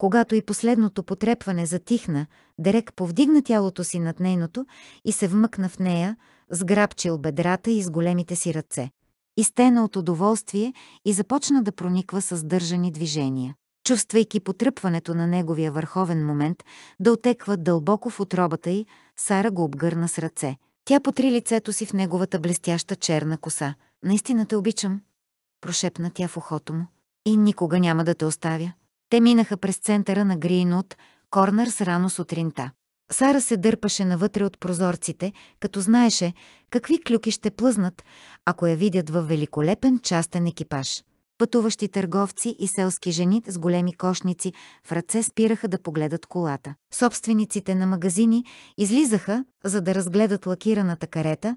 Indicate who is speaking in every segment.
Speaker 1: Когато и последното потрепване затихна, Дерек повдигна тялото си над нейното и се вмъкна в нея, сграбчил бедрата и с големите си ръце. Изтена от удоволствие и започна да прониква с държани движения чувствайки потръпването на неговия върховен момент, да отеква дълбоко в отробата й, Сара го обгърна с ръце. Тя потри лицето си в неговата блестяща черна коса. «Наистина те обичам», прошепна тя в ухото му. «И никога няма да те оставя». Те минаха през центъра на Гринут, с рано сутринта. Сара се дърпаше навътре от прозорците, като знаеше какви клюки ще плъзнат, ако я видят във великолепен частен екипаж. Пътуващи търговци и селски жени с големи кошници в ръце спираха да погледат колата. Собствениците на магазини излизаха, за да разгледат лакираната карета,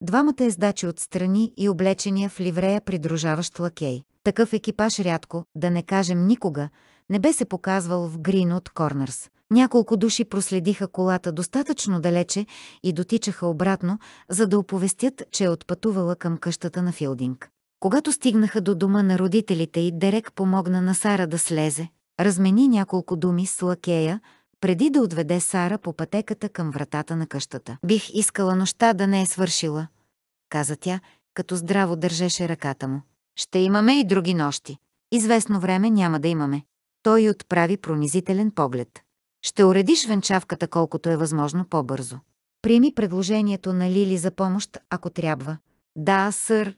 Speaker 1: двамата ездачи отстрани и облечения в ливрея придружаващ лакей. Такъв екипаж рядко, да не кажем никога, не бе се показвал в Грин от Корнърс. Няколко души проследиха колата достатъчно далече и дотичаха обратно, за да оповестят, че е отпътувала към къщата на Филдинг. Когато стигнаха до дома на родителите и Дерек помогна на Сара да слезе, размени няколко думи с лакея, преди да отведе Сара по пътеката към вратата на къщата. «Бих искала нощта да не е свършила», каза тя, като здраво държеше ръката му. «Ще имаме и други нощи. Известно време няма да имаме. Той й отправи пронизителен поглед. Ще уредиш венчавката колкото е възможно по-бързо. Приеми предложението на Лили за помощ, ако трябва. Да, сър.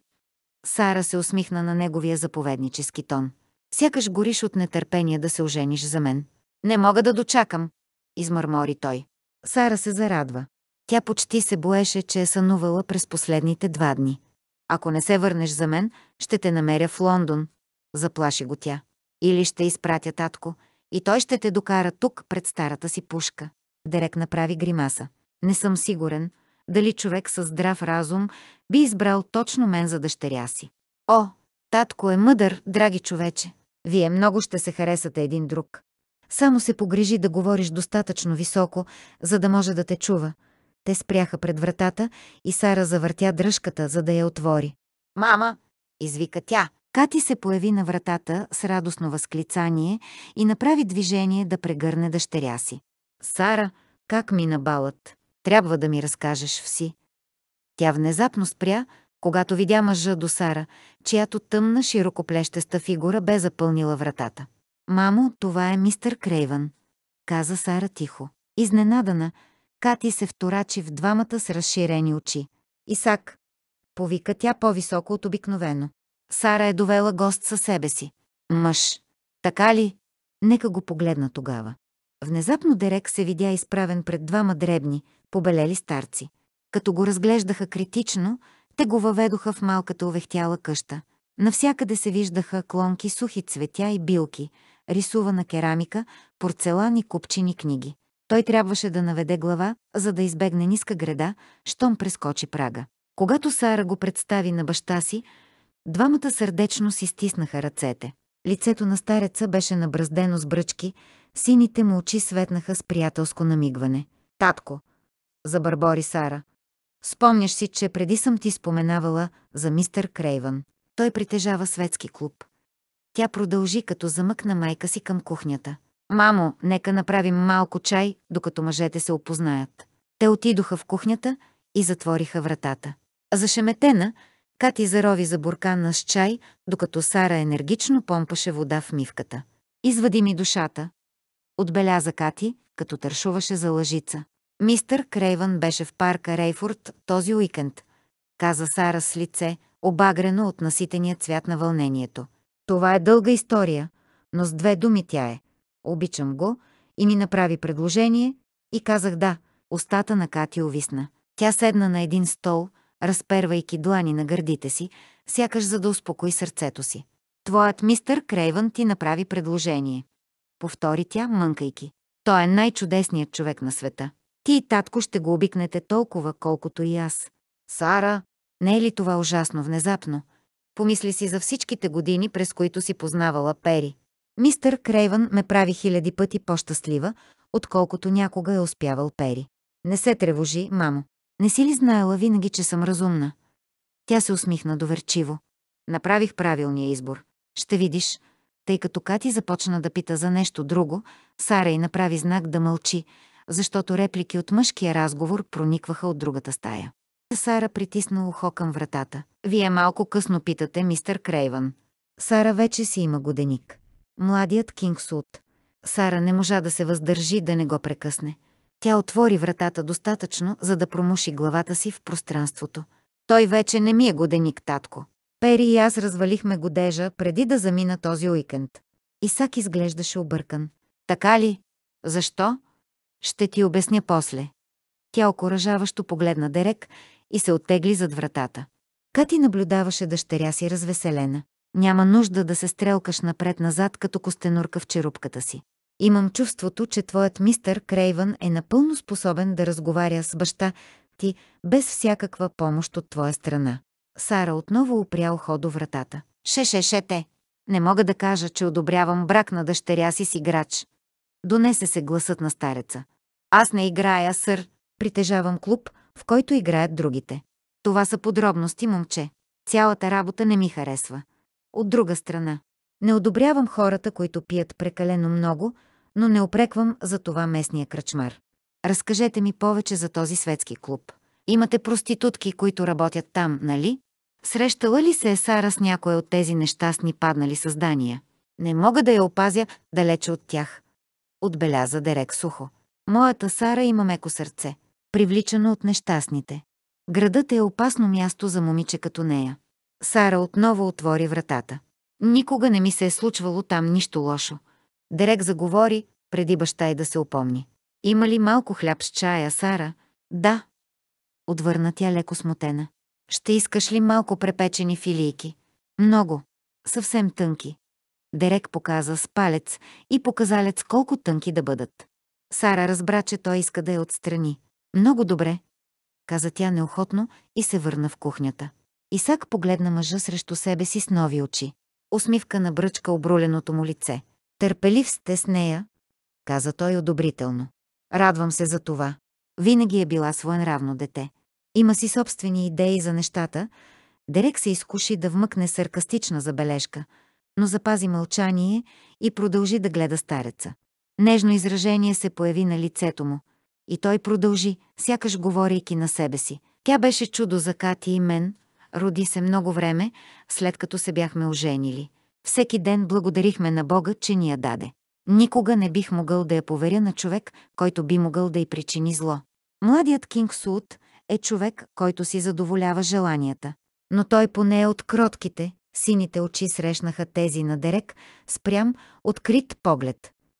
Speaker 1: Сара се усмихна на неговия заповеднически тон. Сякаш гориш от нетърпение да се ожениш за мен. Не мога да дочакам, измърмори той. Сара се зарадва. Тя почти се боеше, че е сънувала през последните два дни. Ако не се върнеш за мен, ще те намеря в Лондон, заплаши го тя. Или ще изпратя татко и той ще те докара тук пред старата си пушка. Дерек направи гримаса. Не съм сигурен, дали човек със здрав разум би избрал точно мен за дъщеря си. О, татко е мъдър, драги човече. Вие много ще се харесате един друг. Само се погрижи да говориш достатъчно високо, за да може да те чува. Те спряха пред вратата и Сара завъртя дръжката, за да я отвори. «Мама!» – извика тя. Кати се появи на вратата с радостно възклицание и направи движение да прегърне дъщеря си. «Сара, как мина балът? Трябва да ми разкажеш вси». Тя внезапно спря, когато видя мъжа до Сара, чиято тъмна широкоплещеста фигура бе запълнила вратата. «Мамо, това е мистър Крейвън», каза Сара тихо. Изненадана, Кати се вторачи в двамата с разширени очи. «Исак!» повика тя по-високо от обикновено. Сара е довела гост със себе си. Мъж. Така ли? Нека го погледна тогава. Внезапно Дерек се видя изправен пред двама дребни, побелели старци. Като го разглеждаха критично, те го въведоха в малката увехтяла къща. Навсякъде се виждаха клонки, сухи цветя и билки, рисувана керамика, порцелан и купчини книги. Той трябваше да наведе глава, за да избегне ниска града, щом прескочи прага. Когато Сара го представи на баща си, Двамата сърдечно си стиснаха ръцете. Лицето на стареца беше набраздено с бръчки, сините му очи светнаха с приятелско намигване. «Татко!» – забърбори Сара. «Спомняш си, че преди съм ти споменавала за мистър Крейвън. Той притежава светски клуб». Тя продължи, като замъкна майка си към кухнята. «Мамо, нека направим малко чай, докато мъжете се опознаят». Те отидоха в кухнята и затвориха вратата. Зашеметена, Кати зарови за буркана с чай, докато Сара енергично помпаше вода в мивката. «Извади ми душата!» Отбеляза Кати, като тършуваше за лъжица. Мистър Крейвън беше в парка Рейфорд този уикенд, каза Сара с лице, обагрено от наситения цвят на вълнението. Това е дълга история, но с две думи тя е. Обичам го и ми направи предложение и казах да. Устата на Кати увисна. Тя седна на един стол – разпервайки длани на гърдите си, сякаш за да успокои сърцето си. Твоят мистър Крейвън ти направи предложение. Повтори тя, мънкайки. Той е най-чудесният човек на света. Ти и татко ще го обикнете толкова, колкото и аз. Сара, не е ли това ужасно внезапно? Помисли си за всичките години, през които си познавала Пери. Мистър Крейвън ме прави хиляди пъти по-щастлива, отколкото някога е успявал Пери. Не се тревожи, мамо. Не си ли знаела винаги, че съм разумна? Тя се усмихна доверчиво. Направих правилния избор. Ще видиш. Тъй като Кати започна да пита за нещо друго, Сара й направи знак да мълчи, защото реплики от мъжкия разговор проникваха от другата стая. Сара притисна ухо към вратата. Вие малко късно питате, мистър Крейван. Сара вече си има годеник. Младият Кингсут. Сара не можа да се въздържи да не го прекъсне. Тя отвори вратата достатъчно, за да промуши главата си в пространството. Той вече не ми е годеник, татко. Пери и аз развалихме годежа преди да замина този уикенд. Исак изглеждаше объркан. Така ли? Защо? Ще ти обясня после. Тя окоръжаващо погледна Дерек и се оттегли зад вратата. Кати наблюдаваше дъщеря си развеселена. Няма нужда да се стрелкаш напред-назад като костенурка в черупката си. Имам чувството, че твоят мистър Крейвън е напълно способен да разговаря с баща ти без всякаква помощ от твоя страна. Сара отново упря ухо до вратата. Ше-ше-ше те! Не мога да кажа, че одобрявам брак на дъщеря си с играч. Донесе се гласът на стареца. Аз не играя, сър. Притежавам клуб, в който играят другите. Това са подробности, момче. Цялата работа не ми харесва. От друга страна, не одобрявам хората, които пият прекалено много, но не опреквам за това местния кръчмар. Разкажете ми повече за този светски клуб. Имате проститутки, които работят там, нали? Срещала ли се е Сара с някоя от тези нещастни паднали създания? Не мога да я опазя далече от тях. Отбеляза Дерек сухо. Моята Сара има меко сърце, привличано от нещастните. Градът е опасно място за момиче като нея. Сара отново отвори вратата. Никога не ми се е случвало там нищо лошо. Дерек заговори, преди баща й да се опомни. Има ли малко хляб с чая, Сара? Да. Отвърна тя леко смутена. Ще искаш ли малко препечени филийки? Много. Съвсем тънки. Дерек показа с палец и показалец колко тънки да бъдат. Сара разбра, че той иска да я отстрани. Много добре, каза тя неохотно и се върна в кухнята. Исак погледна мъжа срещу себе си с нови очи усмивка на бръчка обруленото му лице. Търпелив сте с нея, каза той одобрително. Радвам се за това. Винаги е била своен равно дете. Има си собствени идеи за нещата. Дерек се изкуши да вмъкне саркастична забележка, но запази мълчание и продължи да гледа стареца. Нежно изражение се появи на лицето му. И той продължи, сякаш говорейки на себе си. Тя беше чудо за Кати и мен, Роди се много време, след като се бяхме оженили. Всеки ден благодарихме на Бога, че ни я даде. Никога не бих могъл да я поверя на човек, който би могъл да й причини зло. Младият Кинг Суут е човек, който си задоволява желанията. Но той поне е от кротките, сините очи срещнаха тези на Дерек, спрям, открит поглед.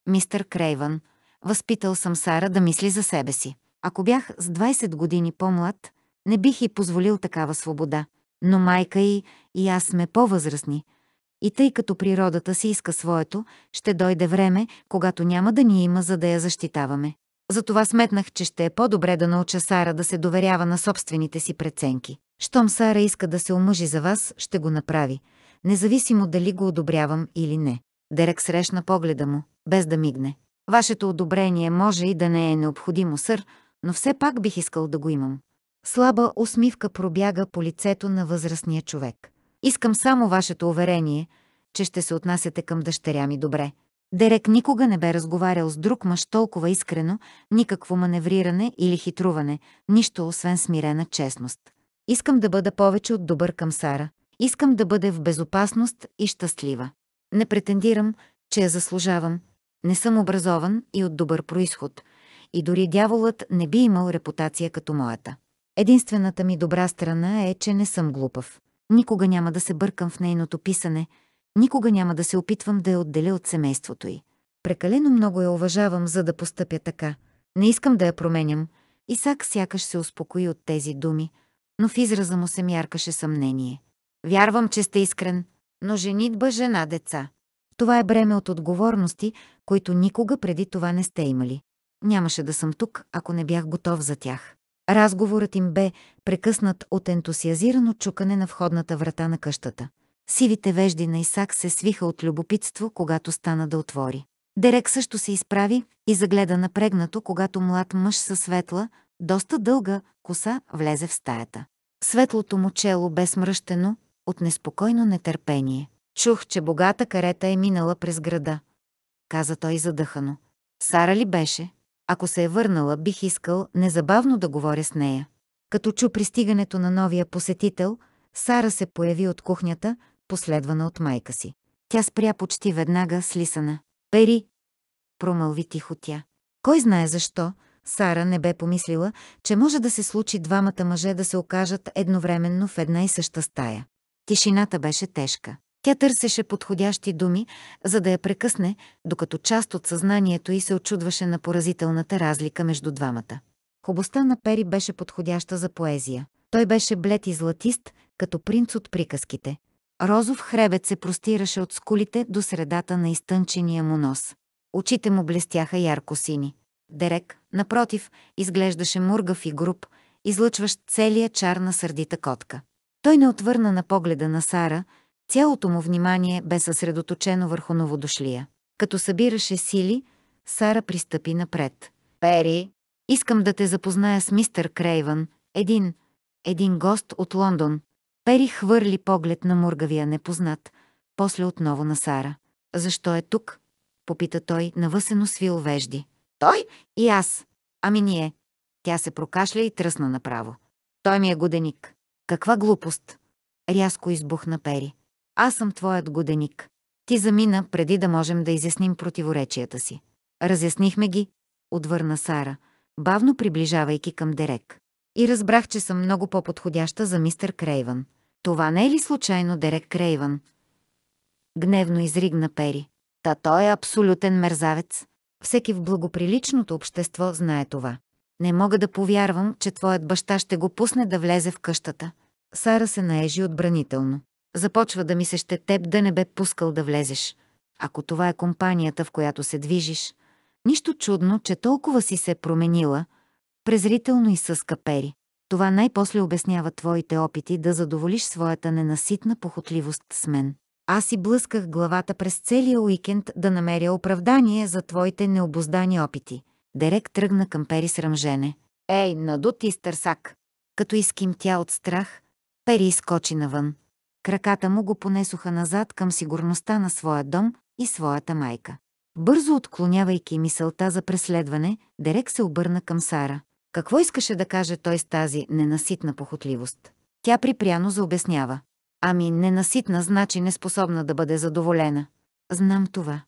Speaker 1: Мистър Крейван, възпитал съм Сара да мисли за себе си. Ако бях с 20 години по-млад, не бих и позволил такава свобода. Но майка и, и аз сме по-възрастни. И тъй като природата си иска своето, ще дойде време, когато няма да ни има, за да я защитаваме. Затова сметнах, че ще е по-добре да науча Сара да се доверява на собствените си преценки. Щом Сара иска да се омъжи за вас, ще го направи, независимо дали го одобрявам или не. Дерек срещна погледа му, без да мигне. Вашето одобрение може и да не е необходимо, сър, но все пак бих искал да го имам. Слаба усмивка пробяга по лицето на възрастния човек. Искам само вашето уверение, че ще се отнасяте към дъщеря ми добре. Дерек никога не бе разговарял с друг мъж толкова искрено, никакво маневриране или хитруване, нищо освен смирена честност. Искам да бъда повече от добър към Сара. Искам да бъде в безопасност и щастлива. Не претендирам, че я заслужавам. Не съм образован и от добър происход. И дори дяволът не би имал репутация като моята. Единствената ми добра страна е, че не съм глупав. Никога няма да се бъркам в нейното писане, никога няма да се опитвам да я отделя от семейството й. Прекалено много я уважавам, за да постъпя така. Не искам да я променям. Исак сякаш се успокои от тези думи, но в израза му се мяркаше съмнение. Вярвам, че сте искрен, но женитба жена деца. Това е бреме от отговорности, които никога преди това не сте имали. Нямаше да съм тук, ако не бях готов за тях. Разговорът им бе прекъснат от ентусиазирано чукане на входната врата на къщата. Сивите вежди на Исак се свиха от любопитство, когато стана да отвори. Дерек също се изправи и загледа напрегнато, когато млад мъж със светла, доста дълга коса влезе в стаята. Светлото му чело бе смръщено от неспокойно нетърпение. Чух, че богата карета е минала през града. Каза той задъхано. Сара ли беше? Ако се е върнала, бих искал незабавно да говоря с нея. Като чу пристигането на новия посетител, Сара се появи от кухнята, последвана от майка си. Тя спря почти веднага с лисана. «Пери!» промълви тихо тя. Кой знае защо, Сара не бе помислила, че може да се случи двамата мъже да се окажат едновременно в една и съща стая. Тишината беше тежка. Тя търсеше подходящи думи, за да я прекъсне, докато част от съзнанието й се очудваше на поразителната разлика между двамата. Хубостта на Пери беше подходяща за поезия. Той беше блед и златист, като принц от приказките. Розов хребет се простираше от скулите до средата на изтънчения му нос. Очите му блестяха ярко-сини. Дерек, напротив, изглеждаше мургав и груб, излъчващ целия чар на сърдита котка. Той не отвърна на погледа на Сара, Цялото му внимание бе съсредоточено върху новодошлия. Като събираше сили, Сара пристъпи напред. «Пери, искам да те запозная с мистър Крейвън, един, един гост от Лондон». Пери хвърли поглед на мургавия непознат, после отново на Сара. «Защо е тук?» – попита той, навъсено свил вежди. «Той и аз. Ами ние». Тя се прокашля и тръсна направо. «Той ми е годеник». «Каква глупост!» – рязко избухна Пери. Аз съм твоят годеник. Ти замина преди да можем да изясним противоречията си. Разяснихме ги, отвърна Сара, бавно приближавайки към Дерек. И разбрах, че съм много по-подходяща за мистер Крейвън. Това не е ли случайно Дерек Крейвън? Гневно изригна Пери. Та той е абсолютен мерзавец. Всеки в благоприличното общество знае това. Не мога да повярвам, че твоят баща ще го пусне да влезе в къщата. Сара се наежи отбранително. Започва да ми се ще теб да не бе пускал да влезеш. Ако това е компанията, в която се движиш, нищо чудно, че толкова си се променила, презрително и със капери. Това най-после обяснява твоите опити да задоволиш своята ненаситна похотливост с мен. Аз си блъсках главата през целия уикенд да намеря оправдание за твоите необоздани опити. Дерек тръгна към Пери срамжене. Ей, надут и стърсак! Като тя от страх, Пери изкочи навън. Краката му го понесоха назад към сигурността на своя дом и своята майка. Бързо отклонявайки мисълта за преследване, Дерек се обърна към Сара. Какво искаше да каже той с тази ненаситна похотливост? Тя припряно заобяснява. Ами, ненаситна значи неспособна да бъде задоволена. Знам това,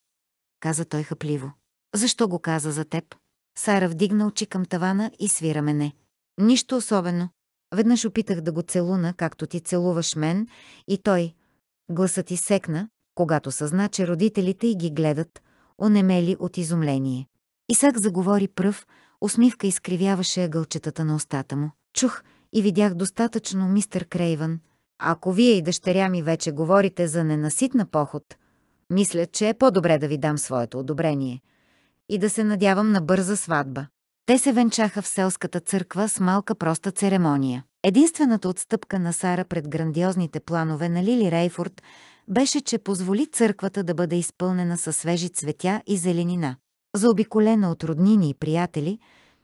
Speaker 1: каза той хъпливо. Защо го каза за теб? Сара вдигна очи към тавана и свира мене. Нищо особено. Веднъж опитах да го целуна, както ти целуваш мен, и той. Гласът изсекна, когато съзна, че родителите и ги гледат, онемели от изумление. Исак заговори пръв, усмивка изкривяваше ъгълчетата на устата му. Чух и видях достатъчно мистер Крейвън. Ако вие и дъщеря ми вече говорите за ненаситна поход, мисля, че е по-добре да ви дам своето одобрение и да се надявам на бърза сватба. Те се венчаха в селската църква с малка проста церемония. Единствената отстъпка на Сара пред грандиозните планове на Лили Рейфорд беше, че позволи църквата да бъде изпълнена със свежи цветя и зеленина. Заобиколена от роднини и приятели,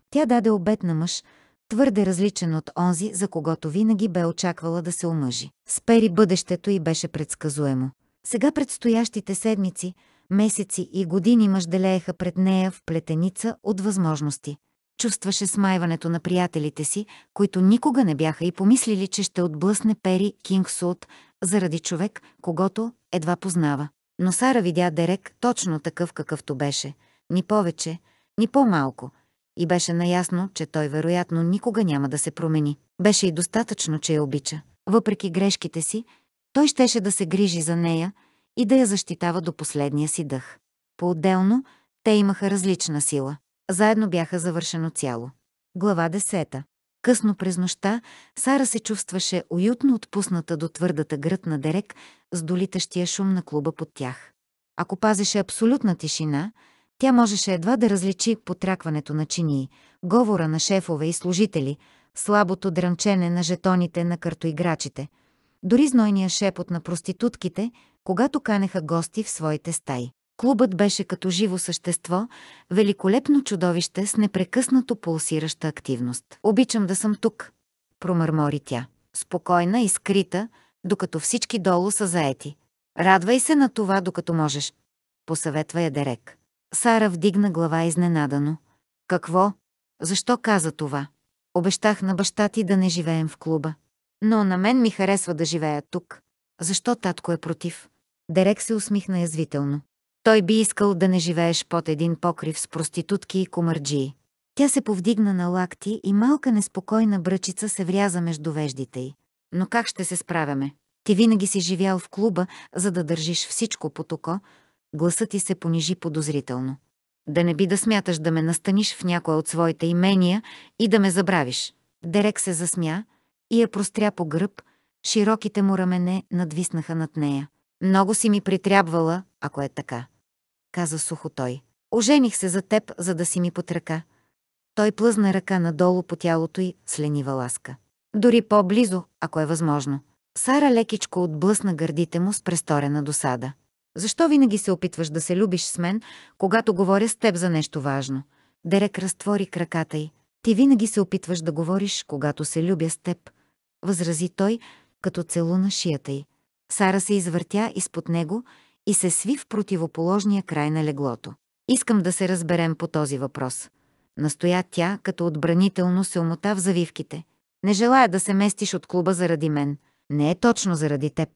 Speaker 1: тя даде обед на мъж, твърде различен от онзи, за когото винаги бе очаквала да се омъжи. Спери бъдещето и беше предсказуемо. Сега предстоящите седмици, месеци и години мъжделееха пред нея в плетеница от възможности. Чувстваше смайването на приятелите си, които никога не бяха и помислили, че ще отблъсне Пери Кингсулт заради човек, когато едва познава. Но Сара видя Дерек точно такъв какъвто беше, ни повече, ни по-малко, и беше наясно, че той вероятно никога няма да се промени. Беше и достатъчно, че я обича. Въпреки грешките си, той щеше да се грижи за нея и да я защитава до последния си дъх. По-отделно, те имаха различна сила. Заедно бяха завършено цяло. Глава 10. Късно през нощта Сара се чувстваше уютно отпусната до твърдата гръд на Дерек с долитащия шум на клуба под тях. Ако пазеше абсолютна тишина, тя можеше едва да различи потракването на чинии, говора на шефове и служители, слабото дрънчене на жетоните на картоиграчите, дори знойния шепот на проститутките, когато канеха гости в своите стаи. Клубът беше като живо същество, великолепно чудовище с непрекъснато пулсираща активност. Обичам да съм тук, промърмори тя, спокойна и скрита, докато всички долу са заети. Радвай се на това, докато можеш, посъветва я Дерек. Сара вдигна глава изненадано. Какво? Защо каза това? Обещах на баща ти да не живеем в клуба. Но на мен ми харесва да живея тук. Защо татко е против? Дерек се усмихна язвително. Той би искал да не живееш под един покрив с проститутки и комърджи. Тя се повдигна на лакти и малка неспокойна бръчица се вряза между веждите й. Но как ще се справяме? Ти винаги си живял в клуба, за да държиш всичко по око. Гласът ти се понижи подозрително. Да не би да смяташ да ме настаниш в някоя от своите имения и да ме забравиш. Дерек се засмя и я простря по гръб, широките му рамене надвиснаха над нея. Много си ми притрябвала, ако е така каза сухо той. Ожених се за теб, за да си ми под ръка. Той плъзна ръка надолу по тялото й с ленива ласка. Дори по-близо, ако е възможно. Сара лекичко отблъсна гърдите му с престорена досада. Защо винаги се опитваш да се любиш с мен, когато говоря с теб за нещо важно? Дерек разтвори краката й. Ти винаги се опитваш да говориш, когато се любя с теб, възрази той, като целуна шията й. Сара се извъртя изпод него и се сви в противоположния край на леглото. Искам да се разберем по този въпрос. Настоя тя, като отбранително се умота в завивките. Не желая да се местиш от клуба заради мен. Не е точно заради теб.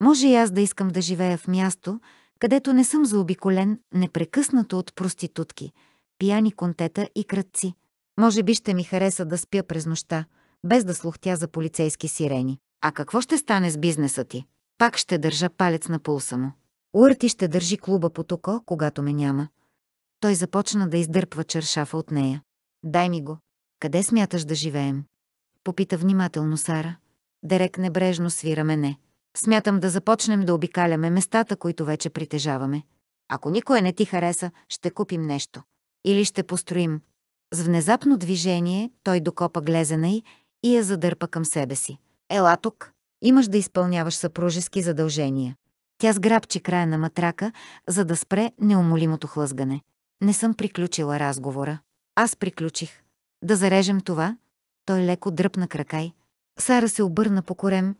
Speaker 1: Може и аз да искам да живея в място, където не съм заобиколен, непрекъснато от проститутки, пияни контета и кратци. Може би ще ми хареса да спя през нощта, без да слухтя за полицейски сирени. А какво ще стане с бизнеса ти? Пак ще държа палец на пулса му. Уърти ще държи клуба по око, когато ме няма. Той започна да издърпва чершафа от нея. Дай ми го. Къде смяташ да живеем? Попита внимателно Сара. Дерек небрежно свира мене. Смятам да започнем да обикаляме местата, които вече притежаваме. Ако никой не ти хареса, ще купим нещо. Или ще построим. С внезапно движение той докопа глезена й и я задърпа към себе си. Ела тук, имаш да изпълняваш съпружески задължения. Тя сграбчи края на матрака, за да спре неумолимото хлъзгане. Не съм приключила разговора. Аз приключих. Да зарежем това? Той леко дръпна крака Сара се обърна по корем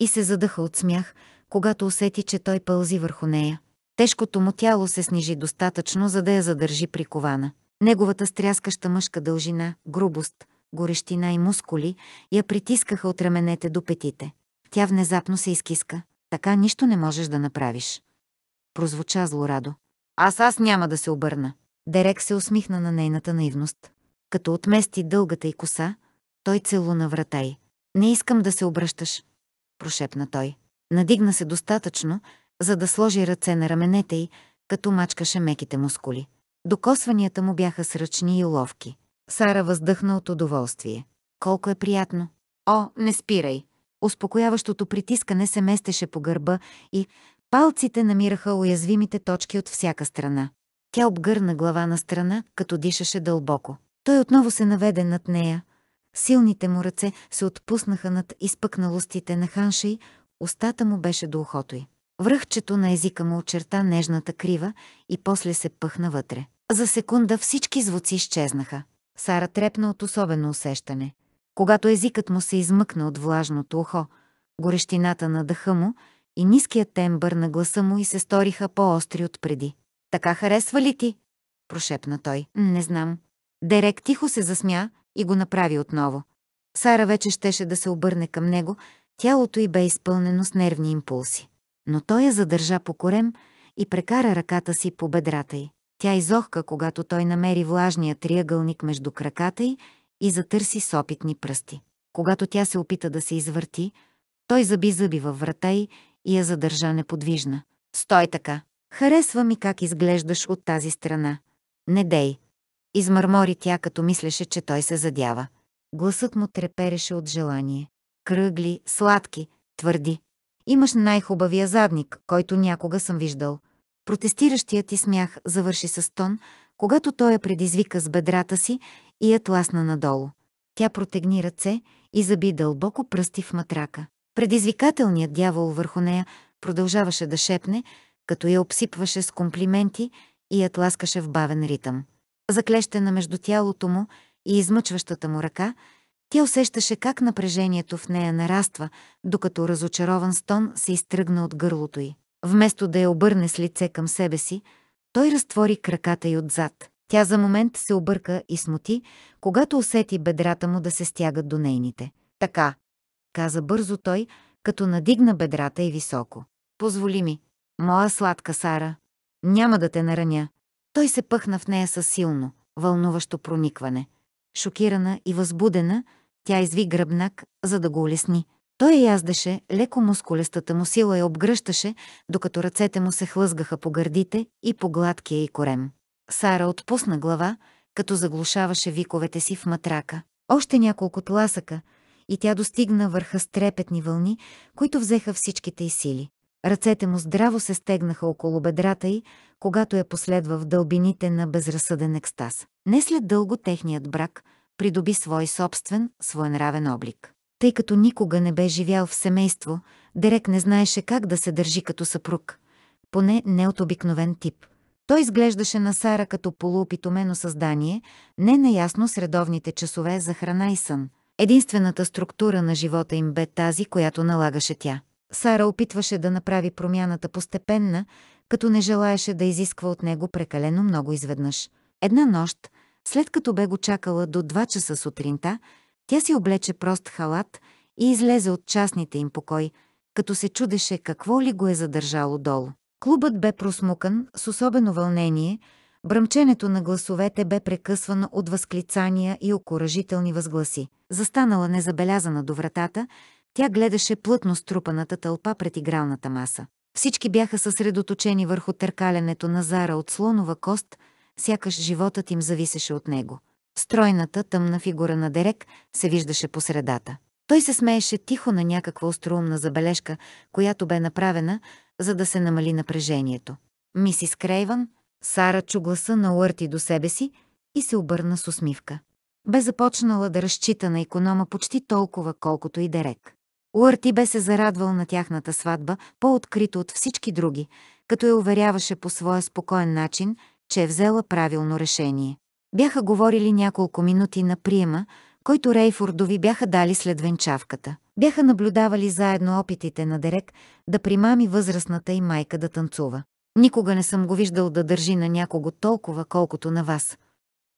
Speaker 1: и се задъха от смях, когато усети, че той пълзи върху нея. Тежкото му тяло се снижи достатъчно, за да я задържи прикована. Неговата стряскаща мъжка дължина, грубост, горещина и мускули я притискаха от раменете до петите. Тя внезапно се изкиска. Така нищо не можеш да направиш. Прозвуча злорадо. Аз аз няма да се обърна. Дерек се усмихна на нейната наивност. Като отмести дългата й коса, той целуна врата й. Не искам да се обръщаш, прошепна той. Надигна се достатъчно, за да сложи ръце на раменете й, като мачкаше меките мускули. Докосванията му бяха сръчни и ловки. Сара въздъхна от удоволствие. Колко е приятно. О, не спирай! Успокояващото притискане се местеше по гърба и палците намираха уязвимите точки от всяка страна. Тя обгърна глава на страна, като дишаше дълбоко. Той отново се наведе над нея. Силните му ръце се отпуснаха над изпъкналостите на ханшей, устата му беше до ухото й. Връхчето на езика му очерта нежната крива и после се пъхна вътре. За секунда всички звуци изчезнаха. Сара трепна от особено усещане. Когато езикът му се измъкна от влажното ухо, горещината на дъха му и ниският тембър на гласа му и се сториха по-остри от преди. «Така харесва ли ти?» – прошепна той. «Не знам». Дерек тихо се засмя и го направи отново. Сара вече щеше да се обърне към него, тялото й бе изпълнено с нервни импулси. Но той я задържа по корем и прекара ръката си по бедрата й. Тя изохка, когато той намери влажния триъгълник между краката й и затърси с опитни пръсти. Когато тя се опита да се извърти, той заби зъби във врата й и я задържа неподвижна. Стой така! Харесва ми как изглеждаш от тази страна. Не дей! Измърмори тя, като мислеше, че той се задява. Гласът му трепереше от желание. Кръгли, сладки, твърди. Имаш най-хубавия задник, който някога съм виждал. Протестиращият ти смях завърши с тон, когато той я предизвика с бедрата си и я тласна надолу. Тя протегни ръце и заби дълбоко пръсти в матрака. Предизвикателният дявол върху нея продължаваше да шепне, като я обсипваше с комплименти и я тласкаше в бавен ритъм. Заклещена между тялото му и измъчващата му ръка, тя усещаше как напрежението в нея нараства, докато разочарован стон се изтръгна от гърлото й. Вместо да я обърне с лице към себе си, той разтвори краката й отзад. Тя за момент се обърка и смути, когато усети бедрата му да се стягат до нейните. Така, каза бързо той, като надигна бедрата и високо. Позволи ми, моя сладка Сара, няма да те нараня. Той се пъхна в нея със силно, вълнуващо проникване. Шокирана и възбудена, тя изви гръбнак, за да го улесни. Той яздеше, леко мускулестата му сила я обгръщаше, докато ръцете му се хлъзгаха по гърдите и по гладкия и корем. Сара отпусна глава, като заглушаваше виковете си в матрака. Още няколко тласъка и тя достигна върха с трепетни вълни, които взеха всичките й сили. Ръцете му здраво се стегнаха около бедрата й, когато я последва в дълбините на безразсъден екстаз. Не след дълго техният брак придоби свой собствен, своенравен облик. Тъй като никога не бе живял в семейство, Дерек не знаеше как да се държи като съпруг, поне не от обикновен тип. Той изглеждаше на Сара като полуопитомено създание, не наясно с редовните часове за храна и сън. Единствената структура на живота им бе тази, която налагаше тя. Сара опитваше да направи промяната постепенна, като не желаеше да изисква от него прекалено много изведнъж. Една нощ, след като бе го чакала до 2 часа сутринта, тя си облече прост халат и излезе от частните им покой, като се чудеше какво ли го е задържало долу. Клубът бе просмукан с особено вълнение, бръмченето на гласовете бе прекъсвано от възклицания и окоръжителни възгласи. Застанала незабелязана до вратата, тя гледаше плътно струпаната тълпа пред игралната маса. Всички бяха съсредоточени върху търкаленето на Зара от слонова кост, сякаш животът им зависеше от него. Стройната, тъмна фигура на Дерек се виждаше по средата. Той се смееше тихо на някаква остроумна забележка, която бе направена, за да се намали напрежението. Мисис Крейван, Сара чу гласа на Уърти до себе си и се обърна с усмивка. Бе започнала да разчита на економа почти толкова, колкото и Дерек. Уърти бе се зарадвал на тяхната сватба по-открито от всички други, като я уверяваше по своя спокоен начин, че е взела правилно решение. Бяха говорили няколко минути на приема, който Рейфордови бяха дали след венчавката. Бяха наблюдавали заедно опитите на Дерек да примами възрастната и майка да танцува. Никога не съм го виждал да държи на някого толкова, колкото на вас,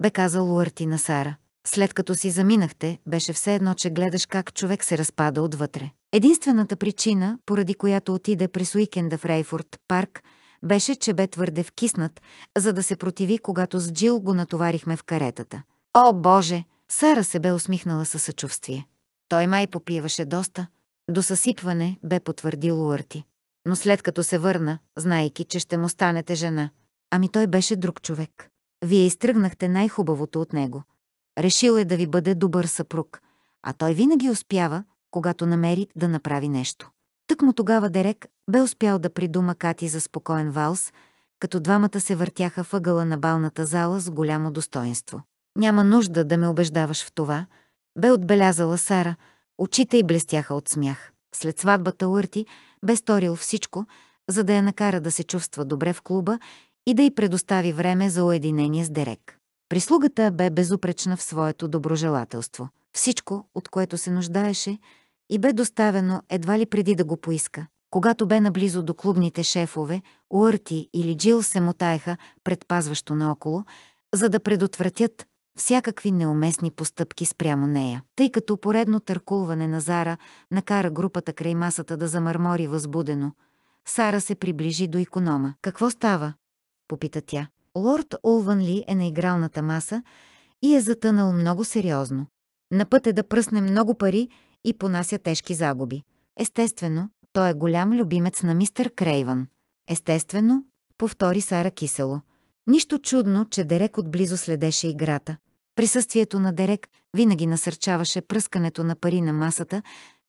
Speaker 1: бе казал Уърти на Сара. След като си заминахте, беше все едно, че гледаш как човек се разпада отвътре. Единствената причина, поради която отиде през уикенда в Рейфорд парк, беше, че бе твърде вкиснат, за да се противи, когато с Джил го натоварихме в каретата. О, Боже! Сара се бе усмихнала със съчувствие. Той май попиваше доста. До съсипване бе потвърдил Уърти. Но след като се върна, знайки, че ще му станете жена, ами той беше друг човек. Вие изтръгнахте най-хубавото от него. Решил е да ви бъде добър съпруг, а той винаги успява, когато намери да направи нещо. Тък му тогава Дерек бе успял да придума Кати за спокоен валс, като двамата се въртяха въгъла на балната зала с голямо достоинство. Няма нужда да ме убеждаваш в това, бе отбелязала Сара, очите й блестяха от смях. След сватбата Уърти бе сторил всичко, за да я накара да се чувства добре в клуба и да й предостави време за уединение с Дерек. Прислугата бе безупречна в своето доброжелателство. Всичко, от което се нуждаеше, и бе доставено едва ли преди да го поиска. Когато бе наблизо до клубните шефове, Уърти или Джил се мотаеха предпазващо наоколо, за да предотвратят всякакви неуместни постъпки спрямо нея. Тъй като поредно търкулване на Зара накара групата край масата да замърмори възбудено, Сара се приближи до иконома. «Какво става?» – попита тя. Лорд ли е на игралната маса и е затънал много сериозно. На път е да пръсне много пари и понася тежки загуби. Естествено, той е голям любимец на мистер Крейван. Естествено, повтори Сара кисело – Нищо чудно, че Дерек отблизо следеше играта. Присъствието на Дерек винаги насърчаваше пръскането на пари на масата,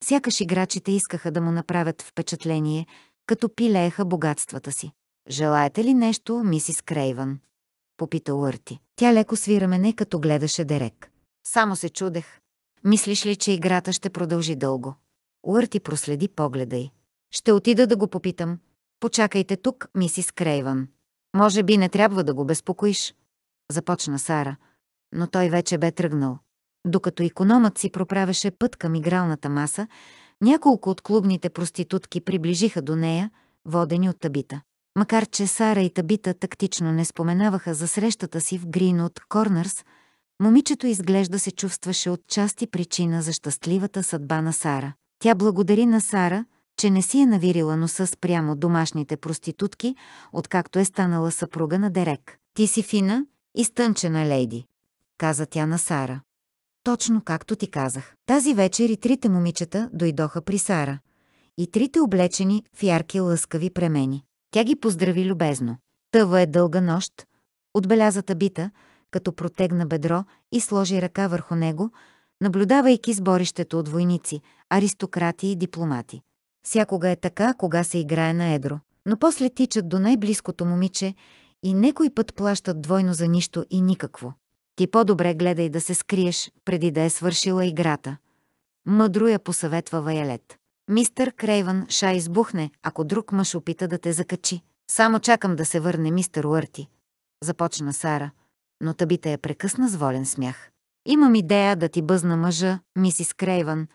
Speaker 1: сякаш играчите искаха да му направят впечатление, като пилееха богатствата си. «Желаете ли нещо, мисис Крейвън?» попита Уърти. Тя леко свира мене, като гледаше Дерек. Само се чудех. Мислиш ли, че играта ще продължи дълго? Уърти проследи погледа й. Ще отида да го попитам. Почакайте тук, мисис Крейвън. Може би не трябва да го безпокоиш, започна Сара, но той вече бе тръгнал. Докато икономът си проправеше път към игралната маса, няколко от клубните проститутки приближиха до нея, водени от табита. Макар че Сара и табита тактично не споменаваха за срещата си в от Корнърс, момичето изглежда се чувстваше от части причина за щастливата съдба на Сара. Тя благодари на Сара, че не си е навирила носа спрямо домашните проститутки, откакто е станала съпруга на Дерек. Ти си фина, и стънчена, лейди, каза тя на Сара. Точно както ти казах. Тази вечер и трите момичета дойдоха при Сара. И трите облечени в ярки лъскави премени. Тя ги поздрави любезно. Тъва е дълга нощ, Отбелязата бита, като протегна бедро и сложи ръка върху него, наблюдавайки сборището от войници, аристократи и дипломати. Всякога е така, кога се играе на едро. Но после тичат до най-близкото момиче и некои път плащат двойно за нищо и никакво. Ти по-добре гледай да се скриеш, преди да е свършила играта. Мъдро я посъветва Ваялет. Мистър Крейвън ша избухне, ако друг мъж опита да те закачи. Само чакам да се върне мистер Уърти. Започна Сара, но тъбите я прекъсна с волен смях. Имам идея да ти бъзна мъжа, мисис Крейвън,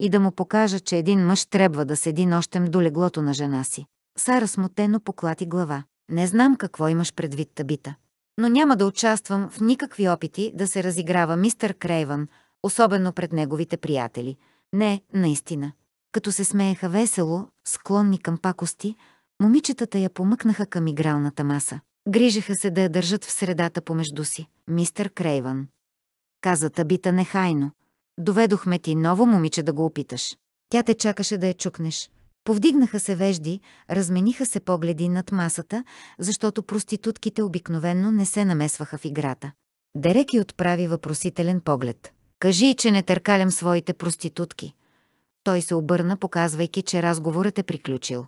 Speaker 1: и да му покажа, че един мъж трябва да седи нощем до леглото на жена си. Сара смутено поклати глава. Не знам какво имаш предвид табита. Но няма да участвам в никакви опити да се разиграва мистър Крейвън, особено пред неговите приятели. Не, наистина. Като се смееха весело, склонни към пакости, момичетата я помъкнаха към игралната маса. Грижеха се да я държат в средата помежду си. Мистър Крейвън. Каза Табита нехайно. Доведохме ти ново момиче да го опиташ. Тя те чакаше да я чукнеш. Повдигнаха се вежди, размениха се погледи над масата, защото проститутките обикновенно не се намесваха в играта. Дерек и отправи въпросителен поглед. Кажи, че не търкалям своите проститутки. Той се обърна, показвайки, че разговорът е приключил.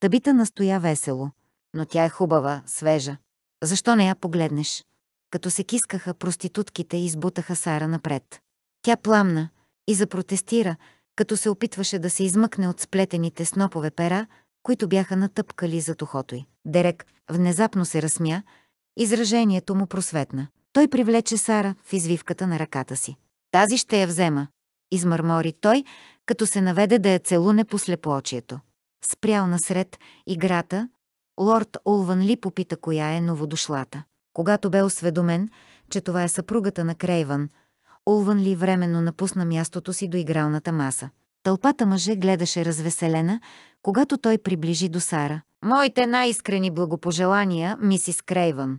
Speaker 1: Табита настоя весело. Но тя е хубава, свежа. Защо не я погледнеш? Като се кискаха, проститутките избутаха Сара напред. Тя пламна и запротестира, като се опитваше да се измъкне от сплетените снопове пера, които бяха натъпкали за ухото й. Дерек внезапно се разсмя, изражението му просветна. Той привлече Сара в извивката на ръката си. «Тази ще я взема», измърмори той, като се наведе да я целуне по слепоочието. Спрял насред играта, лорд ли попита коя е новодошлата. Когато бе осведомен, че това е съпругата на Крейван. Улван ли временно напусна мястото си до игралната маса. Тълпата мъже гледаше развеселена, когато той приближи до Сара. «Моите най-искрени благопожелания, мисис Крейвън!»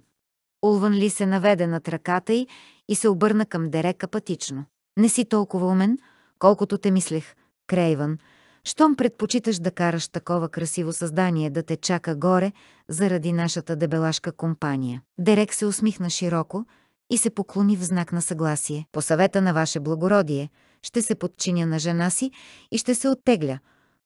Speaker 1: ли се наведе над ръката й и се обърна към Дерек апатично. «Не си толкова умен, колкото те мислех, Крейвън. Щом предпочиташ да караш такова красиво създание да те чака горе заради нашата дебелашка компания?» Дерек се усмихна широко, и се поклони в знак на съгласие. По съвета на ваше благородие, ще се подчиня на жена си и ще се оттегля.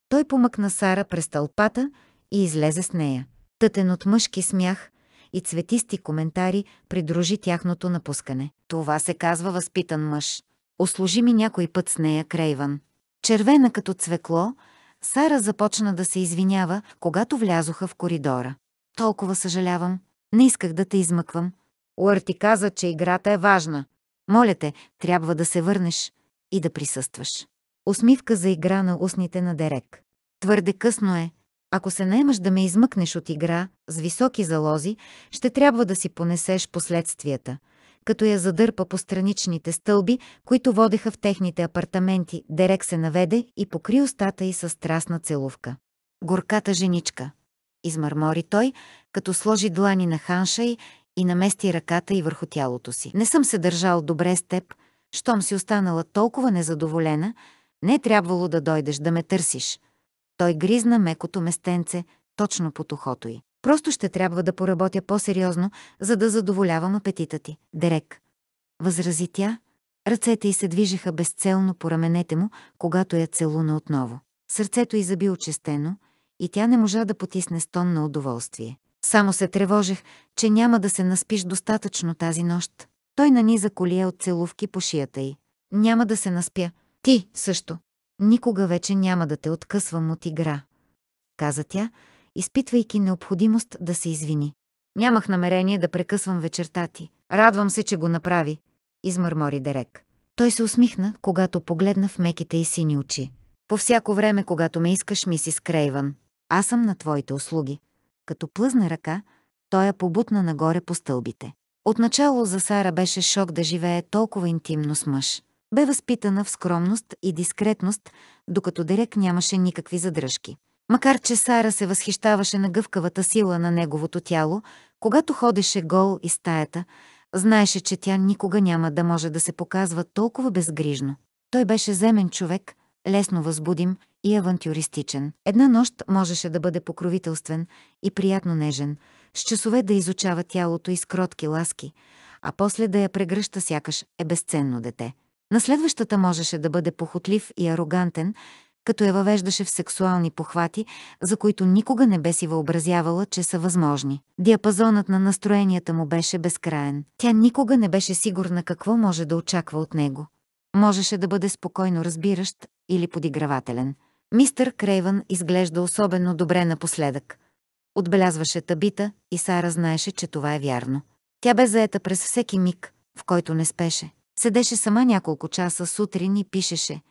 Speaker 1: Той помъкна Сара през тълпата и излезе с нея. Тътен от мъжки смях и цветисти коментари придружи тяхното напускане. Това се казва възпитан мъж. Ослужи ми някой път с нея Крейван. Червена като цвекло, Сара започна да се извинява, когато влязоха в коридора. Толкова съжалявам. Не исках да те измъквам. Уърти каза, че играта е важна. Моля те, трябва да се върнеш и да присъстваш. Усмивка за игра на устните на Дерек. Твърде късно е. Ако се наемаш да ме измъкнеш от игра с високи залози, ще трябва да си понесеш последствията, като я задърпа по страничните стълби, които водеха в техните апартаменти. Дерек се наведе и покри устата й с страстна целувка. Горката женичка. Измърмори той, като сложи длани на ханша и и намести ръката и върху тялото си. Не съм се държал добре с теб, щом си останала толкова незадоволена, не е трябвало да дойдеш да ме търсиш. Той гризна мекото местенце, точно под ухото й. Просто ще трябва да поработя по-сериозно, за да задоволявам апетита ти. Дерек. Възрази тя. Ръцете й се движеха безцелно по раменете му, когато я целуна отново. Сърцето й заби очестено и тя не можа да потисне стон на удоволствие. Само се тревожех, че няма да се наспиш достатъчно тази нощ. Той наниза колия от целувки по шията й. Няма да се наспя. Ти също. Никога вече няма да те откъсвам от игра. Каза тя, изпитвайки необходимост да се извини. Нямах намерение да прекъсвам вечерта ти. Радвам се, че го направи. Измърмори Дерек. Той се усмихна, когато погледна в меките и сини очи. По всяко време, когато ме искаш, мисис Крейван, аз съм на твоите услуги. Като плъзна ръка, той я побутна нагоре по стълбите. Отначало за Сара беше шок да живее толкова интимно с мъж. Бе възпитана в скромност и дискретност, докато Дерек нямаше никакви задръжки. Макар че Сара се възхищаваше на гъвкавата сила на неговото тяло, когато ходеше гол из стаята, знаеше, че тя никога няма да може да се показва толкова безгрижно. Той беше земен човек, лесно възбудим и авантюристичен. Една нощ можеше да бъде покровителствен и приятно нежен, с часове да изучава тялото и с кротки ласки, а после да я прегръща сякаш е безценно дете. На следващата можеше да бъде похотлив и арогантен, като я въвеждаше в сексуални похвати, за които никога не бе си въобразявала, че са възможни. Диапазонът на настроенията му беше безкраен. Тя никога не беше сигурна какво може да очаква от него. Можеше да бъде спокойно разбиращ или подигравателен. Мистър Крейвън изглежда особено добре напоследък. Отбелязваше табита и Сара знаеше, че това е вярно. Тя бе заета през всеки миг, в който не спеше. Седеше сама няколко часа сутрин и пишеше.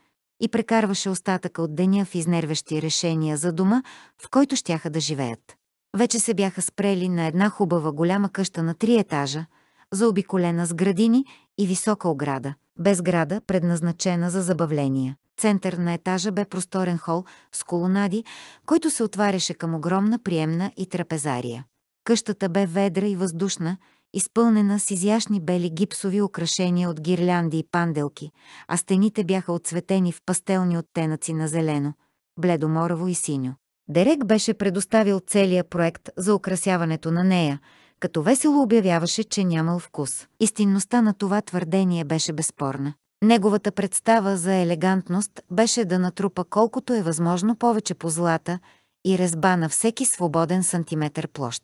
Speaker 1: И прекарваше остатъка от деня в изнервящи решения за дома, в който щяха да живеят. Вече се бяха спрели на една хубава голяма къща на три етажа – заобиколена с градини и висока ограда, без града, предназначена за забавления. Център на етажа бе просторен хол с колонади, който се отваряше към огромна приемна и трапезария. Къщата бе ведра и въздушна, изпълнена с изящни бели гипсови украшения от гирлянди и панделки, а стените бяха отцветени в пастелни оттенъци на зелено, бледоморово и синьо. Дерек беше предоставил целия проект за украсяването на нея, като весело обявяваше, че нямал вкус. Истинността на това твърдение беше безспорна. Неговата представа за елегантност беше да натрупа колкото е възможно повече по злата и резба на всеки свободен сантиметр площ.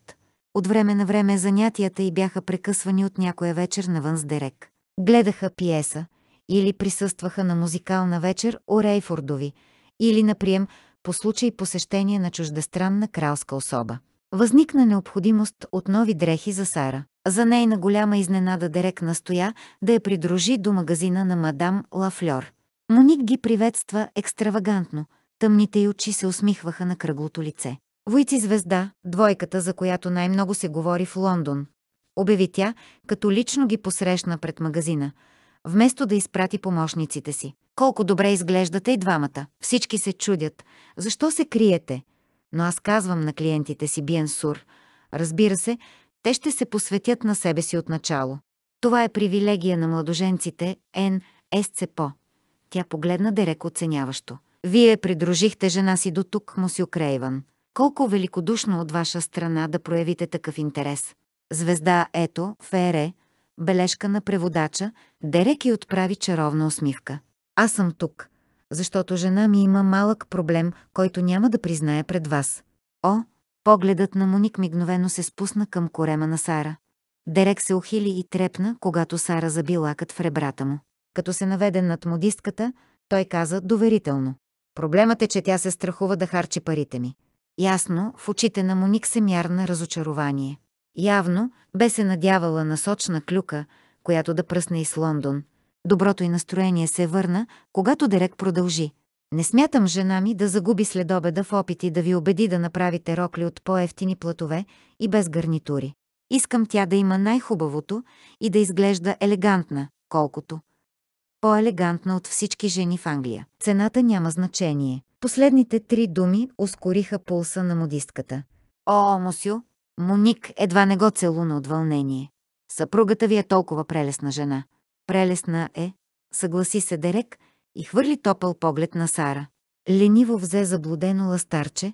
Speaker 1: От време на време занятията й бяха прекъсвани от някоя вечер навън с Дерек. Гледаха пиеса или присъстваха на музикална вечер у Рейфордови или на прием по случай посещение на чуждестранна кралска особа. Възникна необходимост от нови дрехи за Сара. За нейна голяма изненада Дерек настоя да я придружи до магазина на мадам Лафльор. Моник ги приветства екстравагантно. Тъмните й очи се усмихваха на кръглото лице. Войци звезда, двойката, за която най-много се говори в Лондон. Обяви тя, като лично ги посрещна пред магазина, вместо да изпрати помощниците си. Колко добре изглеждате и двамата. Всички се чудят. Защо се криете? но аз казвам на клиентите си Биенсур. Разбира се, те ще се посветят на себе си от начало. Това е привилегия на младоженците Н. Есцепо. Тя погледна Дерек оценяващо. Вие придружихте жена си до тук, мусю Крейван. Колко великодушно от ваша страна да проявите такъв интерес. Звезда Ето, Фере, бележка на преводача, Дерек и отправи чаровна усмивка. Аз съм тук защото жена ми има малък проблем, който няма да признае пред вас. О, погледът на Моник мигновено се спусна към корема на Сара. Дерек се ухили и трепна, когато Сара заби лакът в ребрата му. Като се наведе над модистката, той каза доверително. Проблемът е, че тя се страхува да харчи парите ми. Ясно, в очите на Моник се мярна разочарование. Явно бе се надявала на сочна клюка, която да пръсне из Лондон, Доброто й настроение се върна, когато Дерек продължи. Не смятам жена ми да загуби следобеда в опити да ви убеди да направите рокли от по-ефтини платове и без гарнитури. Искам тя да има най-хубавото и да изглежда елегантна, колкото. По-елегантна от всички жени в Англия. Цената няма значение. Последните три думи ускориха пулса на модистката. О, Мусю, Моник едва не го целуна от вълнение. Съпругата ви е толкова прелесна жена. Прелестна е, съгласи се Дерек и хвърли топъл поглед на Сара. Лениво взе заблудено ластарче,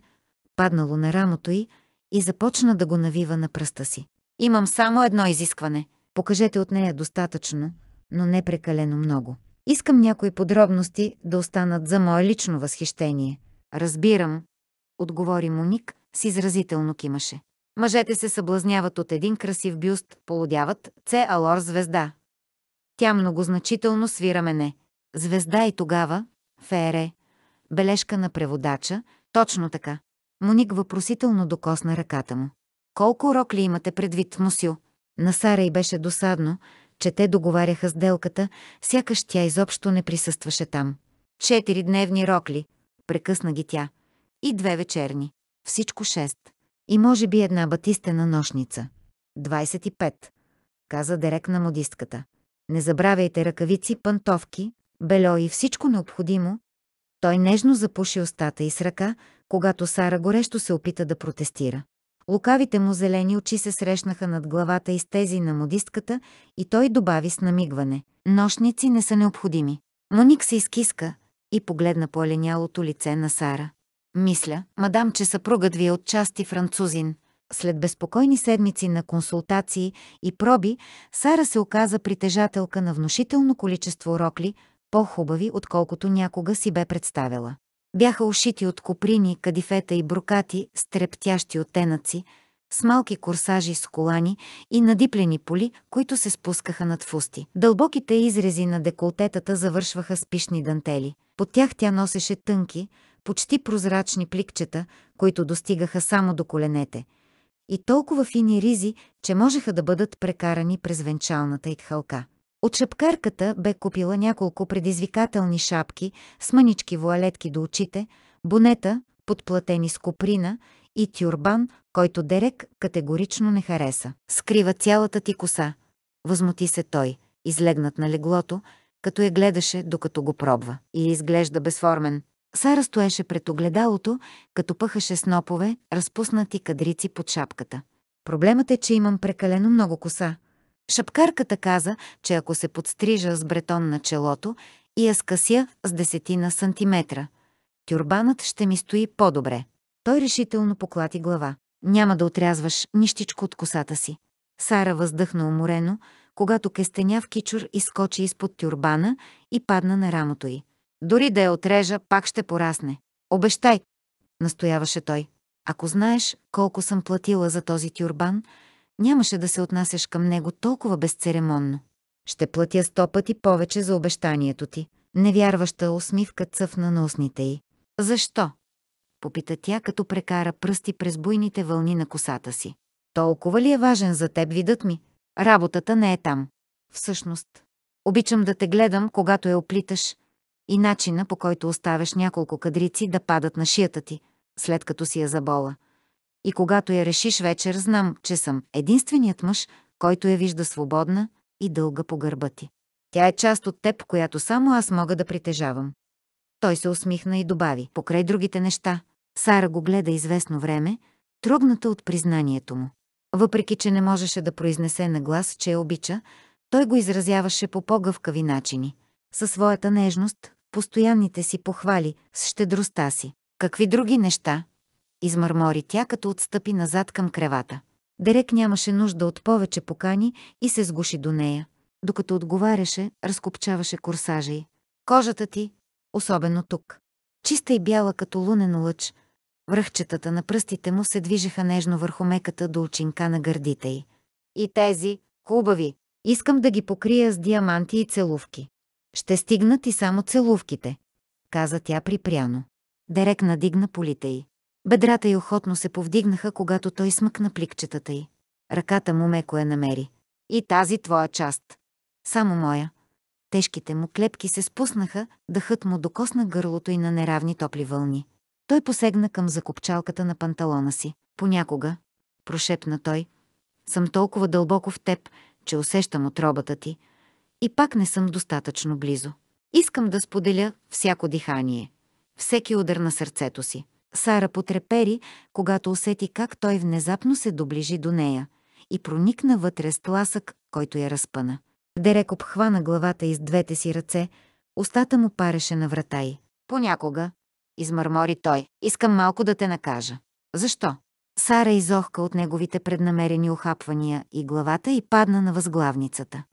Speaker 1: паднало на рамото й и започна да го навива на пръста си. Имам само едно изискване. Покажете от нея достатъчно, но не прекалено много. Искам някои подробности да останат за мое лично възхищение. Разбирам, отговори Моник с изразително кимаше. Мъжете се съблазняват от един красив бюст, полудяват, це алор звезда, тя многозначително свира мене. Звезда и тогава, Фере. бележка на преводача, точно така. Моник въпросително докосна ръката му. Колко рокли имате предвид, Мусю? На Сара и беше досадно, че те договаряха сделката, сякаш тя изобщо не присъстваше там. Четири дневни рокли, прекъсна ги тя. И две вечерни. Всичко шест. И може би една батистена нощница. 25, каза Дерек на модистката. Не забравяйте ръкавици, пантовки, бельо и всичко необходимо. Той нежно запуши устата и с ръка, когато Сара горещо се опита да протестира. Лукавите му зелени очи се срещнаха над главата и с тези на модистката и той добави с намигване. Нощници не са необходими. Моник се изкиска и погледна по оленялото лице на Сара. Мисля, мадам, че съпругът ви е отчасти французин, след безпокойни седмици на консултации и проби, Сара се оказа притежателка на внушително количество рокли, по-хубави, отколкото някога си бе представила. Бяха ушити от коприни, кадифета и брукати стрептящи трептящи оттенъци, с малки корсажи с колани и надиплени поли, които се спускаха над фусти. Дълбоките изрези на деколтетата завършваха с пишни дантели. По тях тя носеше тънки, почти прозрачни пликчета, които достигаха само до коленете – и толкова фини ризи, че можеха да бъдат прекарани през венчалната итхалка. От шапкарката бе купила няколко предизвикателни шапки с мънички вуалетки до очите, бонета, подплатени с коприна и тюрбан, който Дерек категорично не хареса. Скрива цялата ти коса. Възмути се той, излегнат на леглото, като я гледаше, докато го пробва. И изглежда безформен. Сара стоеше пред огледалото, като пъхаше снопове, разпуснати кадрици под шапката. Проблемът е, че имам прекалено много коса. Шапкарката каза, че ако се подстрижа с бретон на челото и я скъся с десетина сантиметра, тюрбанът ще ми стои по-добре. Той решително поклати глава. Няма да отрязваш нищичко от косата си. Сара въздъхна уморено, когато кестеняв кичур изскочи изпод тюрбана и падна на рамото й. Дори да я отрежа, пак ще порасне. Обещай, настояваше той. Ако знаеш колко съм платила за този тюрбан, нямаше да се отнасяш към него толкова безцеремонно. Ще платя сто пъти повече за обещанието ти. Невярваща усмивка цъфна на устните й. Защо? Попита тя, като прекара пръсти през буйните вълни на косата си. Толкова ли е важен за теб видът ми? Работата не е там. Всъщност. Обичам да те гледам, когато я оплиташ, и начина по който оставяш няколко кадрици да падат на шията ти, след като си я забола. И когато я решиш вечер, знам, че съм единственият мъж, който я вижда свободна и дълга по гърба ти. Тя е част от теб, която само аз мога да притежавам. Той се усмихна и добави, покрай другите неща. Сара го гледа известно време, трогната от признанието му. Въпреки, че не можеше да произнесе на глас, че я обича, той го изразяваше по по-гъвкави начини. Със своята нежност, постоянните си похвали с щедростта си. Какви други неща? Измърмори тя, като отстъпи назад към кревата. Дерек нямаше нужда от повече покани и се сгуши до нея. Докато отговаряше, разкопчаваше корсажа й. Кожата ти, особено тук. Чиста и бяла като лунен лъч, връхчетата на пръстите му се движеха нежно върху меката до очинка на гърдите й. И тези, хубави, искам да ги покрия с диаманти и целувки. Ще стигнат и само целувките, каза тя припряно. Дерек надигна полите й. Бедрата й охотно се повдигнаха, когато той смъкна пликчетата й. Ръката му меко я намери. И тази твоя част. Само моя. Тежките му клепки се спуснаха, дъхът му докосна гърлото и на неравни топли вълни. Той посегна към закопчалката на панталона си. Понякога, прошепна той, съм толкова дълбоко в теб, че усещам отробата ти, и пак не съм достатъчно близо. Искам да споделя всяко дихание, всеки удар на сърцето си. Сара потрепери, когато усети как той внезапно се доближи до нея и проникна вътре с тласък, който я разпъна. Дерек обхвана главата из двете си ръце, устата му пареше на врата й. Понякога, измърмори той, искам малко да те накажа. Защо? Сара изохка от неговите преднамерени охапвания и главата й падна на възглавницата.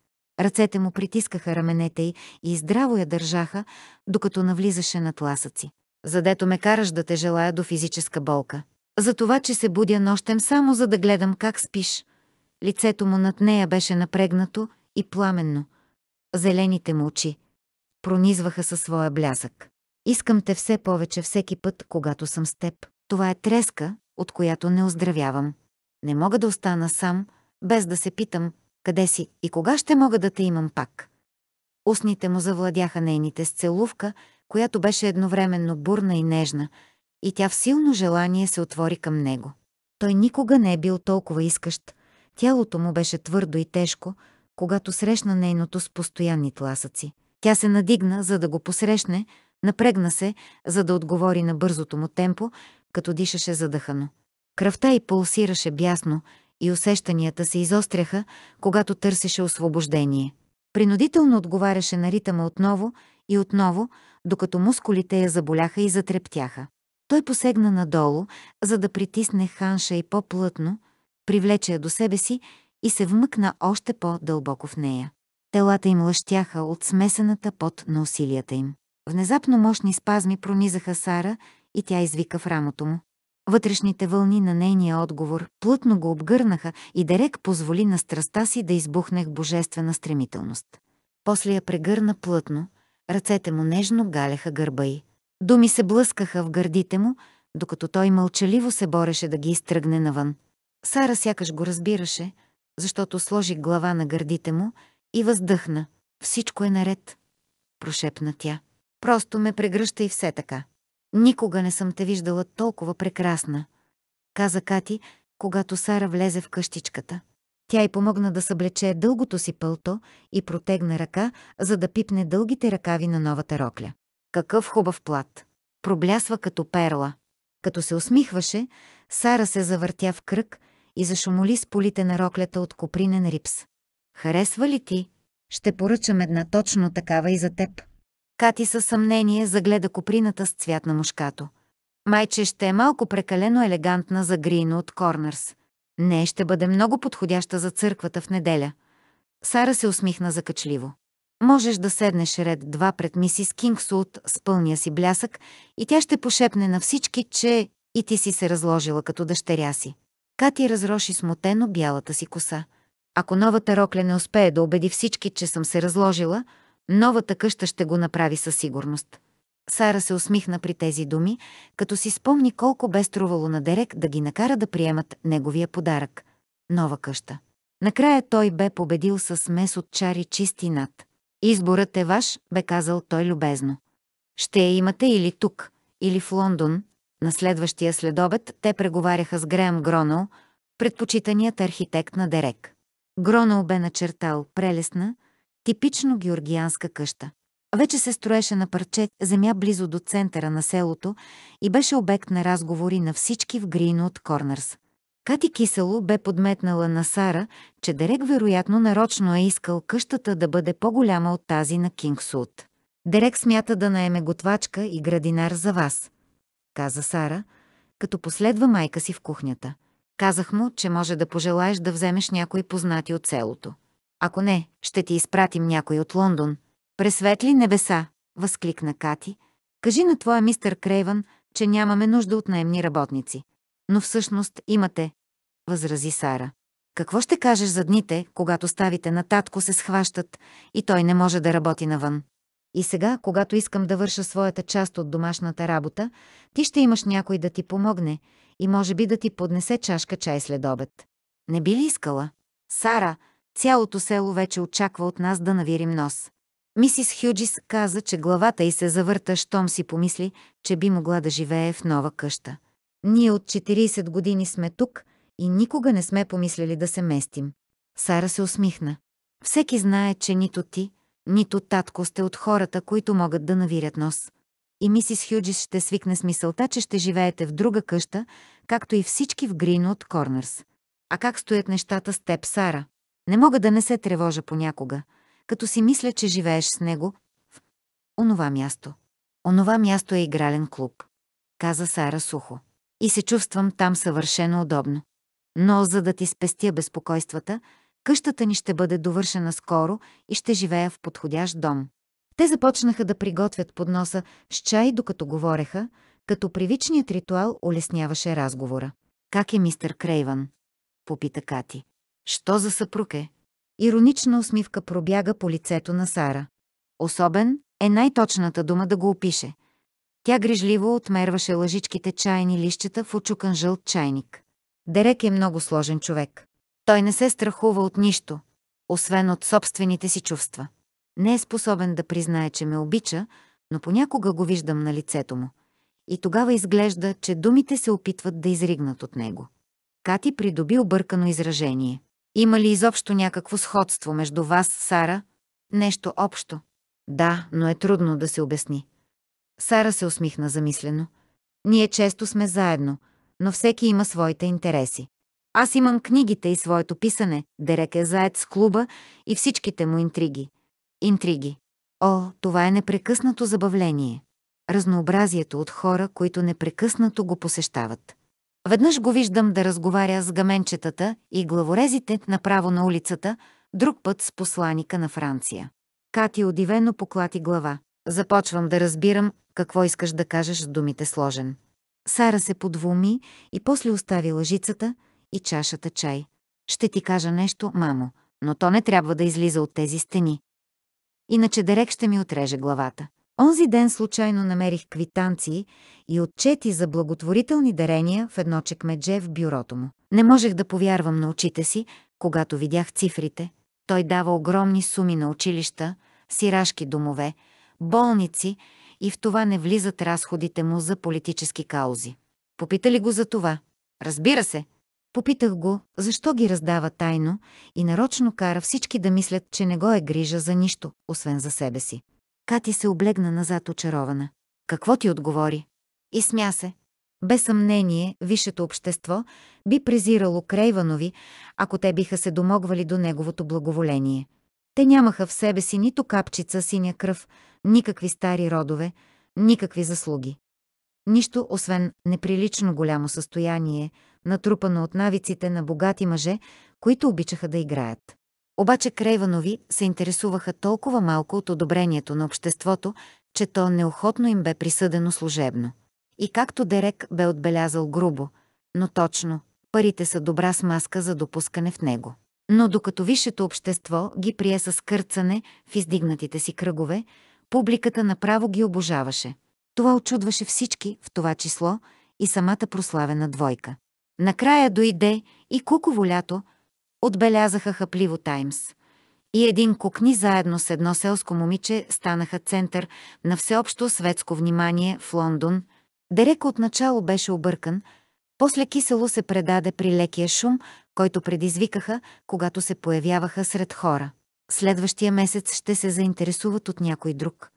Speaker 1: Ръцете му притискаха раменете й и здраво я държаха, докато навлизаше на тласъци. Задето ме караш да те желая до физическа болка. За това, че се будя нощем само за да гледам как спиш. Лицето му над нея беше напрегнато и пламенно. Зелените му очи пронизваха със своя блясък. Искам те все повече всеки път, когато съм с теб. Това е треска, от която не оздравявам. Не мога да остана сам, без да се питам, къде си и кога ще мога да те имам пак? Устните му завладяха нейните с целувка, която беше едновременно бурна и нежна, и тя в силно желание се отвори към него. Той никога не е бил толкова искащ, тялото му беше твърдо и тежко, когато срещна нейното с постоянни тласъци. Тя се надигна, за да го посрещне, напрегна се, за да отговори на бързото му темпо, като дишаше задъхано. Кръвта й пулсираше бясно, и усещанията се изостряха, когато търсеше освобождение. Принудително отговаряше на ритъма отново и отново, докато мускулите я заболяха и затрептяха. Той посегна надолу, за да притисне ханша и по-плътно, привлече я до себе си и се вмъкна още по-дълбоко в нея. Телата им лъщяха от смесената пот на усилията им. Внезапно мощни спазми пронизаха Сара и тя извика в рамото му. Вътрешните вълни на нейния отговор плътно го обгърнаха и Дерек позволи на страста си да избухне в божествена стремителност. После я прегърна плътно, ръцете му нежно галеха гърба й. Думи се блъскаха в гърдите му, докато той мълчаливо се бореше да ги изтръгне навън. Сара сякаш го разбираше, защото сложи глава на гърдите му и въздъхна. Всичко е наред, прошепна тя. Просто ме прегръща и все така. Никога не съм те виждала толкова прекрасна, каза Кати, когато Сара влезе в къщичката. Тя й помогна да съблече дългото си пълто и протегна ръка, за да пипне дългите ръкави на новата рокля. Какъв хубав плат! Проблясва като перла. Като се усмихваше, Сара се завъртя в кръг и зашумоли с полите на роклята от копринен рипс. Харесва ли ти? Ще поръчам една точно такава и за теб. Кати със съмнение загледа коприната с цвят на мушкато. Майче ще е малко прекалено елегантна за Грино от Корнърс. Не, ще бъде много подходяща за църквата в неделя. Сара се усмихна закачливо. Можеш да седнеш ред два пред мисис Кингсулт с пълния си блясък и тя ще пошепне на всички, че и ти си се разложила като дъщеря си. Кати разроши смутено бялата си коса. Ако новата рокля не успее да убеди всички, че съм се разложила, Новата къща ще го направи със сигурност. Сара се усмихна при тези думи, като си спомни колко бе струвало на Дерек да ги накара да приемат неговия подарък – нова къща. Накрая той бе победил с смес от чари чисти над. Изборът е ваш, бе казал той любезно. Ще я имате или тук, или в Лондон. На следващия следобед те преговаряха с Греъм Гронал, предпочитаният архитект на Дерек. Гронал бе начертал прелестна, Типично георгианска къща. Вече се строеше на парче земя близо до центъра на селото и беше обект на разговори на всички в Грино от Корнърс. Кати Кисело бе подметнала на Сара, че Дерек вероятно нарочно е искал къщата да бъде по-голяма от тази на Кингсуд. Дерек смята да наеме готвачка и градинар за вас, каза Сара, като последва майка си в кухнята. Казах му, че може да пожелаеш да вземеш някои познати от селото. Ако не, ще ти изпратим някой от Лондон. Пресветли небеса, възкликна Кати. Кажи на твоя мистер Крейвън, че нямаме нужда от наемни работници. Но всъщност имате, възрази Сара. Какво ще кажеш за дните, когато ставите на татко се схващат и той не може да работи навън? И сега, когато искам да върша своята част от домашната работа, ти ще имаш някой да ти помогне и може би да ти поднесе чашка чай след обед. Не би ли искала? Сара, Цялото село вече очаква от нас да навирим нос. Мисис Хюджис каза, че главата й се завърта, щом си помисли, че би могла да живее в нова къща. Ние от 40 години сме тук и никога не сме помислили да се местим. Сара се усмихна. Всеки знае, че нито ти, нито татко сте от хората, които могат да навирят нос. И мисис Хюджис ще свикне с мисълта, че ще живеете в друга къща, както и всички в Грин от Корнърс. А как стоят нещата с теб, Сара? Не мога да не се тревожа понякога, като си мисля, че живееш с него в онова място. Онова място е игрален клуб, каза Сара сухо. И се чувствам там съвършено удобно. Но за да ти спестя безпокойствата, къщата ни ще бъде довършена скоро и ще живея в подходящ дом. Те започнаха да приготвят подноса с чай, докато говореха, като привичният ритуал улесняваше разговора. Как е мистер Крейван? Попита Кати. Що за съпруг е? Иронична усмивка пробяга по лицето на Сара. Особен е най-точната дума да го опише. Тя грижливо отмерваше лъжичките чайни лищета в очукан жълт чайник. Дерек е много сложен човек. Той не се страхува от нищо, освен от собствените си чувства. Не е способен да признае, че ме обича, но понякога го виждам на лицето му. И тогава изглежда, че думите се опитват да изригнат от него. Кати придоби объркано изражение. Има ли изобщо някакво сходство между вас, Сара? Нещо общо. Да, но е трудно да се обясни. Сара се усмихна замислено. Ние често сме заедно, но всеки има своите интереси. Аз имам книгите и своето писане, Дерек е заед с клуба и всичките му интриги. Интриги. О, това е непрекъснато забавление. Разнообразието от хора, които непрекъснато го посещават. Веднъж го виждам да разговаря с гаменчетата и главорезите направо на улицата, друг път с посланика на Франция. Кати удивено поклати глава. Започвам да разбирам какво искаш да кажеш с думите сложен. Сара се подвуми и после остави лъжицата и чашата чай. Ще ти кажа нещо, мамо, но то не трябва да излиза от тези стени. Иначе Дерек ще ми отреже главата. Онзи ден случайно намерих квитанции и отчети за благотворителни дарения в едно чекмедже в бюрото му. Не можех да повярвам на очите си, когато видях цифрите. Той дава огромни суми на училища, сирашки домове, болници и в това не влизат разходите му за политически каузи. Попита ли го за това? Разбира се. Попитах го, защо ги раздава тайно и нарочно кара всички да мислят, че не го е грижа за нищо, освен за себе си. Кати се облегна назад очарована. Какво ти отговори? И смя се. Без съмнение, висшето общество би презирало Крейванови, ако те биха се домогвали до неговото благоволение. Те нямаха в себе си нито капчица синя кръв, никакви стари родове, никакви заслуги. Нищо, освен неприлично голямо състояние, натрупано от навиците на богати мъже, които обичаха да играят. Обаче Крейванови се интересуваха толкова малко от одобрението на обществото, че то неохотно им бе присъдено служебно. И както Дерек бе отбелязал грубо, но точно, парите са добра смазка за допускане в него. Но докато висшето общество ги прие с кърцане в издигнатите си кръгове, публиката направо ги обожаваше. Това очудваше всички, в това число и самата прославена двойка. Накрая дойде и куково лято, отбелязаха хапливо Таймс. И един кукни заедно с едно селско момиче станаха център на всеобщо светско внимание в Лондон. Дерек отначало беше объркан, после кисело се предаде при лекия шум, който предизвикаха, когато се появяваха сред хора. Следващия месец ще се заинтересуват от някой друг,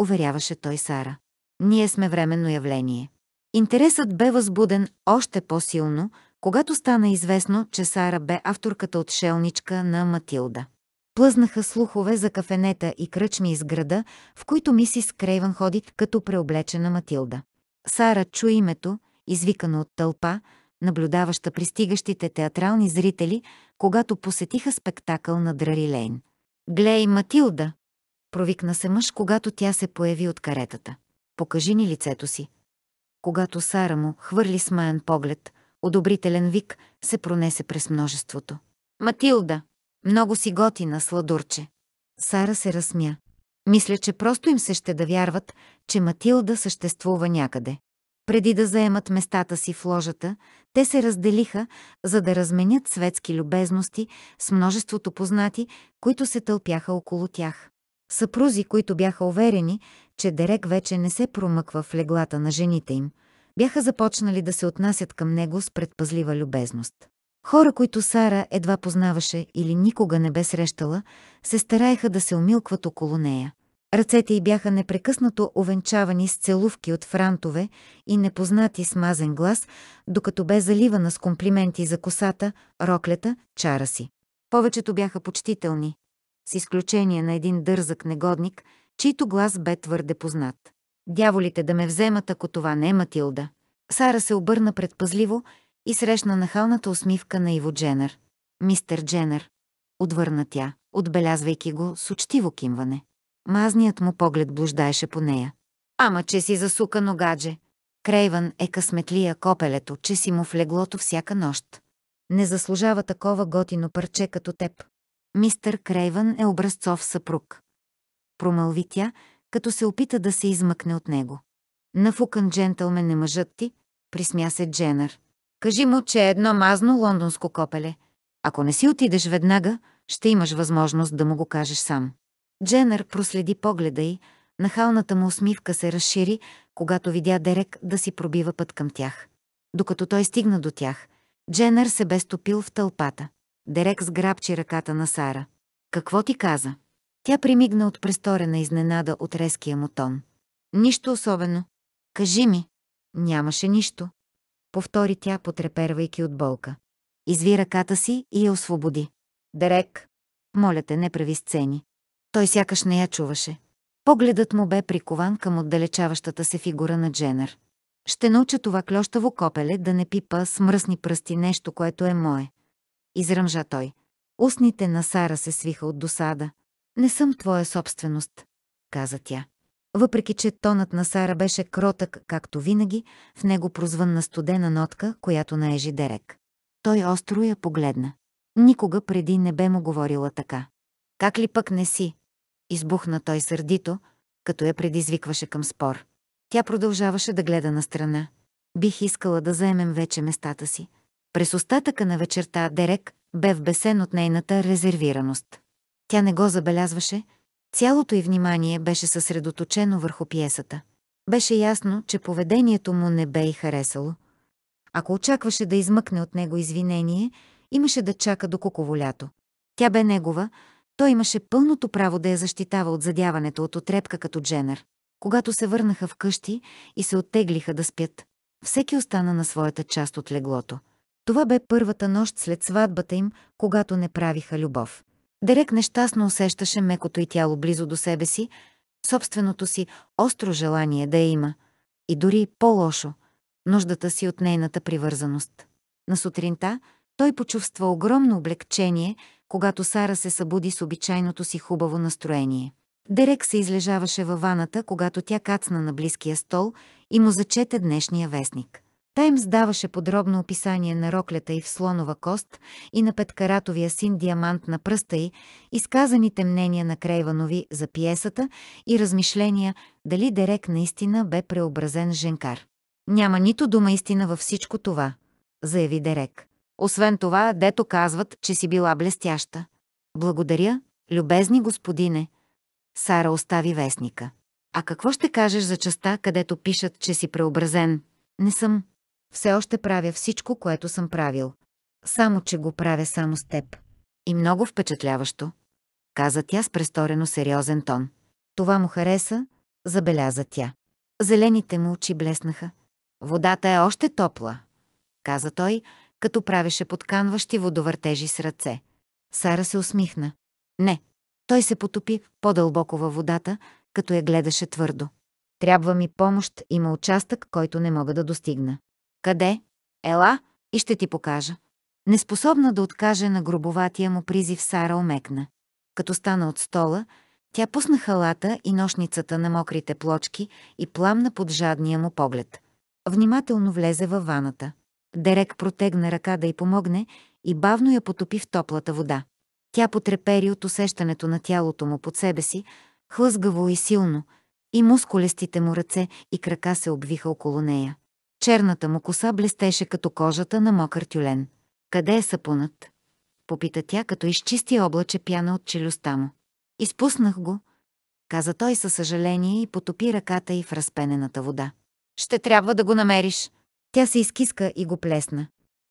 Speaker 1: уверяваше той Сара. Ние сме временно явление. Интересът бе възбуден още по-силно, когато стана известно, че Сара бе авторката от шелничка на Матилда. Плъзнаха слухове за кафенета и кръчми из града, в които мисис Крейвън ходи като преоблечена Матилда. Сара чу името, извикано от тълпа, наблюдаваща пристигащите театрални зрители, когато посетиха спектакъл на Драри Лейн. «Глей, Матилда!» Провикна се мъж, когато тя се появи от каретата. «Покажи ни лицето си!» Когато Сара му хвърли смаян поглед – Одобрителен вик се пронесе през множеството. Матилда, много си готина, сладурче. Сара се разсмя. Мисля, че просто им се ще да вярват, че Матилда съществува някъде. Преди да заемат местата си в ложата, те се разделиха, за да разменят светски любезности с множеството познати, които се тълпяха около тях. Съпрузи, които бяха уверени, че Дерек вече не се промъква в леглата на жените им – бяха започнали да се отнасят към него с предпазлива любезност. Хора, които Сара едва познаваше или никога не бе срещала, се стараеха да се умилкват около нея. Ръцете й бяха непрекъснато овенчавани с целувки от франтове и непознати смазен глас, докато бе заливана с комплименти за косата, роклята, чара си. Повечето бяха почтителни, с изключение на един дързък негодник, чийто глас бе твърде познат. Дяволите да ме вземат, ако това не е Матилда. Сара се обърна предпазливо и срещна нахалната усмивка на Иво Дженър. Мистер Дженър, отвърна тя, отбелязвайки го с учтиво кимване. Мазният му поглед блуждаеше по нея. Ама, че си засукано гадже. Крейван е късметлия копелето, че си му в леглото всяка нощ. Не заслужава такова готино парче като теб. Мистер Крейван е образцов съпруг. Промълви тя, като се опита да се измъкне от него. Нафукан джентълмен е мъжът ти, присмя се Дженър. Кажи му, че е едно мазно лондонско копеле. Ако не си отидеш веднага, ще имаш възможност да му го кажеш сам. Дженър проследи погледа й, нахалната му усмивка се разшири, когато видя Дерек да си пробива път към тях. Докато той стигна до тях, Дженър се бе стопил в тълпата. Дерек сграбчи ръката на Сара. «Какво ти каза?» Тя примигна от престорена изненада от резкия му тон. Нищо особено. Кажи ми. Нямаше нищо. Повтори тя, потрепервайки от болка. Изви ръката си и я освободи. Дерек, моля те, не прави сцени. Той сякаш не я чуваше. Погледът му бе прикован към отдалечаващата се фигура на Дженър. Ще науча това клющаво копеле да не пипа с мръсни пръсти нещо, което е мое. Изръмжа той. Устните на Сара се свиха от досада. Не съм твоя собственост, каза тя. Въпреки, че тонът на Сара беше кротък, както винаги, в него прозвънна студена нотка, която наежи Дерек. Той остро я погледна. Никога преди не бе му говорила така. Как ли пък не си? Избухна той сърдито, като я предизвикваше към спор. Тя продължаваше да гледа на страна. Бих искала да заемем вече местата си. През остатъка на вечерта Дерек бе вбесен от нейната резервираност. Тя не го забелязваше, цялото й внимание беше съсредоточено върху пиесата. Беше ясно, че поведението му не бе и харесало. Ако очакваше да измъкне от него извинение, имаше да чака до куково лято. Тя бе негова, той имаше пълното право да я защитава от задяването от отрепка като Дженър. Когато се върнаха в къщи и се оттеглиха да спят, всеки остана на своята част от леглото. Това бе първата нощ след сватбата им, когато не правиха любов. Дерек нещастно усещаше мекото и тяло близо до себе си, собственото си остро желание да я има, и дори по-лошо – нуждата си от нейната привързаност. На сутринта той почувства огромно облегчение, когато Сара се събуди с обичайното си хубаво настроение. Дерек се излежаваше във ваната, когато тя кацна на близкия стол и му зачете днешния вестник. Таймс даваше сдаваше подробно описание на роклята и в слонова кост и на петкаратовия син диамант на пръста й, изказаните мнения на Крейванови за пиесата и размишления дали Дерек наистина бе преобразен женкар. Няма нито дума истина във всичко това, заяви Дерек. Освен това, дето казват, че си била блестяща. Благодаря, любезни господине. Сара остави вестника. А какво ще кажеш за частта, където пишат, че си преобразен? Не съм, все още правя всичко, което съм правил. Само, че го правя само с теб. И много впечатляващо, каза тя с престорено сериозен тон. Това му хареса, забеляза тя. Зелените му очи блеснаха. Водата е още топла, каза той, като правеше подканващи водовъртежи с ръце. Сара се усмихна. Не, той се потопи по-дълбоко във водата, като я гледаше твърдо. Трябва ми помощ, има участък, който не мога да достигна. Къде? Ела и ще ти покажа. Неспособна да откаже на грубоватия му призив Сара омекна. Като стана от стола, тя пусна халата и нощницата на мокрите плочки и пламна под жадния му поглед. Внимателно влезе във ваната. Дерек протегна ръка да й помогне и бавно я потопи в топлата вода. Тя потрепери от усещането на тялото му под себе си, хлъзгаво и силно, и мускулестите му ръце и крака се обвиха около нея. Черната му коса блестеше като кожата на мокър тюлен. Къде е сапунът? Попита тя, като изчисти облаче пяна от челюстта му. Изпуснах го, каза той със съжаление и потопи ръката й в разпенената вода. Ще трябва да го намериш. Тя се изкиска и го плесна.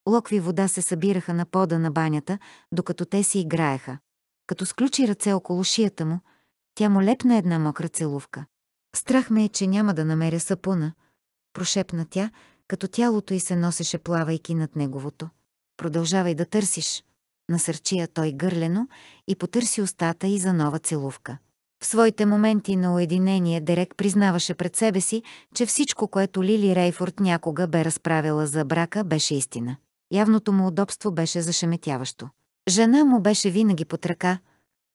Speaker 1: Локви вода се събираха на пода на банята, докато те си играеха. Като сключи ръце около шията му, тя му лепна една мокра целувка. Страх ме е, че няма да намеря сапуна, прошепна тя, като тялото й се носеше плавайки над неговото. Продължавай да търсиш. Насърчия той гърлено и потърси устата й за нова целувка. В своите моменти на уединение Дерек признаваше пред себе си, че всичко, което Лили Рейфорд някога бе разправила за брака, беше истина. Явното му удобство беше зашеметяващо. Жена му беше винаги под ръка.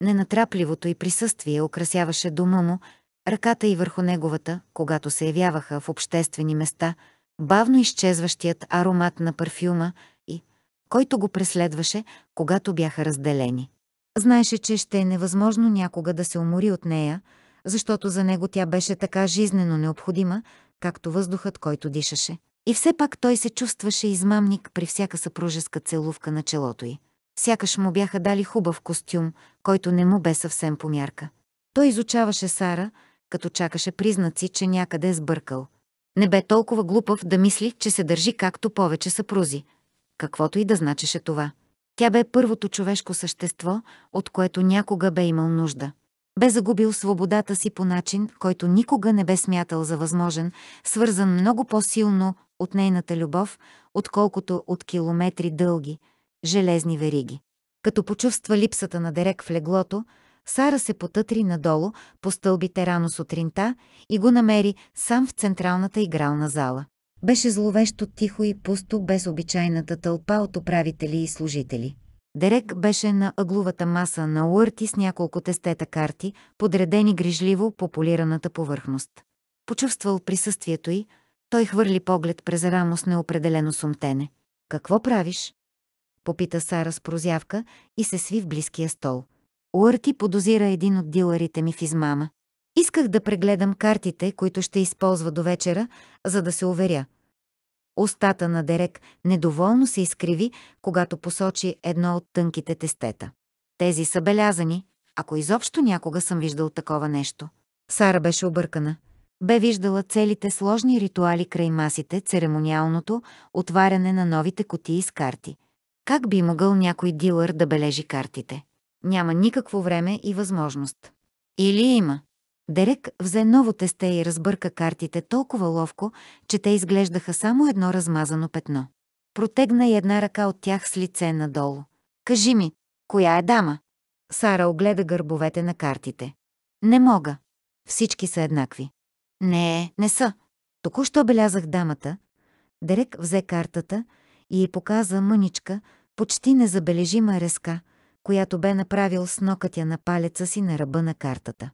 Speaker 1: Ненатрапливото й присъствие украсяваше дома му, ръката и върху неговата, когато се явяваха в обществени места, бавно изчезващият аромат на парфюма и, който го преследваше, когато бяха разделени. Знаеше, че ще е невъзможно някога да се умори от нея, защото за него тя беше така жизнено необходима, както въздухът, който дишаше. И все пак той се чувстваше измамник при всяка съпружеска целувка на челото й. Сякаш му бяха дали хубав костюм, който не му бе съвсем помярка. Той изучаваше Сара, като чакаше признаци, че някъде е сбъркал. Не бе толкова глупав да мисли, че се държи както повече съпрузи. Каквото и да значеше това. Тя бе първото човешко същество, от което някога бе имал нужда. Бе загубил свободата си по начин, който никога не бе смятал за възможен, свързан много по-силно от нейната любов, отколкото от километри дълги, железни вериги. Като почувства липсата на Дерек в леглото, Сара се потътри надолу по стълбите рано сутринта и го намери сам в централната игрална зала. Беше зловещо тихо и пусто без обичайната тълпа от управители и служители. Дерек беше на ъгловата маса на Уърти с няколко тестета карти, подредени грижливо по полираната повърхност. Почувствал присъствието й, той хвърли поглед през рамо с неопределено сумтене. «Какво правиш?» Попита Сара с прозявка и се сви в близкия стол. Уърти подозира един от дилърите ми в измама. Исках да прегледам картите, които ще използва до вечера, за да се уверя. Остата на Дерек недоволно се изкриви, когато посочи едно от тънките тестета. Тези са белязани, ако изобщо някога съм виждал такова нещо. Сара беше объркана. Бе виждала целите сложни ритуали край масите, церемониалното отваряне на новите кутии с карти. Как би могъл някой дилър да бележи картите? Няма никакво време и възможност. Или има. Дерек взе ново тесте и разбърка картите толкова ловко, че те изглеждаха само едно размазано петно. Протегна и една ръка от тях с лице надолу. Кажи ми, коя е дама? Сара огледа гърбовете на картите. Не мога. Всички са еднакви. Не, не са. Току-що белязах дамата. Дерек взе картата и й показа мъничка, почти незабележима резка – която бе направил с нокътя на палеца си на ръба на картата.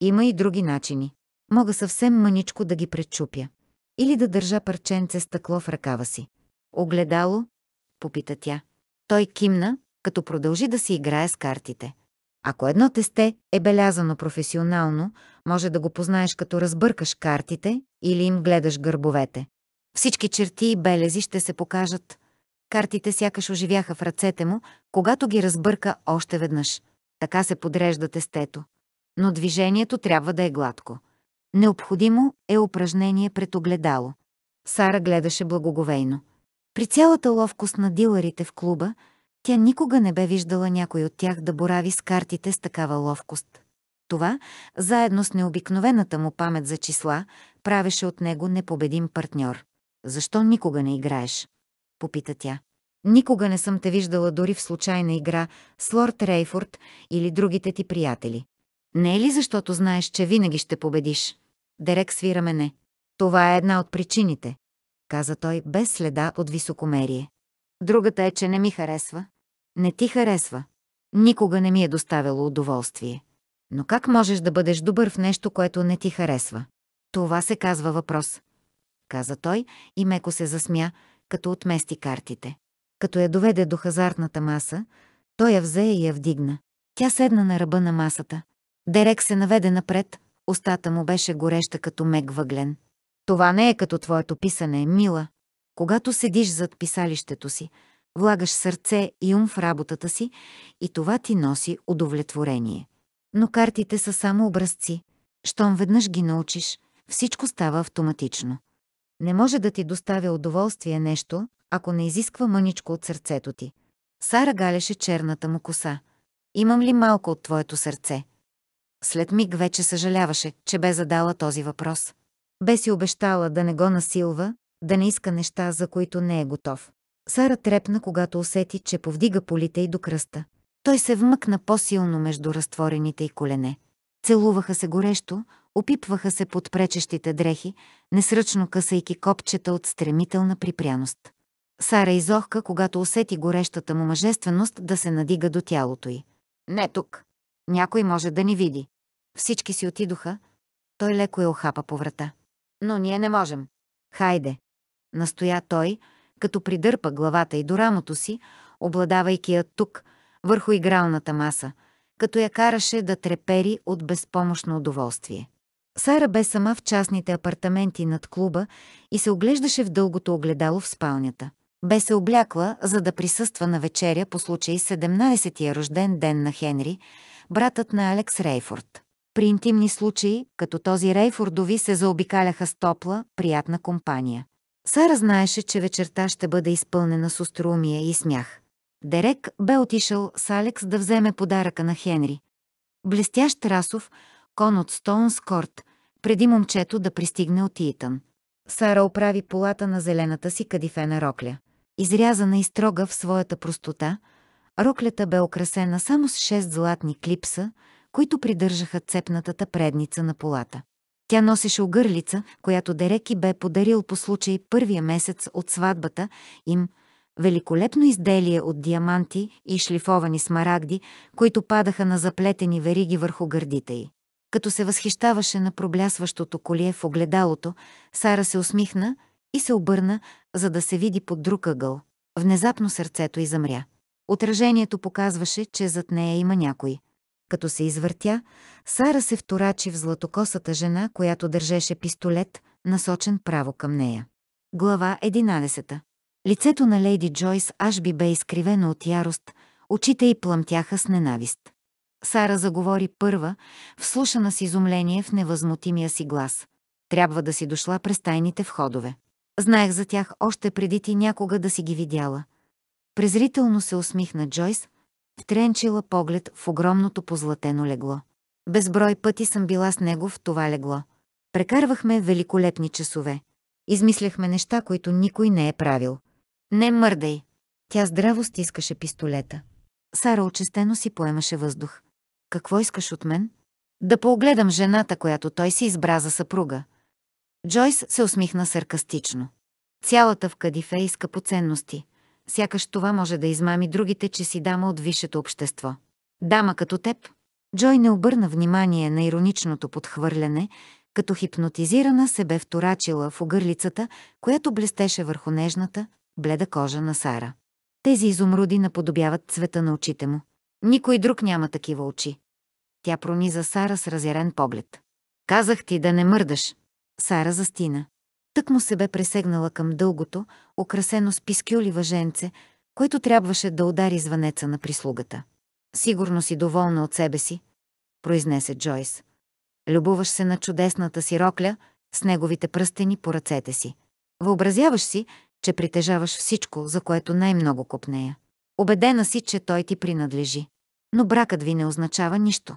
Speaker 1: Има и други начини. Мога съвсем мъничко да ги пречупя. Или да държа парченце стъкло в ръкава си. Огледало? Попита тя. Той кимна, като продължи да си играе с картите. Ако едно тесте е белязано професионално, може да го познаеш като разбъркаш картите или им гледаш гърбовете. Всички черти и белези ще се покажат – Картите сякаш оживяха в ръцете му, когато ги разбърка още веднъж. Така се подрежда тестето. Но движението трябва да е гладко. Необходимо е упражнение пред огледало. Сара гледаше благоговейно. При цялата ловкост на диларите в клуба, тя никога не бе виждала някой от тях да борави с картите с такава ловкост. Това, заедно с необикновената му памет за числа, правеше от него непобедим партньор. Защо никога не играеш? попита тя. Никога не съм те виждала дори в случайна игра с лорд Рейфорд или другите ти приятели. Не е ли защото знаеш, че винаги ще победиш? Дерек свира мене. Това е една от причините, каза той без следа от високомерие. Другата е, че не ми харесва. Не ти харесва. Никога не ми е доставяло удоволствие. Но как можеш да бъдеш добър в нещо, което не ти харесва? Това се казва въпрос. Каза той и меко се засмя, като отмести картите. Като я доведе до хазартната маса, той я взе и я вдигна. Тя седна на ръба на масата. Дерек се наведе напред, устата му беше гореща като мег въглен. Това не е като твоето писане, мила. Когато седиш зад писалището си, влагаш сърце и ум в работата си и това ти носи удовлетворение. Но картите са само образци. Щом веднъж ги научиш, всичко става автоматично. Не може да ти доставя удоволствие нещо, ако не изисква мъничко от сърцето ти. Сара галеше черната му коса. Имам ли малко от твоето сърце? След миг вече съжаляваше, че бе задала този въпрос. Бе си обещала да не го насилва, да не иска неща, за които не е готов. Сара трепна, когато усети, че повдига полите и до кръста. Той се вмъкна по-силно между разтворените и колене. Целуваха се горещо, опипваха се под пречещите дрехи, несръчно късайки копчета от стремителна припряност. Сара изохка, когато усети горещата му мъжественост да се надига до тялото й. «Не тук. Някой може да ни види». Всички си отидоха. Той леко я охапа по врата. «Но ние не можем». «Хайде», настоя той, като придърпа главата й до рамото си, обладавайки я тук, върху игралната маса, като я караше да трепери от безпомощно удоволствие. Сара бе сама в частните апартаменти над клуба и се оглеждаше в дългото огледало в спалнята. Бе се облякла, за да присъства на вечеря по случай 17-тия рожден ден на Хенри, братът на Алекс Рейфорд. При интимни случаи, като този Рейфордови се заобикаляха с топла, приятна компания. Сара знаеше, че вечерта ще бъде изпълнена с остроумие и смях. Дерек бе отишъл с Алекс да вземе подаръка на Хенри. Блестящ расов, кон от Стоунс Корт, преди момчето да пристигне от Итан. Сара оправи полата на зелената си кадифена рокля. Изрязана и строга в своята простота, роклята бе украсена само с шест златни клипса, които придържаха цепнатата предница на полата. Тя носеше огърлица, която Дереки бе подарил по случай първия месец от сватбата им, великолепно изделие от диаманти и шлифовани смарагди, които падаха на заплетени вериги върху гърдите й. Като се възхищаваше на проблясващото колие в огледалото, Сара се усмихна и се обърна, за да се види под друг ъгъл. Внезапно сърцето й замря. Отражението показваше, че зад нея има някой. Като се извъртя, Сара се вторачи в златокосата жена, която държеше пистолет, насочен право към нея. Глава 11. Лицето на Лейди Джойс аж би бе изкривено от ярост, очите й плъмтяха с ненавист. Сара заговори първа, вслушана с изумление в невъзмутимия си глас. Трябва да си дошла през тайните входове. Знаех за тях още преди ти някога да си ги видяла. Презрително се усмихна Джойс, втренчила поглед в огромното позлатено легло. Безброй пъти съм била с него в това легло. Прекарвахме великолепни часове. Измисляхме неща, които никой не е правил. Не мърдай! Тя здраво стискаше пистолета. Сара очестено си поемаше въздух какво искаш от мен? Да погледам жената, която той си избра за съпруга. Джойс се усмихна саркастично. Цялата в кадифе иска по ценности. Сякаш това може да измами другите, че си дама от висшето общество. Дама като теб. Джой не обърна внимание на ироничното подхвърляне, като хипнотизирана се бе вторачила в огърлицата, която блестеше върху нежната, бледа кожа на Сара. Тези изумруди наподобяват цвета на очите му. Никой друг няма такива очи. Тя прониза Сара с разярен поглед. Казах ти да не мърдаш. Сара застина. Тък му се бе пресегнала към дългото, украсено с пискюли въженце, което трябваше да удари звънеца на прислугата. Сигурно си доволна от себе си, произнесе Джойс. Любуваш се на чудесната си рокля с неговите пръстени по ръцете си. Въобразяваш си, че притежаваш всичко, за което най-много купнея. Обедена си, че той ти принадлежи. Но бракът ви не означава нищо.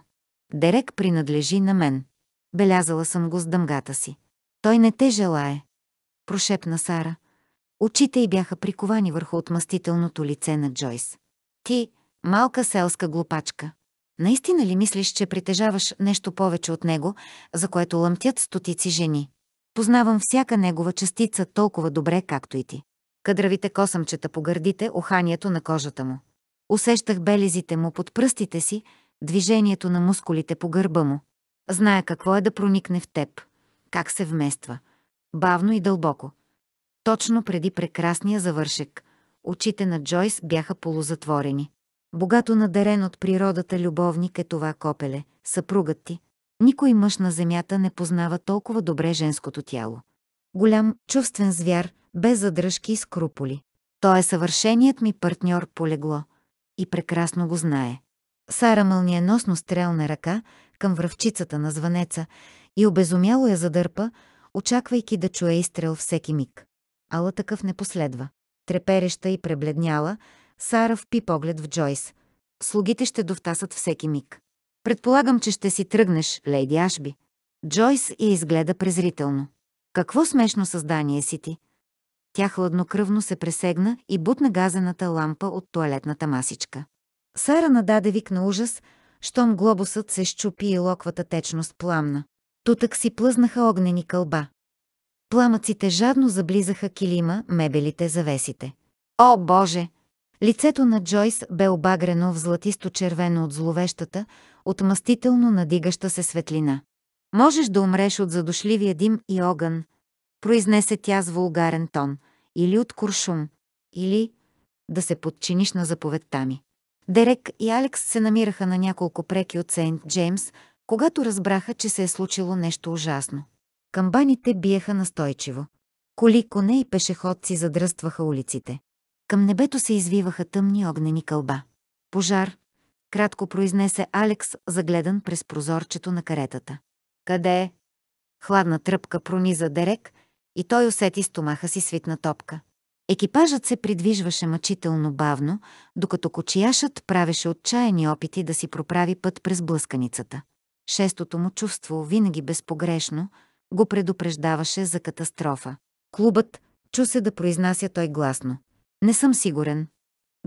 Speaker 1: Дерек принадлежи на мен. Белязала съм го с дъмгата си. Той не те желае. Прошепна Сара. Очите й бяха приковани върху отмъстителното лице на Джойс. Ти, малка селска глупачка. Наистина ли мислиш, че притежаваш нещо повече от него, за което лъмтят стотици жени? Познавам всяка негова частица толкова добре, както и ти. Кадравите косъмчета по гърдите, уханието на кожата му. Усещах белезите му под пръстите си, движението на мускулите по гърба му. Знае какво е да проникне в теб, как се вмества, бавно и дълбоко. Точно преди прекрасния завършек, очите на Джойс бяха полузатворени. Богато надарен от природата любовник е това копеле, съпругът ти. Никой мъж на земята не познава толкова добре женското тяло. Голям, чувствен звяр, без задръжки и скруполи. Той е съвършеният ми партньор полегло и прекрасно го знае. Сара мълниеносно стрелна ръка към връвчицата на звънеца и обезумяло я задърпа, очаквайки да чуе изстрел всеки миг. Ала такъв не последва. Трепереща и пребледняла, Сара впи поглед в Джойс. Слугите ще довтасат всеки миг. Предполагам, че ще си тръгнеш, лейди Ашби. Джойс я изгледа презрително. Какво смешно създание си ти? Тя хладнокръвно се пресегна и бутна газената лампа от туалетната масичка. Сара нададе вик на ужас, щом глобусът се щупи и локвата течност пламна. Тутък си плъзнаха огнени кълба. Пламъците жадно заблизаха килима, мебелите, завесите. О, Боже! Лицето на Джойс бе обагрено в златисто-червено от зловещата, от мастително надигаща се светлина. Можеш да умреш от задушливия дим и огън, произнесе тя с вулгарен тон, или от куршум, или да се подчиниш на заповедта ми. Дерек и Алекс се намираха на няколко преки от Сент Джеймс, когато разбраха, че се е случило нещо ужасно. Камбаните биеха настойчиво. Коли, коне и пешеходци задръстваха улиците. Към небето се извиваха тъмни огнени кълба. Пожар, кратко произнесе Алекс, загледан през прозорчето на каретата. Къде е? Хладна тръпка прониза Дерек и той усети стомаха си свитна топка. Екипажът се придвижваше мъчително бавно, докато кочияшът правеше отчаяни опити да си проправи път през блъсканицата. Шестото му чувство, винаги безпогрешно, го предупреждаваше за катастрофа. Клубът чу се да произнася той гласно. Не съм сигурен.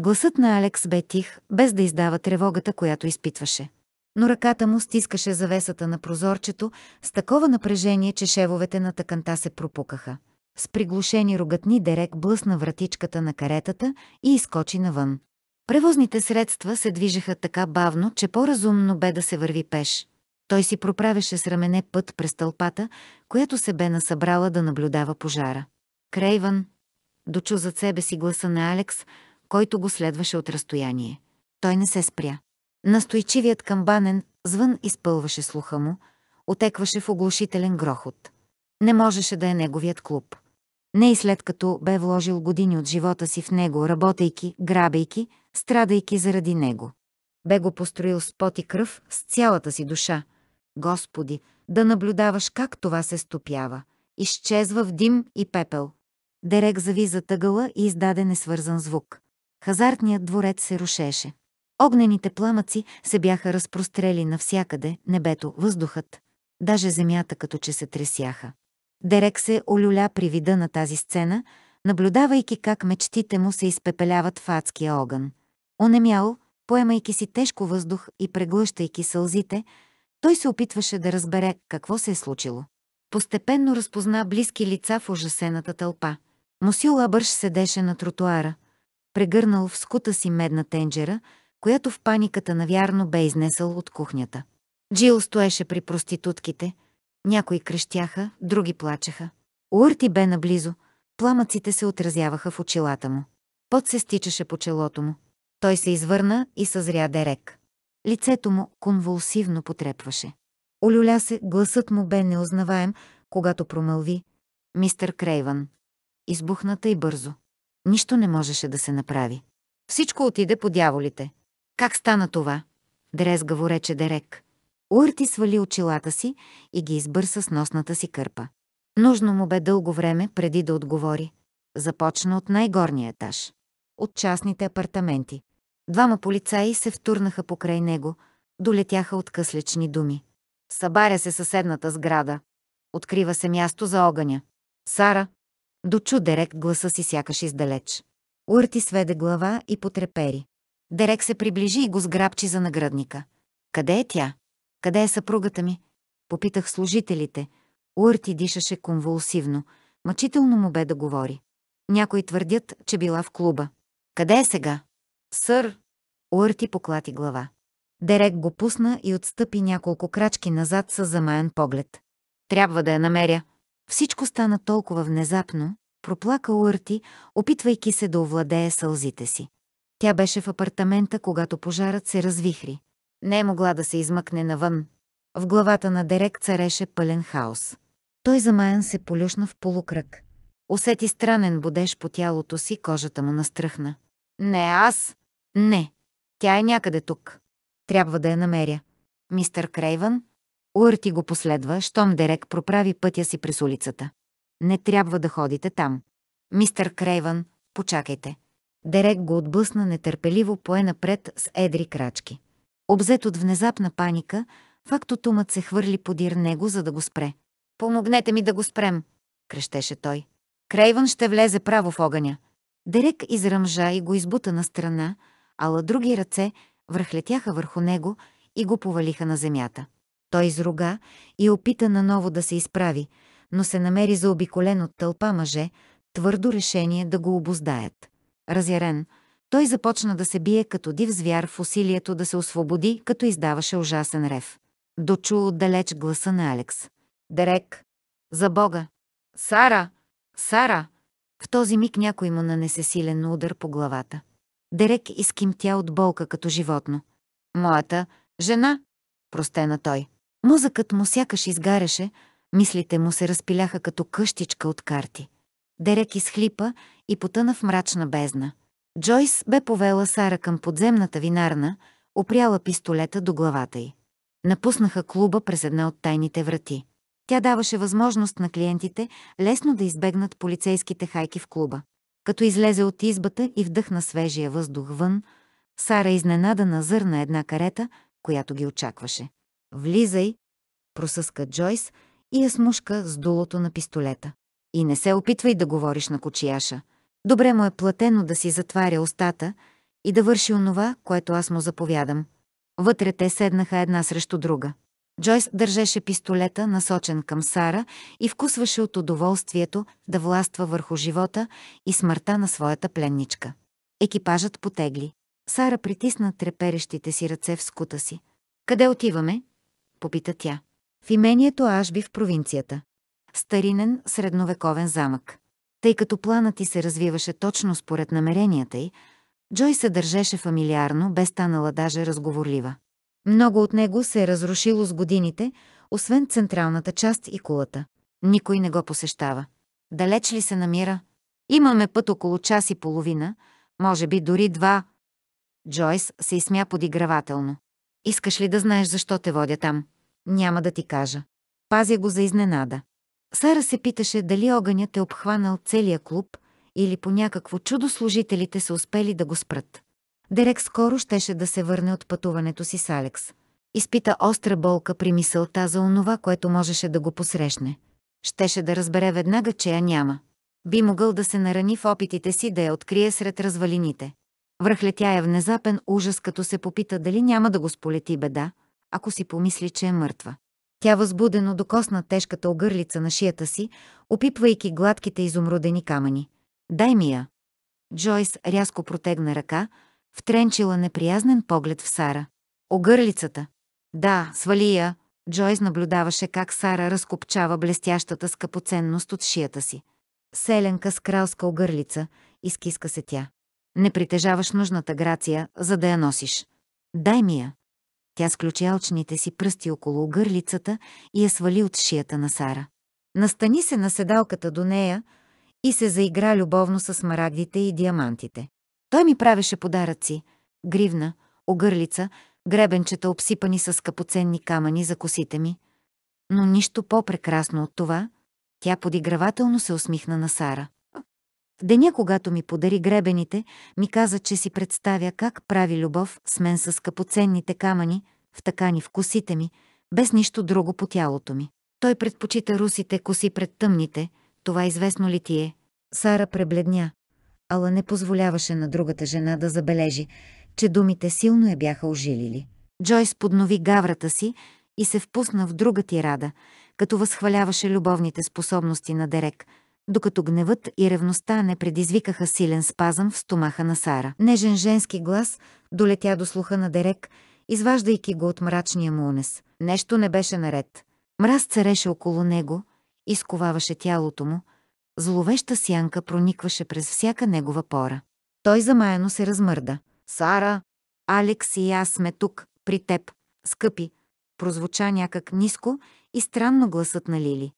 Speaker 1: Гласът на Алекс бе тих, без да издава тревогата, която изпитваше. Но ръката му стискаше завесата на прозорчето с такова напрежение, че шевовете на тъканта се пропукаха. С приглушени рогатни Дерек блъсна вратичката на каретата и изкочи навън. Превозните средства се движеха така бавно, че по-разумно бе да се върви пеш. Той си проправеше с рамене път през тълпата, която се бе насъбрала да наблюдава пожара. Крейван, дочу зад себе си гласа на Алекс, който го следваше от разстояние. Той не се спря. Настойчивият камбанен звън изпълваше слуха му, отекваше в оглушителен грохот. Не можеше да е неговият клуб не и след като бе вложил години от живота си в него, работейки, грабейки, страдайки заради него. Бе го построил с пот и кръв, с цялата си душа. Господи, да наблюдаваш как това се стопява. Изчезва в дим и пепел. Дерек зави за тъгъла и издаде несвързан звук. Хазартният дворец се рушеше. Огнените пламъци се бяха разпрострели навсякъде, небето, въздухът. Даже земята като че се тресяха. Дерек се олюля при вида на тази сцена, наблюдавайки как мечтите му се изпепеляват в адския огън. Онемял, поемайки си тежко въздух и преглъщайки сълзите, той се опитваше да разбере какво се е случило. Постепенно разпозна близки лица в ужасената тълпа. Мусил Абърш седеше на тротуара, прегърнал в скута си медна тенджера, която в паниката навярно бе изнесъл от кухнята. Джил стоеше при проститутките – някои крещяха, други плачеха. Уърти бе наблизо, пламъците се отразяваха в очилата му. Пот се стичаше по челото му. Той се извърна и съзря Дерек. Лицето му конвулсивно потрепваше. Олюля се, гласът му бе неузнаваем, когато промълви. Мистър Крейван. Избухната и бързо. Нищо не можеше да се направи. Всичко отиде по дяволите. Как стана това? Дрезгаво рече Дерек. Уърти свали очилата си и ги избърса с носната си кърпа. Нужно му бе дълго време преди да отговори. Започна от най-горния етаж. От частните апартаменти. Двама полицаи се втурнаха покрай него, долетяха от къслични думи. Събаря се съседната сграда. Открива се място за огъня. Сара! Дочу Дерек гласа си сякаш издалеч. Уърти сведе глава и потрепери. Дерек се приближи и го сграбчи за наградника. Къде е тя? Къде е съпругата ми? Попитах служителите. Уърти дишаше конвулсивно. Мъчително му бе да говори. Някои твърдят, че била в клуба. Къде е сега? Сър! Уърти поклати глава. Дерек го пусна и отстъпи няколко крачки назад с замаян поглед. Трябва да я намеря. Всичко стана толкова внезапно, проплака Уърти, опитвайки се да овладее сълзите си. Тя беше в апартамента, когато пожарът се развихри. Не е могла да се измъкне навън. В главата на Дерек цареше пълен хаос. Той замаян се полюшна в полукръг. Усети странен будеж по тялото си, кожата му настръхна. Не аз! Не! Тя е някъде тук. Трябва да я намеря. Мистър Крейвън? Уърти го последва, щом Дерек проправи пътя си през улицата. Не трябва да ходите там. Мистър Крейвън, почакайте. Дерек го отблъсна нетърпеливо пое напред с едри крачки. Обзет от внезапна паника, фактотумът се хвърли подир него, за да го спре. «Помогнете ми да го спрем!» — крещеше той. Крейвън ще влезе право в огъня. Дерек изръмжа и го избута на страна, ала други ръце връхлетяха върху него и го повалиха на земята. Той изруга и опита наново да се изправи, но се намери заобиколен от тълпа мъже, твърдо решение да го обоздаят. Разярен, той започна да се бие като див звяр в усилието да се освободи, като издаваше ужасен рев. Дочу отдалеч гласа на Алекс. Дерек! За Бога! Сара! Сара! В този миг някой му нанесе силен удар по главата. Дерек изкимтя от болка като животно. Моята жена! Простена той. Музъкът му сякаш изгаряше, мислите му се разпиляха като къщичка от карти. Дерек изхлипа и потъна в мрачна бездна. Джойс бе повела Сара към подземната винарна, опряла пистолета до главата й. Напуснаха клуба през една от тайните врати. Тя даваше възможност на клиентите лесно да избегнат полицейските хайки в клуба. Като излезе от избата и вдъхна свежия въздух вън, Сара изненада назърна една карета, която ги очакваше. «Влизай!» – просъска Джойс и я смушка с дулото на пистолета. «И не се опитвай да говориш на кочияша. Добре му е платено да си затваря устата и да върши онова, което аз му заповядам. Вътре те седнаха една срещу друга. Джойс държеше пистолета, насочен към Сара, и вкусваше от удоволствието да властва върху живота и смъртта на своята пленничка. Екипажът потегли. Сара притисна треперещите си ръце в скута си. «Къде отиваме?» – попита тя. «В имението Ашби в провинцията. Старинен средновековен замък тъй като планът ти се развиваше точно според намеренията й, Джой се държеше фамилиарно, без станала даже разговорлива. Много от него се е разрушило с годините, освен централната част и кулата. Никой не го посещава. Далеч ли се намира? Имаме път около час и половина, може би дори два. Джойс се изсмя подигравателно. Искаш ли да знаеш защо те водя там? Няма да ти кажа. Пазя го за изненада. Сара се питаше дали огънят е обхванал целия клуб или по някакво чудо служителите са успели да го спрат. Дерек скоро щеше да се върне от пътуването си с Алекс. Изпита остра болка при мисълта за онова, което можеше да го посрещне. Щеше да разбере веднага, че я няма. Би могъл да се нарани в опитите си да я открие сред развалините. Връхлетя е внезапен ужас, като се попита дали няма да го сполети беда, ако си помисли, че е мъртва. Тя възбудено докосна тежката огърлица на шията си, опипвайки гладките изумрудени камъни. «Дай ми я!» Джойс рязко протегна ръка, втренчила неприязнен поглед в Сара. «Огърлицата!» «Да, свали я!» Джойс наблюдаваше как Сара разкопчава блестящата скъпоценност от шията си. Селенка с кралска огърлица, изкиска се тя. Не притежаваш нужната грация, за да я носиш. Дай ми я. Тя сключи алчните си пръсти около гърлицата и я свали от шията на Сара. Настани се на седалката до нея и се заигра любовно с марагдите и диамантите. Той ми правеше подаръци – гривна, огърлица, гребенчета обсипани с капоценни камъни за косите ми. Но нищо по-прекрасно от това, тя подигравателно се усмихна на Сара деня, когато ми подари гребените, ми каза, че си представя как прави любов с мен с скъпоценните камъни, такани в косите ми, без нищо друго по тялото ми. Той предпочита русите коси пред тъмните, това известно ли ти е? Сара пребледня. Ала не позволяваше на другата жена да забележи, че думите силно я бяха ожилили. Джойс поднови гаврата си и се впусна в друга тирада, като възхваляваше любовните способности на Дерек – докато гневът и ревността не предизвикаха силен спазъм в стомаха на Сара. Нежен женски глас долетя до слуха на Дерек, изваждайки го от мрачния му унес. Нещо не беше наред. Мраз цареше около него, изковаваше тялото му, зловеща сянка проникваше през всяка негова пора. Той замаяно се размърда. «Сара, Алекс и аз сме тук, при теб, скъпи!» прозвуча някак ниско и странно гласът на Лили.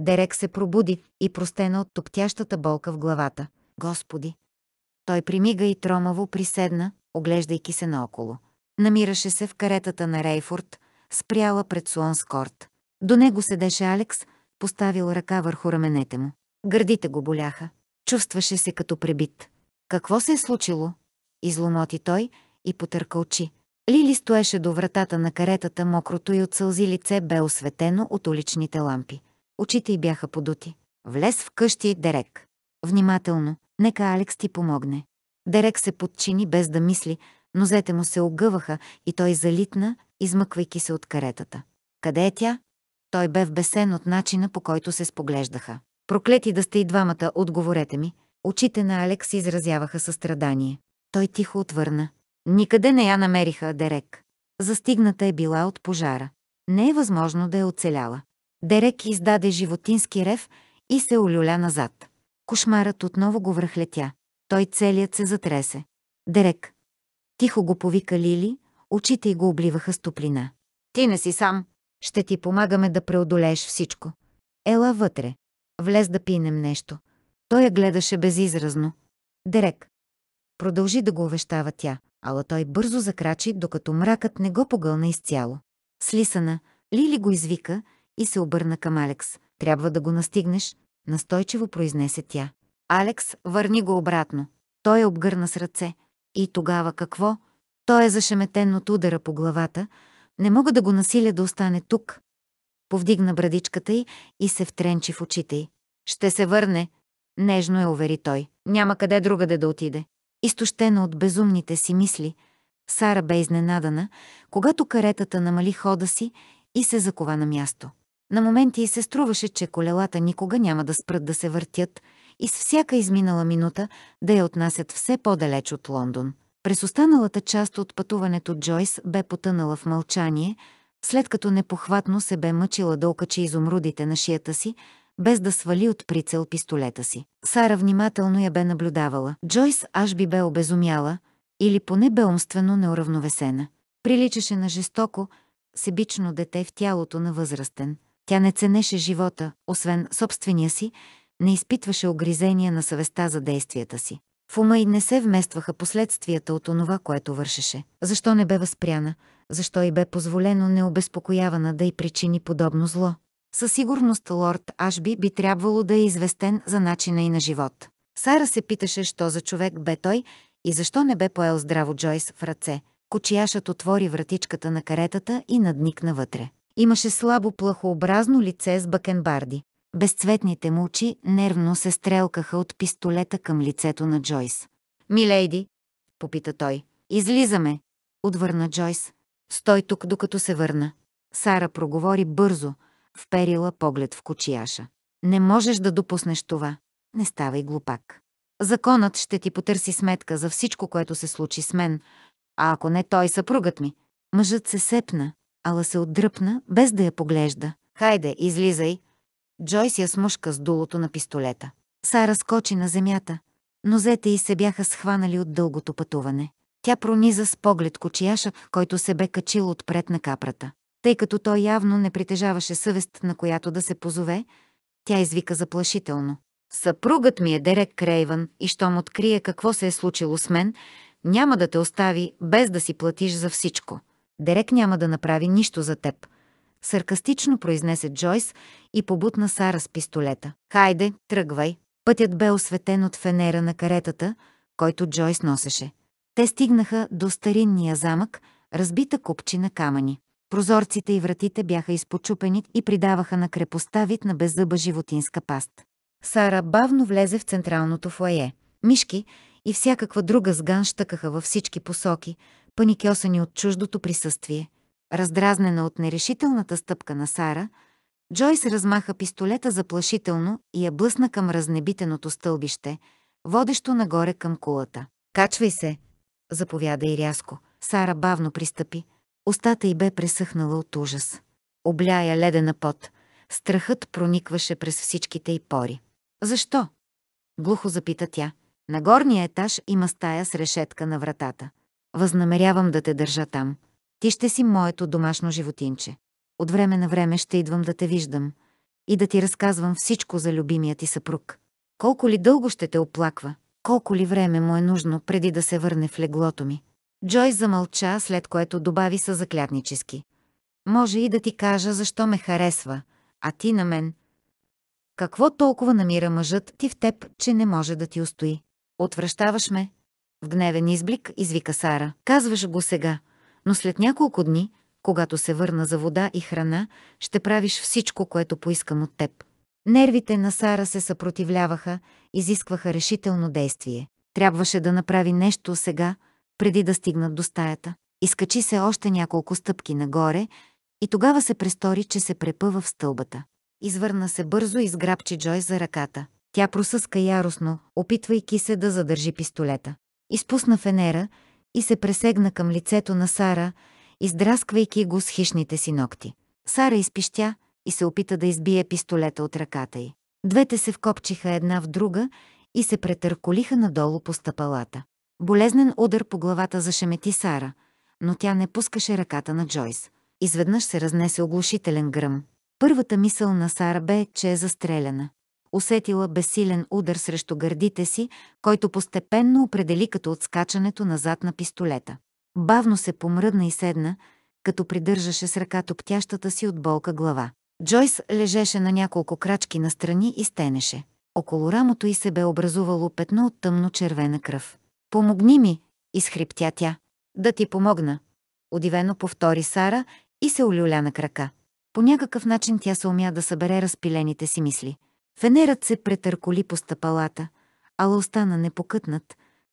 Speaker 1: Дерек се пробуди и простена от топтящата болка в главата. Господи! Той примига и тромаво приседна, оглеждайки се наоколо. Намираше се в каретата на Рейфорд, спряла пред Суон Скорт. До него седеше Алекс, поставил ръка върху раменете му. Гърдите го боляха. Чувстваше се като пребит. Какво се е случило? Изломоти той и потърка очи. Лили стоеше до вратата на каретата, мокрото и от сълзи лице бе осветено от уличните лампи. Очите й бяха подути. Влез в къщи, Дерек. Внимателно, нека Алекс ти помогне. Дерек се подчини без да мисли, нозете му се огъваха и той залитна, измъквайки се от каретата. Къде е тя? Той бе вбесен от начина, по който се споглеждаха. Проклети да сте и двамата, отговорете ми. Очите на Алекс изразяваха състрадание. Той тихо отвърна. Никъде не я намериха, Дерек. Застигната е била от пожара. Не е възможно да е оцеляла. Дерек издаде животински рев и се олюля назад. Кошмарът отново го връхлетя. Той целият се затресе. Дерек. Тихо го повика Лили, очите й го обливаха с топлина. Ти не си сам. Ще ти помагаме да преодолееш всичко. Ела вътре. Влез да пинем нещо. Той я гледаше безизразно. Дерек. Продължи да го увещава тя, ала той бързо закрачи, докато мракът не го погълна изцяло. Слисана, Лили го извика и се обърна към Алекс. Трябва да го настигнеш, настойчиво произнесе тя. Алекс, върни го обратно. Той е обгърна с ръце. И тогава какво? Той е зашеметен от удара по главата. Не мога да го насиля да остане тук. Повдигна брадичката й и се втренчи в очите й. Ще се върне, нежно е увери той. Няма къде другаде да отиде. Изтощена от безумните си мисли, Сара бе изненадана, когато каретата намали хода си и се закова на място. На моменти се струваше, че колелата никога няма да спрат да се въртят и с всяка изминала минута да я отнасят все по-далеч от Лондон. През останалата част от пътуването Джойс бе потънала в мълчание, след като непохватно се бе мъчила да окачи изумрудите на шията си, без да свали от прицел пистолета си. Сара внимателно я бе наблюдавала. Джойс аж би бе обезумяла, или поне бе умствено неуравновесена. Приличаше на жестоко, себично дете в тялото на възрастен – тя не ценеше живота, освен собствения си, не изпитваше огризения на съвестта за действията си. В ума и не се вместваха последствията от онова, което вършеше. Защо не бе възпряна? Защо и бе позволено необезпокоявана да й причини подобно зло? Със сигурност лорд Ашби би трябвало да е известен за начина и на живот. Сара се питаше, що за човек бе той и защо не бе поел здраво Джойс в ръце. Кочияшът отвори вратичката на каретата и надникна вътре. Имаше слабо плахообразно лице с бакенбарди. Безцветните му очи нервно се стрелкаха от пистолета към лицето на Джойс. «Милейди», попита той, – «излизаме», отвърна Джойс. «Стой тук, докато се върна». Сара проговори бързо, вперила поглед в кочияша. «Не можеш да допуснеш това. Не ставай глупак. Законът ще ти потърси сметка за всичко, което се случи с мен, а ако не той, съпругът ми». Мъжът се сепна, Ала се отдръпна, без да я поглежда. Хайде, излизай. Джойс я смушка с дулото на пистолета. Сара скочи на земята. Нозете й се бяха схванали от дългото пътуване. Тя прониза с поглед кочияша, който се бе качил отпред на капрата. Тъй като той явно не притежаваше съвест, на която да се позове, тя извика заплашително. Съпругът ми е Дерек Крейван, и щом открие какво се е случило с мен, няма да те остави без да си платиш за всичко. Дерек няма да направи нищо за теб. Саркастично произнесе Джойс и побутна Сара с пистолета. Хайде, тръгвай. Пътят бе осветен от фенера на каретата, който Джойс носеше. Те стигнаха до старинния замък, разбита купчина камъни. Прозорците и вратите бяха изпочупени и придаваха на крепостта вид на беззъба животинска паст. Сара бавно влезе в централното флае. Мишки и всякаква друга сган щъкаха във всички посоки, паникьосани от чуждото присъствие, раздразнена от нерешителната стъпка на Сара, Джойс размаха пистолета заплашително и я блъсна към разнебитеното стълбище, водещо нагоре към кулата. «Качвай се!» заповяда и рязко. Сара бавно пристъпи. Остата й бе пресъхнала от ужас. Обляя ледена пот. Страхът проникваше през всичките й пори. «Защо?» глухо запита тя. На горния етаж има стая с решетка на вратата. Възнамерявам да те държа там. Ти ще си моето домашно животинче. От време на време ще идвам да те виждам и да ти разказвам всичко за любимия ти съпруг. Колко ли дълго ще те оплаква? Колко ли време му е нужно преди да се върне в леглото ми? Джой замълча, след което добави са заклятнически. Може и да ти кажа защо ме харесва, а ти на мен. Какво толкова намира мъжът ти в теб, че не може да ти устои? Отвръщаваш ме, в гневен изблик извика Сара. Казваш го сега, но след няколко дни, когато се върна за вода и храна, ще правиш всичко, което поискам от теб. Нервите на Сара се съпротивляваха, изискваха решително действие. Трябваше да направи нещо сега, преди да стигнат до стаята. Изкачи се още няколко стъпки нагоре и тогава се престори, че се препъва в стълбата. Извърна се бързо и сграбчи Джой за ръката. Тя просъска яростно, опитвайки се да задържи пистолета. Изпусна фенера и се пресегна към лицето на Сара, издрасквайки го с хищните си ногти. Сара изпищя и се опита да избие пистолета от ръката й. Двете се вкопчиха една в друга и се претърколиха надолу по стъпалата. Болезнен удар по главата зашемети Сара, но тя не пускаше ръката на Джойс. Изведнъж се разнесе оглушителен гръм. Първата мисъл на Сара бе, че е застреляна усетила безсилен удар срещу гърдите си, който постепенно определи като отскачането назад на пистолета. Бавно се помръдна и седна, като придържаше с ръка топтящата си от болка глава. Джойс лежеше на няколко крачки настрани и стенеше. Около рамото й се бе образувало петно от тъмно-червена кръв. «Помогни ми!» – изхриптя тя. «Да ти помогна!» – удивено повтори Сара и се олюля на крака. По някакъв начин тя се умя да събере разпилените си мисли. Фенерът се претърколи по стъпалата, ала остана непокътнат.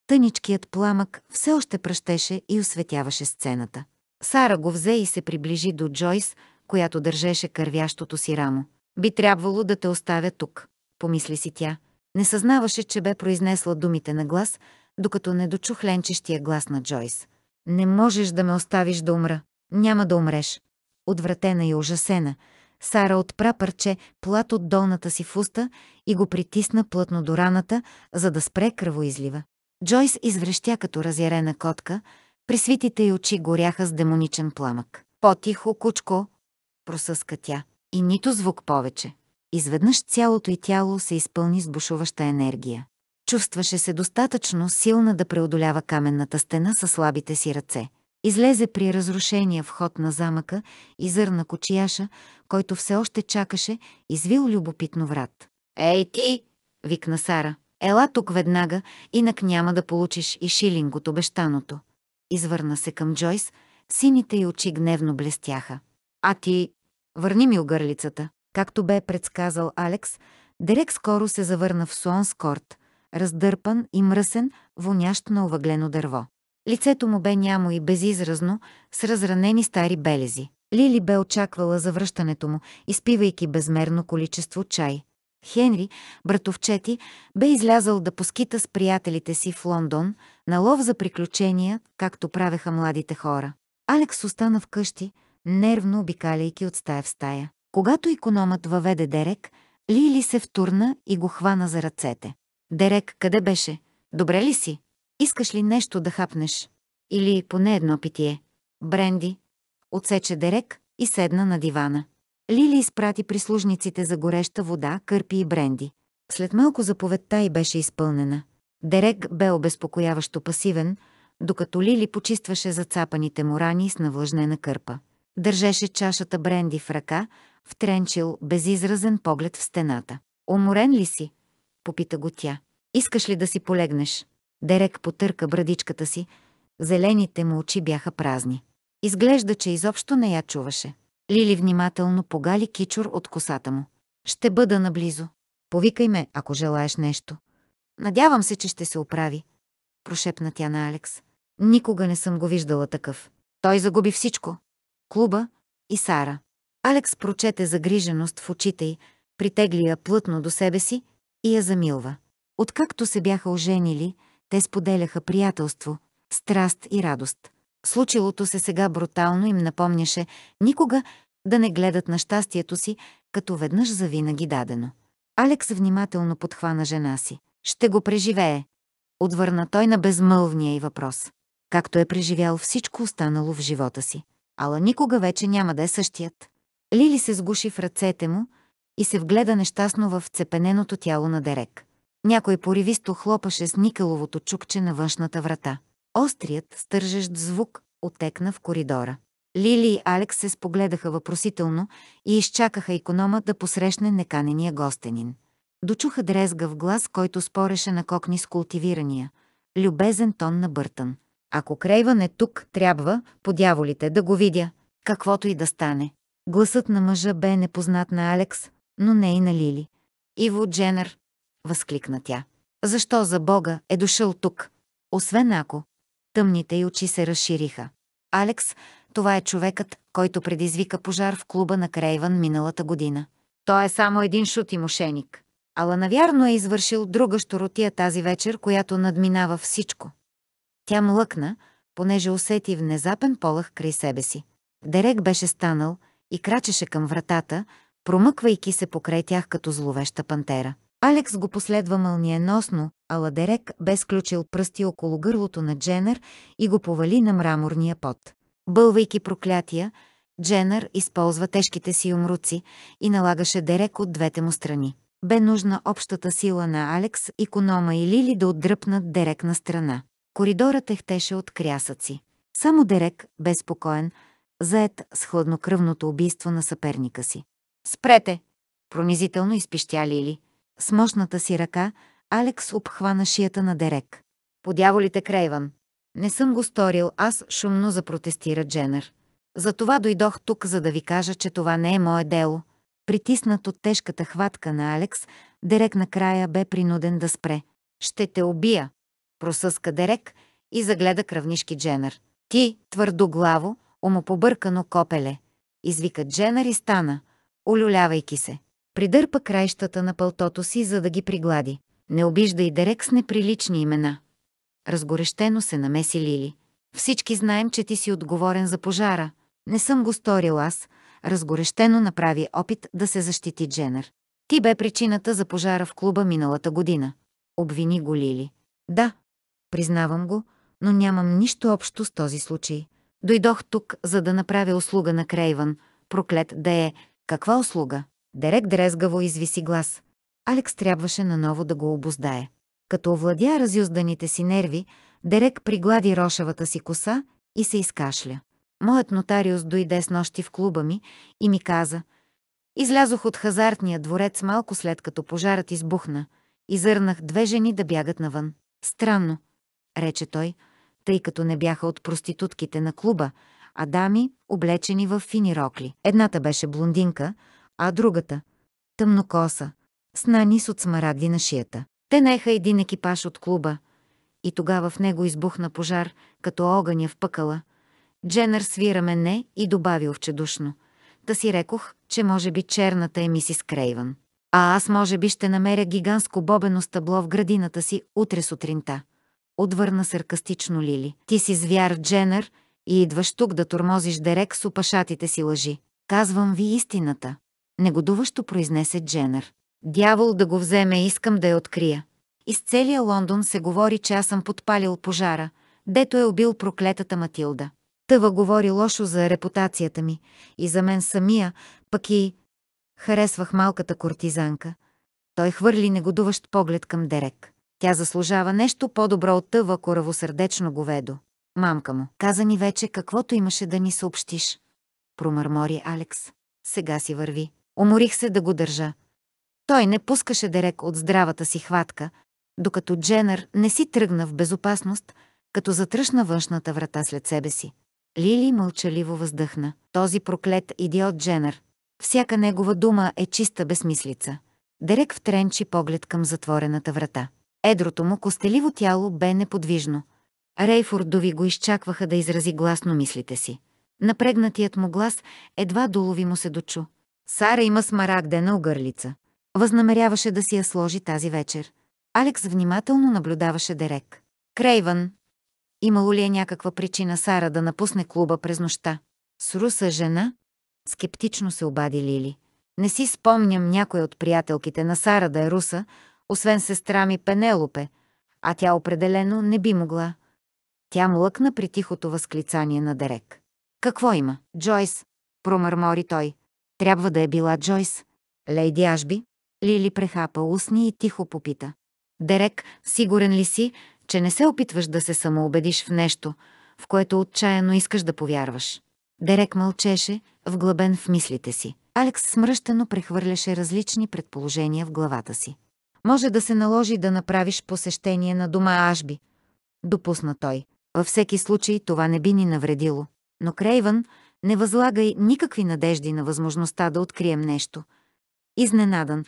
Speaker 1: Тъничкият пламък все още пръщеше и осветяваше сцената. Сара го взе и се приближи до Джойс, която държеше кървящото си рамо. «Би трябвало да те оставя тук», помисли си тя. Не съзнаваше, че бе произнесла думите на глас, докато не дочух ленчещия глас на Джойс. «Не можеш да ме оставиш да умра. Няма да умреш». Отвратена и ужасена, Сара отпра парче плат от долната си фуста и го притисна плътно до раната, за да спре кръвоизлива. Джойс изврещя като разярена котка, присвитите й очи горяха с демоничен пламък. «По-тихо, кучко!» просъска тя. И нито звук повече. Изведнъж цялото й тяло се изпълни с бушуваща енергия. Чувстваше се достатъчно силна да преодолява каменната стена със слабите си ръце. Излезе при разрушения вход на замъка и зърна кочияша, който все още чакаше, извил любопитно врат. «Ей ти!» — викна Сара. «Ела тук веднага, инак няма да получиш и шилинг от обещаното». Извърна се към Джойс, сините й очи гневно блестяха. «А ти... върни ми огърлицата!» Както бе предсказал Алекс, Дерек скоро се завърна в Суонскорт, раздърпан и мръсен, вонящ на увъглено дърво. Лицето му бе нямо и безизразно, с разранени стари белези. Лили бе очаквала завръщането му, изпивайки безмерно количество чай. Хенри, братовчети, бе излязал да поскита с приятелите си в Лондон, на лов за приключения, както правеха младите хора. Алекс остана вкъщи, нервно обикаляйки от стая в стая. Когато икономът въведе Дерек, Лили се втурна и го хвана за ръцете. Дерек къде беше? Добре ли си? Искаш ли нещо да хапнеш? Или поне едно питие? Бренди. Отсече Дерек и седна на дивана. Лили изпрати прислужниците за гореща вода, кърпи и бренди. След малко заповедта й беше изпълнена. Дерек бе обезпокояващо пасивен, докато Лили почистваше зацапаните му рани с навлажнена кърпа. Държеше чашата бренди в ръка, втренчил безизразен поглед в стената. «Уморен ли си?» — попита го тя. «Искаш ли да си полегнеш?» Дерек потърка брадичката си, зелените му очи бяха празни. Изглежда, че изобщо не я чуваше. Лили внимателно погали кичур от косата му. «Ще бъда наблизо. Повикай ме, ако желаеш нещо. Надявам се, че ще се оправи», прошепна тя на Алекс. Никога не съм го виждала такъв. Той загуби всичко. Клуба и Сара. Алекс прочете загриженост в очите й, притегли я плътно до себе си и я замилва. Откакто се бяха оженили, те споделяха приятелство, страст и радост. Случилото се сега брутално им напомняше никога да не гледат на щастието си, като веднъж завинаги дадено. Алекс внимателно подхвана жена си. «Ще го преживее», отвърна той на безмълвния и въпрос. Както е преживял всичко останало в живота си. Ала никога вече няма да е същият. Лили се сгуши в ръцете му и се вгледа нещастно в цепененото тяло на Дерек. Някой поривисто хлопаше с никеловото чукче на външната врата. Острият, стържещ звук, отекна в коридора. Лили и Алекс се спогледаха въпросително и изчакаха економа да посрещне неканения гостенин. Дочуха дрезга в глас, който спореше на кокни с култивирания. Любезен тон на Бъртън. Ако Крейван е тук, трябва, подяволите, да го видя, каквото и да стане. Гласът на мъжа бе непознат на Алекс, но не и на Лили. Иво Дженър, възкликна тя. Защо за Бога е дошъл тук? Освен ако... Тъмните й очи се разшириха. Алекс, това е човекът, който предизвика пожар в клуба на Крейван миналата година. Той е само един шут и мошеник. Ала навярно е извършил друга щуротия тази вечер, която надминава всичко. Тя млъкна, понеже усети внезапен полъх край себе си. Дерек беше станал и крачеше към вратата, промъквайки се покрай тях като зловеща пантера. Алекс го последва мълниеносно, а Ладерек бе сключил пръсти около гърлото на Дженър и го повали на мраморния пот. Бълвайки проклятия, Дженър използва тежките си умруци и налагаше Дерек от двете му страни. Бе нужна общата сила на Алекс, Иконома и Лили да отдръпнат Дерек на страна. Коридорът ехтеше от крясъци. Само Дерек, безпокоен, заед с хладнокръвното убийство на съперника си. «Спрете!» пронизително изпищя Лили. С мощната си ръка Алекс обхвана шията на Дерек. Подяволите, Крейван. Не съм го сторил, аз шумно запротестира Дженър. Затова дойдох тук, за да ви кажа, че това не е мое дело. Притиснат от тежката хватка на Алекс, Дерек накрая бе принуден да спре. «Ще те убия!» просъска Дерек и загледа кръвнишки Дженър. «Ти, твърдо главо, умопобъркано копеле!» извика Дженър и стана, олюлявайки се придърпа краищата на пълтото си, за да ги приглади. Не обижда и Дерек с неприлични имена. Разгорещено се намеси Лили. Всички знаем, че ти си отговорен за пожара. Не съм го сторил аз. Разгорещено направи опит да се защити Дженър. Ти бе причината за пожара в клуба миналата година. Обвини го Лили. Да, признавам го, но нямам нищо общо с този случай. Дойдох тук, за да направя услуга на Крейвън. Проклет да е. Каква услуга? Дерек дрезгаво извиси глас. Алекс трябваше наново да го обоздае. Като овладя разюзданите си нерви, Дерек приглади рошавата си коса и се изкашля. Моят нотариус дойде с нощи в клуба ми и ми каза. Излязох от хазартния дворец малко след като пожарът избухна. Изърнах две жени да бягат навън. Странно, рече той, тъй като не бяха от проститутките на клуба, а дами, облечени в фини рокли. Едната беше блондинка, а другата – тъмнокоса, с нанис от смарагди на шията. Те наеха един екипаж от клуба и тогава в него избухна пожар, като огъня в пъкала. Дженър свира мене и добави овчедушно. Та си рекох, че може би черната е мисис Крейвън. А аз може би ще намеря гигантско бобено стъбло в градината си утре сутринта. Отвърна саркастично Лили. Ти си звяр, Дженър, и идваш тук да тормозиш Дерек с опашатите си лъжи. Казвам ви истината негодуващо произнесе Дженър. Дявол да го вземе, искам да я открия. Из целия Лондон се говори, че аз съм подпалил пожара, дето е убил проклетата Матилда. Тъва говори лошо за репутацията ми и за мен самия, пък и... Харесвах малката кортизанка. Той хвърли негодуващ поглед към Дерек. Тя заслужава нещо по-добро от тъва коравосърдечно говедо. Мамка му, каза ни вече каквото имаше да ни съобщиш. Промърмори Алекс. Сега си върви. Уморих се да го държа. Той не пускаше Дерек от здравата си хватка, докато Дженър не си тръгна в безопасност, като затръшна външната врата след себе си. Лили мълчаливо въздъхна. Този проклет идиот Дженър. Всяка негова дума е чиста безмислица. Дерек втренчи поглед към затворената врата. Едрото му костеливо тяло бе неподвижно. Рейфордови го изчакваха да изрази гласно мислите си. Напрегнатият му глас едва долови му се дочу. Сара има смарагдена огърлица. Възнамеряваше да си я сложи тази вечер. Алекс внимателно наблюдаваше Дерек. Крейвън. Имало ли е някаква причина Сара да напусне клуба през нощта? С руса жена? Скептично се обади Лили. Не си спомням някой от приятелките на Сара да е руса, освен сестра ми Пенелопе, а тя определено не би могла. Тя млъкна при тихото възклицание на Дерек. Какво има, Джойс? промърмори той. Трябва да е била Джойс. Лейди Ашби? Лили прехапа устни и тихо попита. Дерек, сигурен ли си, че не се опитваш да се самоубедиш в нещо, в което отчаяно искаш да повярваш? Дерек мълчеше, вглъбен в мислите си. Алекс смръщено прехвърляше различни предположения в главата си. Може да се наложи да направиш посещение на дома Ашби, допусна той. Във всеки случай това не би ни навредило. Но Крейвън, не възлагай никакви надежди на възможността да открием нещо. Изненадан,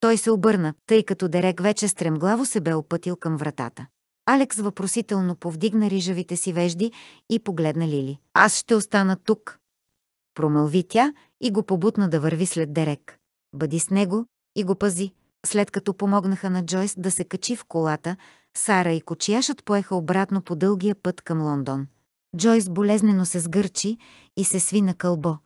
Speaker 1: той се обърна, тъй като Дерек вече стремглаво се бе опътил към вратата. Алекс въпросително повдигна рижавите си вежди и погледна Лили. «Аз ще остана тук!» Промълви тя и го побутна да върви след Дерек. Бъди с него и го пази. След като помогнаха на Джойс да се качи в колата, Сара и кочияшът поеха обратно по дългия път към Лондон. Джойс болезнено се сгърчи и се сви на кълбо,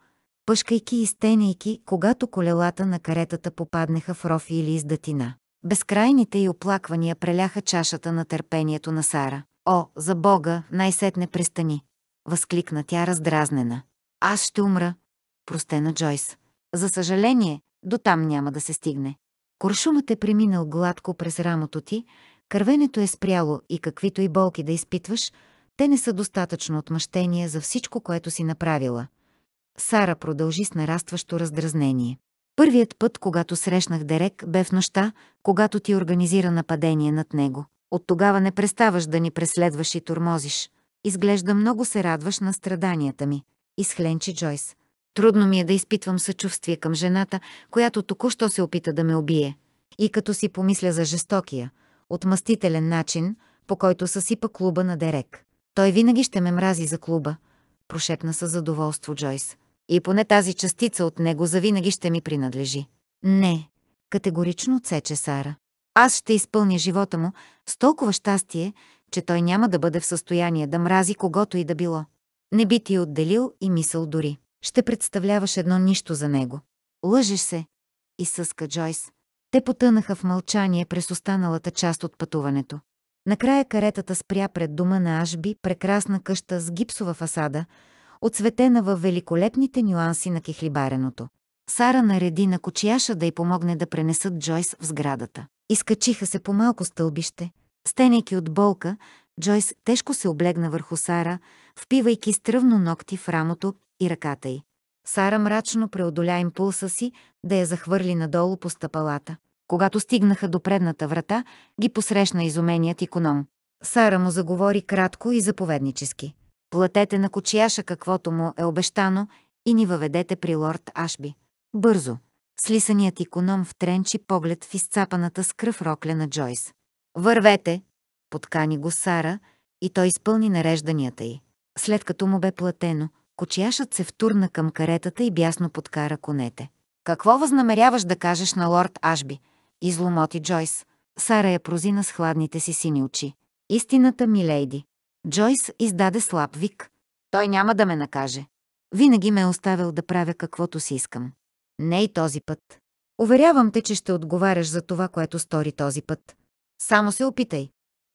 Speaker 1: пъшкайки и стенейки, когато колелата на каретата попаднаха в рофи или издатина. Безкрайните й оплаквания преляха чашата на търпението на Сара. «О, за Бога, най-сетне престани!» — възкликна тя раздразнена. «Аз ще умра!» — простена Джойс. «За съжаление, до там няма да се стигне. Куршумът е преминал гладко през рамото ти, кървенето е спряло и каквито и болки да изпитваш, те не са достатъчно отмъщение за всичко, което си направила. Сара продължи с нарастващо раздразнение. Първият път, когато срещнах Дерек, бе в нощта, когато ти организира нападение над него. От тогава не преставаш да ни преследваш и турмозиш. Изглежда много се радваш на страданията ми. Изхленчи Джойс. Трудно ми е да изпитвам съчувствие към жената, която току-що се опита да ме убие. И като си помисля за жестокия, отмъстителен начин, по който съсипа клуба на Дерек. Той винаги ще ме мрази за клуба, прошепна със задоволство Джойс. И поне тази частица от него завинаги ще ми принадлежи. Не, категорично отсече Сара. Аз ще изпълня живота му с толкова щастие, че той няма да бъде в състояние да мрази когото и да било. Не би ти отделил и мисъл дори. Ще представляваш едно нищо за него. Лъжеш се, изсъска Джойс. Те потънаха в мълчание през останалата част от пътуването. Накрая каретата спря пред дома на Ашби, прекрасна къща с гипсова фасада, оцветена във великолепните нюанси на кехлибареното. Сара нареди на кочияша да й помогне да пренесат Джойс в сградата. Изкачиха се по малко стълбище. Стенейки от болка, Джойс тежко се облегна върху Сара, впивайки стръвно ногти в рамото и ръката й. Сара мрачно преодоля импулса си да я захвърли надолу по стъпалата. Когато стигнаха до предната врата, ги посрещна изуменият иконом. Сара му заговори кратко и заповеднически. Платете на кочияша каквото му е обещано и ни въведете при лорд Ашби. Бързо. Слисаният иконом втренчи поглед в изцапаната с кръв рокля на Джойс. Вървете! Подкани го Сара и той изпълни нарежданията й. След като му бе платено, кочияшът се втурна към каретата и бясно подкара конете. Какво възнамеряваш да кажеш на лорд Ашби? изломоти Джойс. Сара я прозина с хладните си сини очи. Истината, милейди. Джойс издаде слаб вик. Той няма да ме накаже. Винаги ме е оставил да правя каквото си искам. Не и този път. Уверявам те, че ще отговаряш за това, което стори този път. Само се опитай,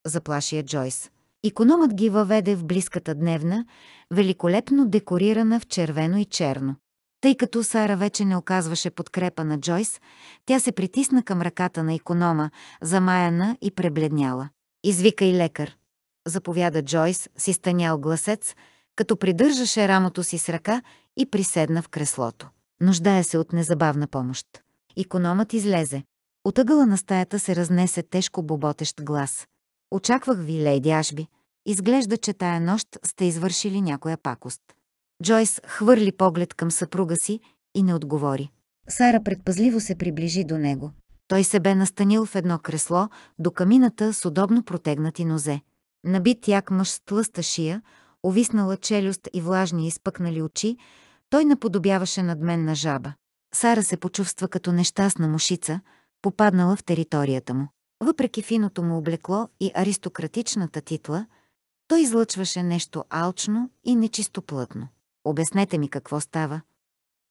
Speaker 1: заплаши я Джойс. Икономът ги въведе в близката дневна, великолепно декорирана в червено и черно. Тъй като Сара вече не оказваше подкрепа на Джойс, тя се притисна към ръката на економа, замаяна и пребледняла. «Извикай лекар!» заповяда Джойс с изтънял гласец, като придържаше рамото си с ръка и приседна в креслото. Нуждая се от незабавна помощ. Икономът излезе. От ъгъла на стаята се разнесе тежко боботещ глас. Очаквах ви, лейди Ашби. Изглежда, че тая нощ сте извършили някоя пакост. Джойс хвърли поглед към съпруга си и не отговори. Сара предпазливо се приближи до него. Той се бе настанил в едно кресло до камината с удобно протегнати нозе. Набит як мъж с тлъста шия, увиснала челюст и влажни изпъкнали очи, той наподобяваше над мен на жаба. Сара се почувства като нещастна мушица, попаднала в територията му. Въпреки финото му облекло и аристократичната титла, той излъчваше нещо алчно и нечистоплътно. Обяснете ми какво става.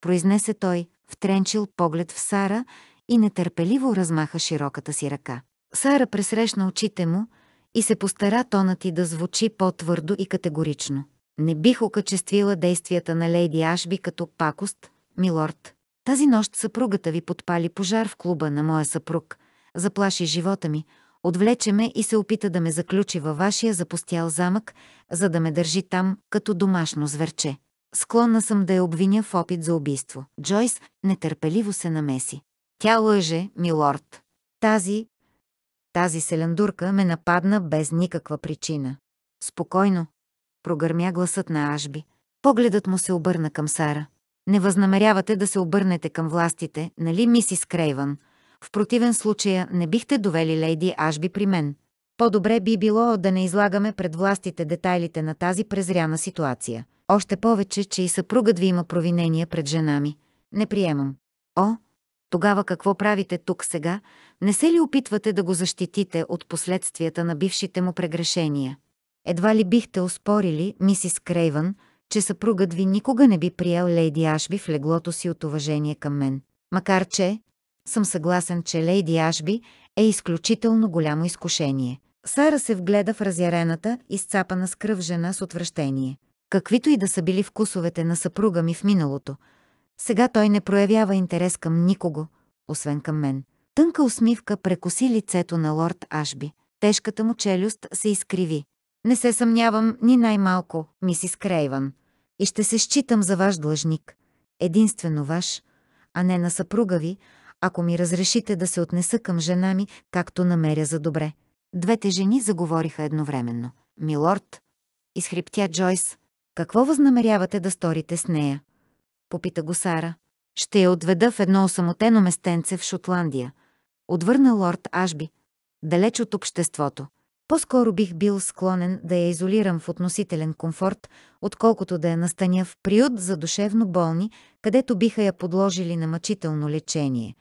Speaker 1: Произнесе той, втренчил поглед в Сара и нетърпеливо размаха широката си ръка. Сара пресрещна очите му и се постара тонът и да звучи по-твърдо и категорично. Не бих окачествила действията на Лейди Ашби като пакост, милорд. Тази нощ съпругата ви подпали пожар в клуба на моя съпруг. Заплаши живота ми, отвлече ме и се опита да ме заключи във вашия запустял замък, за да ме държи там като домашно зверче. Склонна съм да я обвиня в опит за убийство. Джойс нетърпеливо се намеси. Тя лъже, милорд. Тази, тази селендурка ме нападна без никаква причина. Спокойно, прогърмя гласът на Ажби. Погледът му се обърна към Сара. Не възнамерявате да се обърнете към властите, нали, мисис Крейвън? В противен случай не бихте довели лейди Ашби при мен. По-добре би било да не излагаме пред властите детайлите на тази презряна ситуация. Още повече, че и съпругът ви има провинения пред жена ми. Не приемам. О, тогава какво правите тук сега? Не се ли опитвате да го защитите от последствията на бившите му прегрешения? Едва ли бихте оспорили, мисис Крейвън, че съпругът ви никога не би приел Лейди Ашби в леглото си от уважение към мен. Макар че съм съгласен, че Лейди Ашби е изключително голямо изкушение. Сара се вгледа в разярената, изцапана с кръв жена с отвращение. Каквито и да са били вкусовете на съпруга ми в миналото, сега той не проявява интерес към никого, освен към мен. Тънка усмивка прекоси лицето на лорд Ашби. Тежката му челюст се изкриви. Не се съмнявам ни най-малко, мисис Крейван. И ще се считам за ваш длъжник. Единствено ваш, а не на съпруга ви, ако ми разрешите да се отнеса към жена ми, както намеря за добре. Двете жени заговориха едновременно. Милорд, изхриптя Джойс, какво възнамерявате да сторите с нея? Попита го Сара. Ще я отведа в едно осамотено местенце в Шотландия. Отвърна лорд Ашби. Далеч от обществото. По-скоро бих бил склонен да я изолирам в относителен комфорт, отколкото да я настаня в приют за душевно болни, където биха я подложили на мъчително лечение.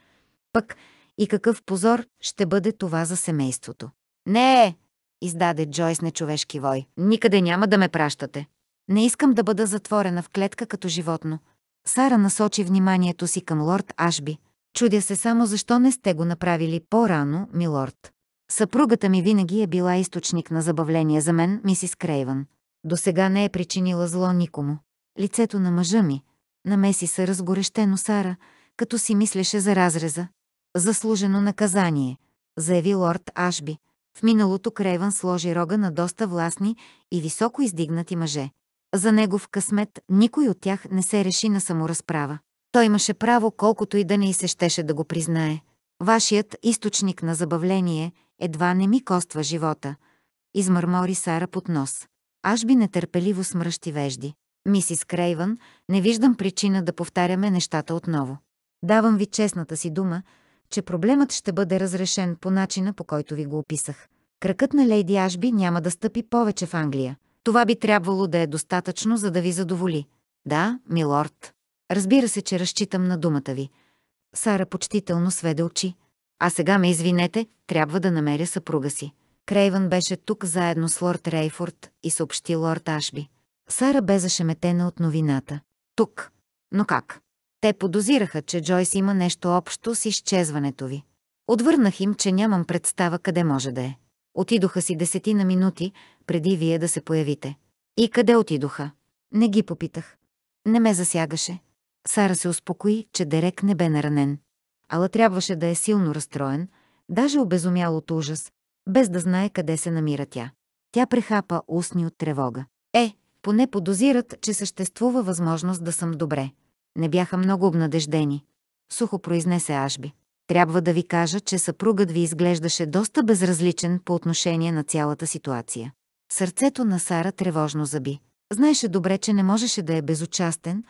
Speaker 1: Пък и какъв позор ще бъде това за семейството. Не, издаде Джойс нечовешки вой. Никъде няма да ме пращате. Не искам да бъда затворена в клетка като животно. Сара насочи вниманието си към лорд Ашби. Чудя се само защо не сте го направили по-рано, милорд. Съпругата ми винаги е била източник на забавление за мен, мисис Крейвън. До сега не е причинила зло никому. Лицето на мъжа ми намеси се разгорещено Сара, като си мислеше за разреза. Заслужено наказание, заяви лорд Ашби. В миналото Крейвън сложи рога на доста властни и високо издигнати мъже. За негов късмет никой от тях не се реши на саморазправа. Той имаше право колкото и да не и се щеше да го признае. Вашият източник на забавление едва не ми коства живота. Измърмори Сара под нос. Аж би нетърпеливо смръщи вежди. Мисис Крейвън, не виждам причина да повтаряме нещата отново. Давам ви честната си дума, че проблемът ще бъде разрешен по начина, по който ви го описах. Кръкът на Лейди Ашби няма да стъпи повече в Англия. Това би трябвало да е достатъчно, за да ви задоволи. Да, милорд. Разбира се, че разчитам на думата ви. Сара почтително сведе очи. А сега ме извинете, трябва да намеря съпруга си. Крейвън беше тук заедно с лорд Рейфорд и съобщи лорд Ашби. Сара бе зашеметена от новината. Тук. Но как? Те подозираха, че Джойс има нещо общо с изчезването ви. Отвърнах им, че нямам представа къде може да е. Отидоха си десетина минути, преди вие да се появите. И къде отидоха? Не ги попитах. Не ме засягаше. Сара се успокои, че Дерек не бе наранен. Ала трябваше да е силно разстроен, даже обезумял от ужас, без да знае къде се намира тя. Тя прехапа устни от тревога. Е, поне подозират, че съществува възможност да съм добре. Не бяха много обнадеждени. Сухо произнесе Ашби. Трябва да ви кажа, че съпругът ви изглеждаше доста безразличен по отношение на цялата ситуация. Сърцето на Сара тревожно заби. Знаеше добре, че не можеше да е безучастен,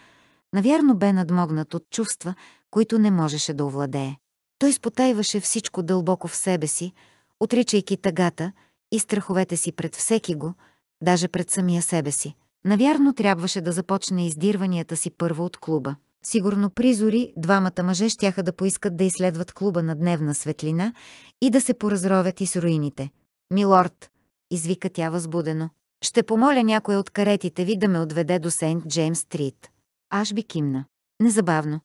Speaker 1: навярно бе надмогнат от чувства, които не можеше да овладее. Той спотайваше всичко дълбоко в себе си, отричайки тъгата и страховете си пред всеки го, даже пред самия себе си. Навярно трябваше да започне издирванията си първо от клуба. Сигурно призори двамата мъже щяха да поискат да изследват клуба на дневна светлина и да се поразровят и с руините. Милорд, извика тя възбудено. Ще помоля някой от каретите ви да ме отведе до Сент Джеймс Стрит. Аз би кимна. Незабавно.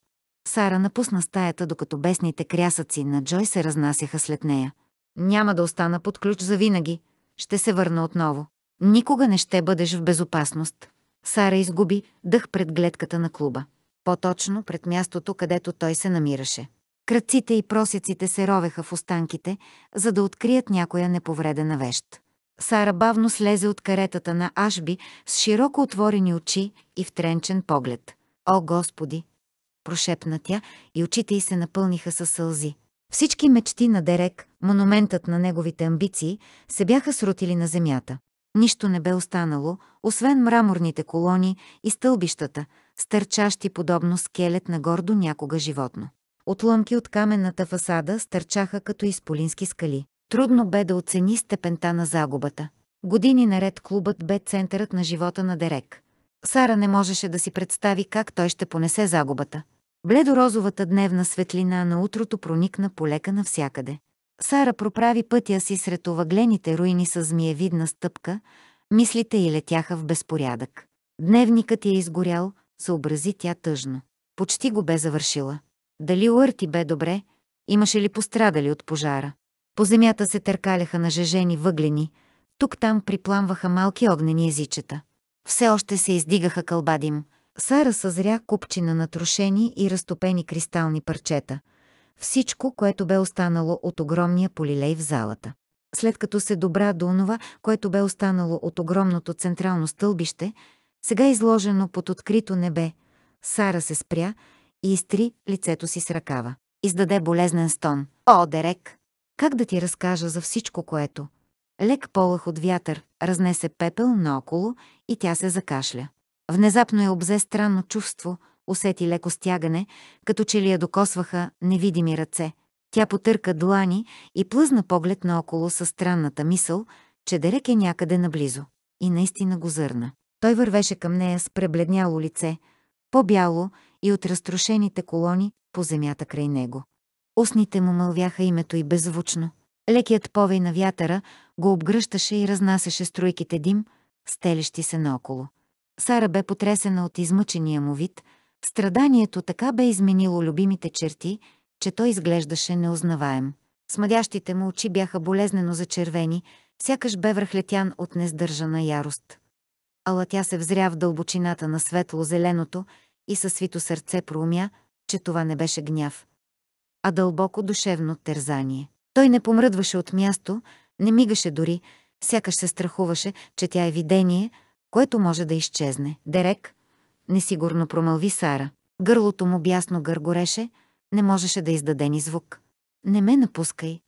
Speaker 1: Сара напусна стаята, докато бесните крясъци на Джой се разнасяха след нея. Няма да остана под ключ за винаги. Ще се върна отново. Никога не ще бъдеш в безопасност. Сара изгуби дъх пред гледката на клуба. По-точно пред мястото, където той се намираше. Кръците и просеците се ровеха в останките, за да открият някоя неповредена вещ. Сара бавно слезе от каретата на Ашби с широко отворени очи и втренчен поглед. О, Господи! Прошепна тя и очите й се напълниха със сълзи. Всички мечти на Дерек, монументът на неговите амбиции, се бяха срутили на земята. Нищо не бе останало, освен мраморните колони и стълбищата, стърчащи подобно скелет на гордо някога животно. Отлъмки от каменната фасада стърчаха като изполински скали. Трудно бе да оцени степента на загубата. Години наред клубът бе центърът на живота на Дерек. Сара не можеше да си представи как той ще понесе загубата. Бледорозовата дневна светлина на утрото проникна полека навсякъде. Сара проправи пътя си сред овъглените руини с змиевидна стъпка, мислите й летяха в безпорядък. Дневникът я изгорял, съобрази тя тъжно. Почти го бе завършила. Дали Уърти бе добре? Имаше ли пострадали от пожара? По земята се търкаляха нажежени въглени, тук-там припламваха малки огнени езичета. Все още се издигаха кълбадим. Сара съзря купчина на трошени и разтопени кристални парчета. Всичко, което бе останало от огромния полилей в залата. След като се добра до онова, което бе останало от огромното централно стълбище, сега изложено под открито небе, Сара се спря и изтри лицето си с ръкава. Издаде болезнен стон. О, Дерек! Как да ти разкажа за всичко, което? Лек полах от вятър разнесе пепел наоколо и тя се закашля. Внезапно я е обзе странно чувство, усети леко стягане, като че ли я докосваха невидими ръце. Тя потърка длани и плъзна поглед наоколо със странната мисъл, че Дерек е някъде наблизо. И наистина го зърна. Той вървеше към нея с пребледняло лице, по-бяло и от разрушените колони по земята край него. Устните му мълвяха името и беззвучно. Лекият повей на вятъра го обгръщаше и разнасяше струйките дим, стелещи се наоколо. Сара бе потресена от измъчения му вид. Страданието така бе изменило любимите черти, че той изглеждаше неузнаваем. Смъдящите му очи бяха болезнено зачервени, сякаш бе връхлетян от нездържана ярост. Ала тя се взря в дълбочината на светло-зеленото и със свито сърце проумя, че това не беше гняв – а дълбоко душевно тързание. Той не помръдваше от място, не мигаше дори, сякаш се страхуваше, че тя е видение, което може да изчезне. Дерек, несигурно промълви Сара. Гърлото му бясно гъргореше, не можеше да издаде ни звук. Не ме напускай,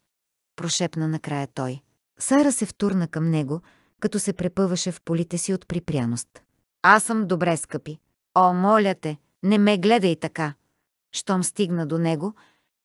Speaker 1: прошепна накрая той. Сара се втурна към него, като се препъваше в полите си от припряност. Аз съм добре, скъпи. О, моля те, не ме гледай така. Щом стигна до него,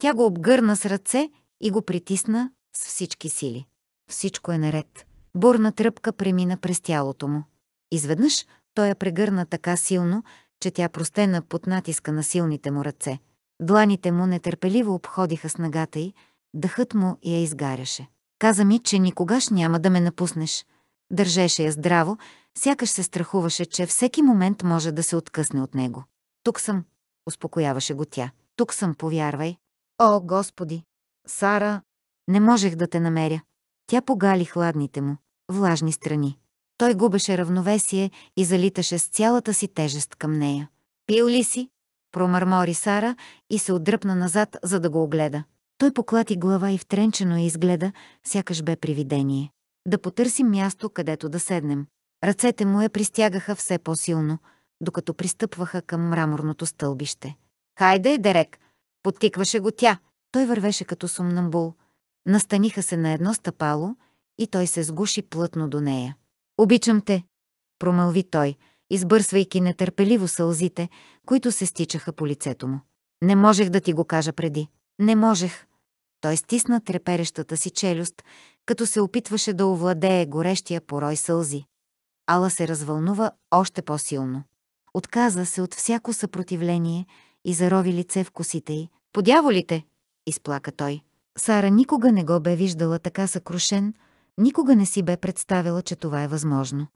Speaker 1: тя го обгърна с ръце и го притисна с всички сили. Всичко е наред. Бурна тръпка премина през тялото му. Изведнъж той я прегърна така силно, че тя простена под натиска на силните му ръце. Дланите му нетърпеливо обходиха снагата й, дъхът му я изгаряше. Каза ми, че никогаш няма да ме напуснеш. Държеше я здраво, сякаш се страхуваше, че всеки момент може да се откъсне от него. Тук съм, успокояваше го тя. Тук съм, повярвай. О, Господи! Сара, не можех да те намеря. Тя погали хладните му, влажни страни. Той губеше равновесие и залиташе с цялата си тежест към нея. «Пил ли си?» промърмори Сара и се отдръпна назад, за да го огледа. Той поклати глава и втренчено я изгледа, сякаш бе привидение. Да потърсим място, където да седнем. Ръцете му я пристягаха все по-силно, докато пристъпваха към мраморното стълбище. «Хайде, Дерек, Подтикваше го тя. Той вървеше като сумнамбул. Настаниха се на едно стъпало и той се сгуши плътно до нея. «Обичам те», промълви той, избърсвайки нетърпеливо сълзите, които се стичаха по лицето му. «Не можех да ти го кажа преди. Не можех». Той стисна треперещата си челюст, като се опитваше да овладее горещия порой сълзи. Ала се развълнува още по-силно. Отказа се от всяко съпротивление – и зарови лице в косите й. «Подяволите!» – изплака той. Сара никога не го бе виждала така съкрушен, никога не си бе представила, че това е възможно.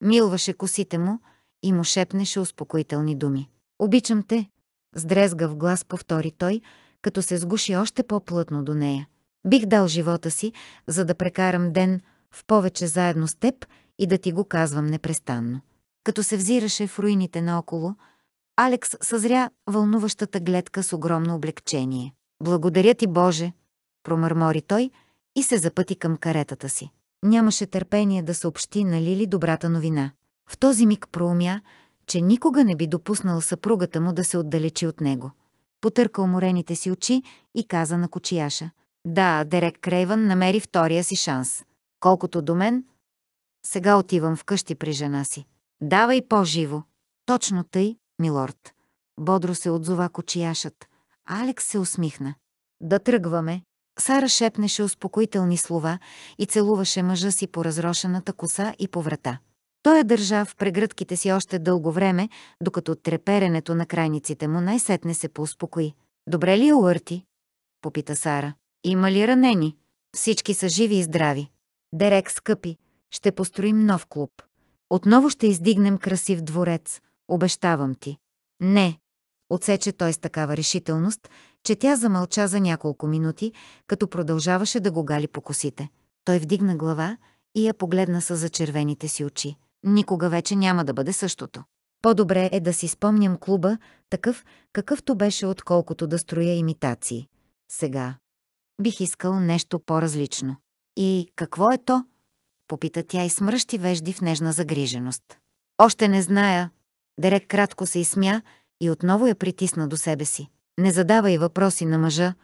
Speaker 1: Милваше косите му и му шепнеше успокоителни думи. «Обичам те!» – сдрезга в глас повтори той, като се сгуши още по-плътно до нея. «Бих дал живота си, за да прекарам ден в повече заедно с теб и да ти го казвам непрестанно». Като се взираше в руините наоколо, Алекс съзря вълнуващата гледка с огромно облегчение. «Благодаря ти, Боже!» промърмори той и се запъти към каретата си. Нямаше търпение да съобщи на Лили добрата новина. В този миг проумя, че никога не би допуснал съпругата му да се отдалечи от него. Потърка уморените си очи и каза на кочияша. Да, Дерек Крейвън намери втория си шанс. Колкото до мен, сега отивам вкъщи при жена си. Давай по-живо. Точно тъй, милорд. Бодро се отзова кочияшът. Алекс се усмихна. Да тръгваме. Сара шепнеше успокоителни слова и целуваше мъжа си по разрошената коса и по врата. Той я държа в прегръдките си още дълго време, докато треперенето на крайниците му най-сетне се поуспокои. «Добре ли е Уърти?» – попита Сара. «Има ли ранени? Всички са живи и здрави. Дерек, скъпи, ще построим нов клуб. Отново ще издигнем красив дворец. Обещавам ти. Не. Отсече той с такава решителност, че тя замълча за няколко минути, като продължаваше да го гали по косите. Той вдигна глава и я погледна с зачервените си очи. Никога вече няма да бъде същото. По-добре е да си спомням клуба, такъв, какъвто беше, отколкото да строя имитации. Сега. Бих искал нещо по-различно. И какво е то? Попита тя и смръщи вежди в нежна загриженост. Още не зная, Дерек кратко се изсмя и отново я притисна до себе си. Не задавай въпроси на мъжа,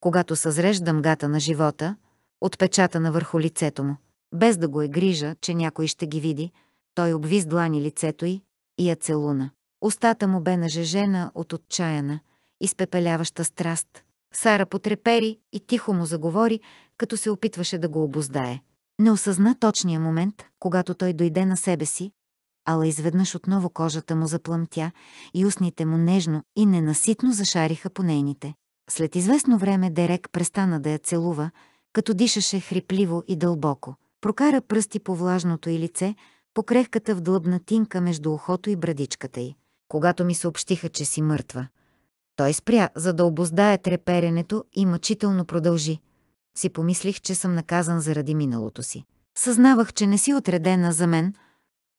Speaker 1: когато съзрежда дъмгата на живота, отпечатана върху лицето му. Без да го е грижа, че някой ще ги види, той обви с длани лицето й и я целуна. Остата му бе нажежена от отчаяна, изпепеляваща страст. Сара потрепери и тихо му заговори, като се опитваше да го обоздае. Не осъзна точния момент, когато той дойде на себе си, ала изведнъж отново кожата му заплъмтя и устните му нежно и ненаситно зашариха по нейните. След известно време Дерек престана да я целува, като дишаше хрипливо и дълбоко. Прокара пръсти по влажното й лице, по крехката тинка между ухото и брадичката й. Когато ми съобщиха, че си мъртва, той спря, за да обоздае треперенето и мъчително продължи. Си помислих, че съм наказан заради миналото си. Съзнавах, че не си отредена за мен –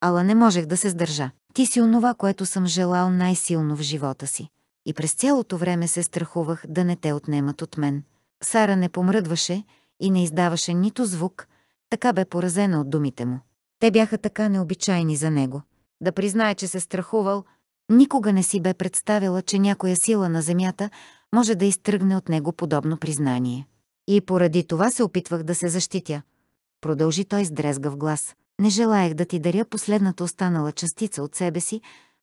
Speaker 1: Ала не можех да се сдържа. Ти си онова, което съм желал най-силно в живота си. И през цялото време се страхувах да не те отнемат от мен. Сара не помръдваше и не издаваше нито звук, така бе поразена от думите му. Те бяха така необичайни за него. Да признае, че се страхувал, никога не си бе представила, че някоя сила на земята може да изтръгне от него подобно признание. И поради това се опитвах да се защитя. Продължи той с дрезгав глас не желаях да ти даря последната останала частица от себе си,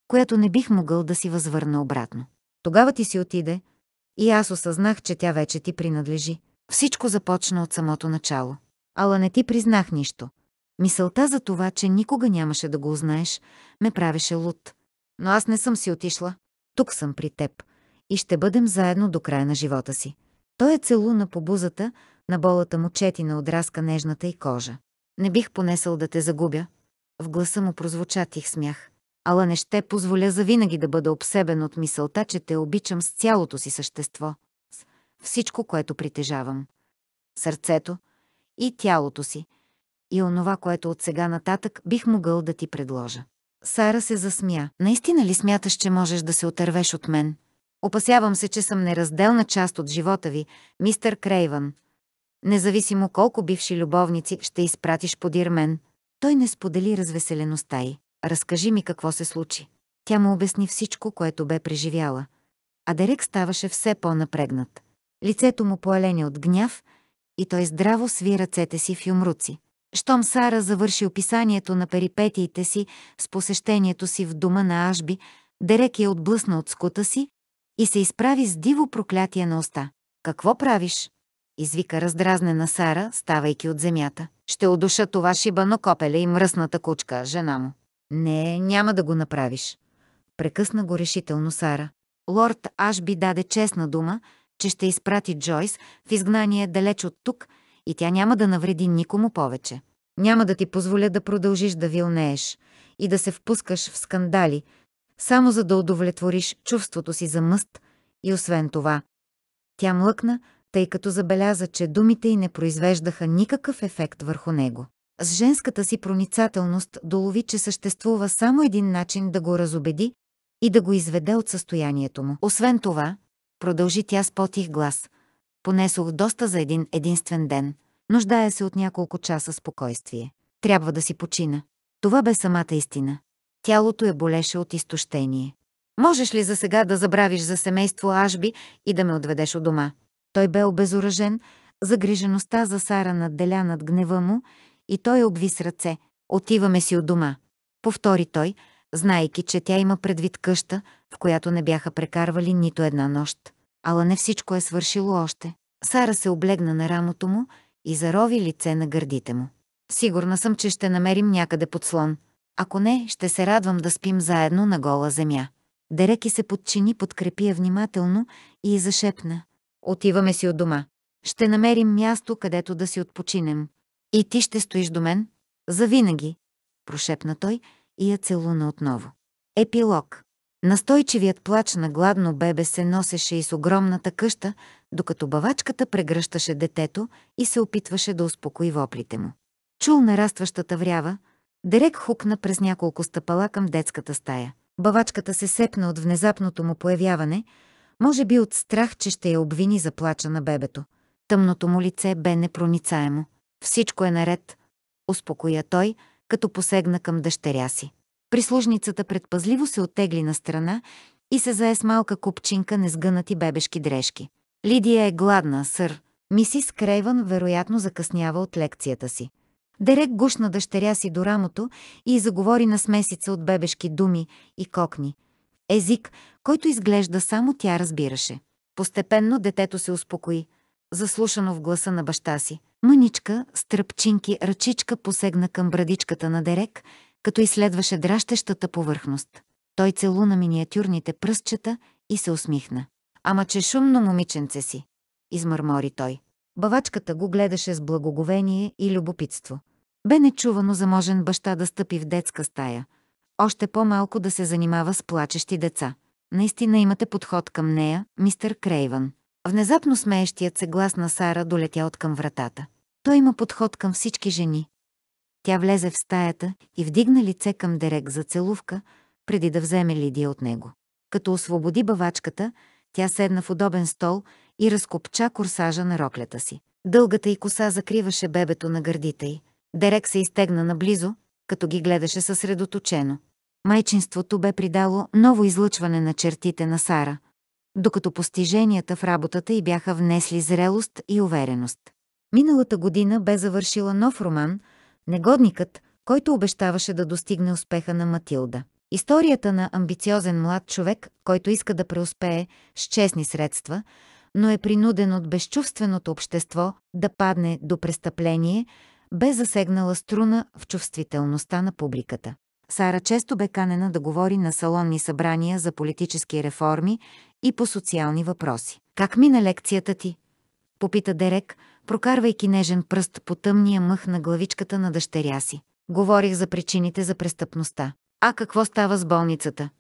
Speaker 1: която не бих могъл да си възвърна обратно. Тогава ти си отиде и аз осъзнах, че тя вече ти принадлежи. Всичко започна от самото начало. Ала не ти признах нищо. Мисълта за това, че никога нямаше да го узнаеш, ме правеше луд. Но аз не съм си отишла. Тук съм при теб. И ще бъдем заедно до края на живота си. Той е целуна по бузата, на болата му чети на отраска нежната и кожа. Не бих понесъл да те загубя. В гласа му прозвуча тих смях. Ала не ще позволя завинаги да бъда обсебен от мисълта, че те обичам с цялото си същество. С всичко, което притежавам. Сърцето и тялото си. И онова, което от сега нататък бих могъл да ти предложа. Сара се засмя. Наистина ли смяташ, че можеш да се отървеш от мен? Опасявам се, че съм неразделна част от живота ви, мистър Крейван. Независимо колко бивши любовници ще изпратиш подир мен, той не сподели развеселеността й. Разкажи ми какво се случи. Тя му обясни всичко, което бе преживяла. А Дерек ставаше все по-напрегнат. Лицето му поелени от гняв и той здраво сви ръцете си в юмруци. Щом Сара завърши описанието на перипетиите си с посещението си в дома на Ашби, Дерек я отблъсна от скута си и се изправи с диво проклятие на уста. «Какво правиш?» извика раздразнена Сара, ставайки от земята. Ще удуша това шибано копеле и мръсната кучка, жена му. Не, няма да го направиш. Прекъсна го решително Сара. Лорд Ашби даде честна дума, че ще изпрати Джойс в изгнание далеч от тук и тя няма да навреди никому повече. Няма да ти позволя да продължиш да вилнееш и да се впускаш в скандали, само за да удовлетвориш чувството си за мъст и освен това. Тя млъкна, тъй като забеляза, че думите й не произвеждаха никакъв ефект върху него. С женската си проницателност долови, че съществува само един начин да го разобеди и да го изведе от състоянието му. Освен това, продължи тя с потих глас, понесох доста за един единствен ден. Нуждая се от няколко часа спокойствие. Трябва да си почина. Това бе самата истина. Тялото я болеше от изтощение. Можеш ли за сега да забравиш за семейство Ашби и да ме отведеш от дома? Той бе обезоръжен, загрижеността за Сара надделя над гнева му и той обви с ръце. Отиваме си от дома. Повтори той, знайки, че тя има предвид къща, в която не бяха прекарвали нито една нощ. Ала не всичко е свършило още. Сара се облегна на рамото му и зарови лице на гърдите му. Сигурна съм, че ще намерим някъде подслон. Ако не, ще се радвам да спим заедно на гола земя. Дереки се подчини, подкрепи я внимателно и зашепна. Отиваме си от дома. Ще намерим място, където да си отпочинем. И ти ще стоиш до мен? Завинаги, прошепна той и я целуна отново. Епилог. Настойчивият плач на гладно бебе се носеше и с огромната къща, докато бавачката прегръщаше детето и се опитваше да успокои воплите му. Чул нарастващата врява, Дерек хукна през няколко стъпала към детската стая. Бавачката се сепна от внезапното му появяване – може би от страх, че ще я обвини за плача на бебето. Тъмното му лице бе непроницаемо. Всичко е наред, успокоя той, като посегна към дъщеря си. Прислужницата предпазливо се отегли на страна и се зае с малка купчинка незгънати бебешки дрежки. Лидия е гладна, сър. Мисис Крейвън вероятно закъснява от лекцията си. Дерек гушна дъщеря си до рамото и заговори на смесица от бебешки думи и кокни – Език, който изглежда само тя разбираше. Постепенно детето се успокои, заслушано в гласа на баща си. Мъничка, с тръпчинки, ръчичка посегна към брадичката на Дерек, като изследваше дращещата повърхност. Той целуна миниатюрните пръстчета и се усмихна. Ама че шумно момиченце си, измърмори той. Бавачката го гледаше с благоговение и любопитство. Бе нечувано заможен баща да стъпи в детска стая – още по-малко да се занимава с плачещи деца. Наистина имате подход към нея, мистер Крейвън. Внезапно смеещият се глас на Сара долетя от към вратата. Той има подход към всички жени. Тя влезе в стаята и вдигна лице към Дерек за целувка, преди да вземе Лидия от него. Като освободи бавачката, тя седна в удобен стол и разкопча корсажа на роклята си. Дългата й коса закриваше бебето на гърдите й. Дерек се изтегна наблизо, като ги гледаше съсредоточено. Майчинството бе придало ново излъчване на чертите на Сара, докато постиженията в работата й бяха внесли зрелост и увереност. Миналата година бе завършила нов роман «Негодникът», който обещаваше да достигне успеха на Матилда. Историята на амбициозен млад човек, който иска да преуспее с честни средства, но е принуден от безчувственото общество да падне до престъпление, бе засегнала струна в чувствителността на публиката. Сара често бе канена да говори на салонни събрания за политически реформи и по социални въпроси. Как мина лекцията ти? Попита Дерек, прокарвайки нежен пръст по тъмния мъх на главичката на дъщеря си. Говорих за причините за престъпността. А какво става с болницата?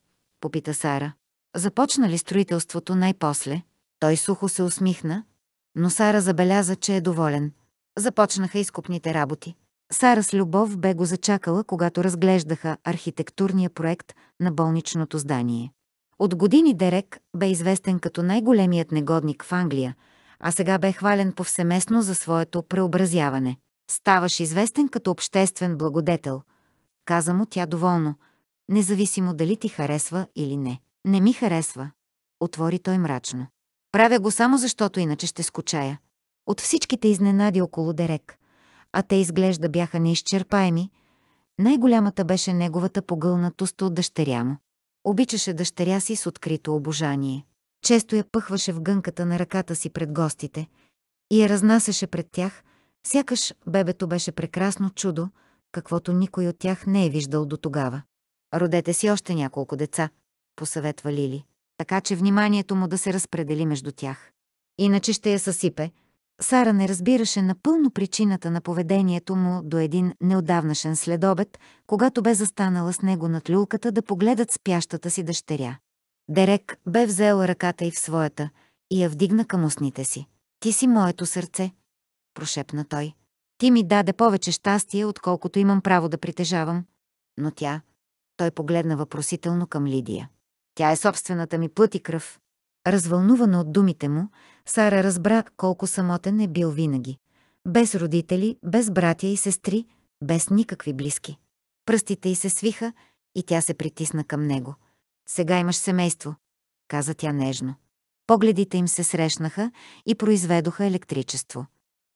Speaker 1: Попита Сара. Започна ли строителството най-после? Той сухо се усмихна, но Сара забеляза, че е доволен. Започнаха изкупните работи. Сара с любов бе го зачакала, когато разглеждаха архитектурния проект на болничното здание. От години Дерек бе известен като най-големият негодник в Англия, а сега бе хвален повсеместно за своето преобразяване. Ставаш известен като обществен благодетел, каза му тя доволно, независимо дали ти харесва или не. Не ми харесва, отвори той мрачно. Правя го само защото иначе ще скучая. От всичките изненади около Дерек – а те изглежда бяха неизчерпаеми, най-голямата беше неговата погълнатост от дъщеря му. Обичаше дъщеря си с открито обожание. Често я пъхваше в гънката на ръката си пред гостите и я разнасяше пред тях, сякаш бебето беше прекрасно чудо, каквото никой от тях не е виждал до тогава. Родете си още няколко деца, посъветва Лили, така че вниманието му да се разпредели между тях. Иначе ще я съсипе, Сара не разбираше напълно причината на поведението му до един неодавнашен следобед, когато бе застанала с него над люлката да погледат спящата си дъщеря. Дерек бе взел ръката й в своята и я вдигна към устните си. «Ти си моето сърце», прошепна той. «Ти ми даде повече щастие, отколкото имам право да притежавам». Но тя... Той погледна въпросително към Лидия. «Тя е собствената ми плът и кръв. Развълнувана от думите му, Сара разбра колко самотен е бил винаги. Без родители, без братя и сестри, без никакви близки. Пръстите й се свиха и тя се притисна към него. «Сега имаш семейство», каза тя нежно. Погледите им се срещнаха и произведоха електричество.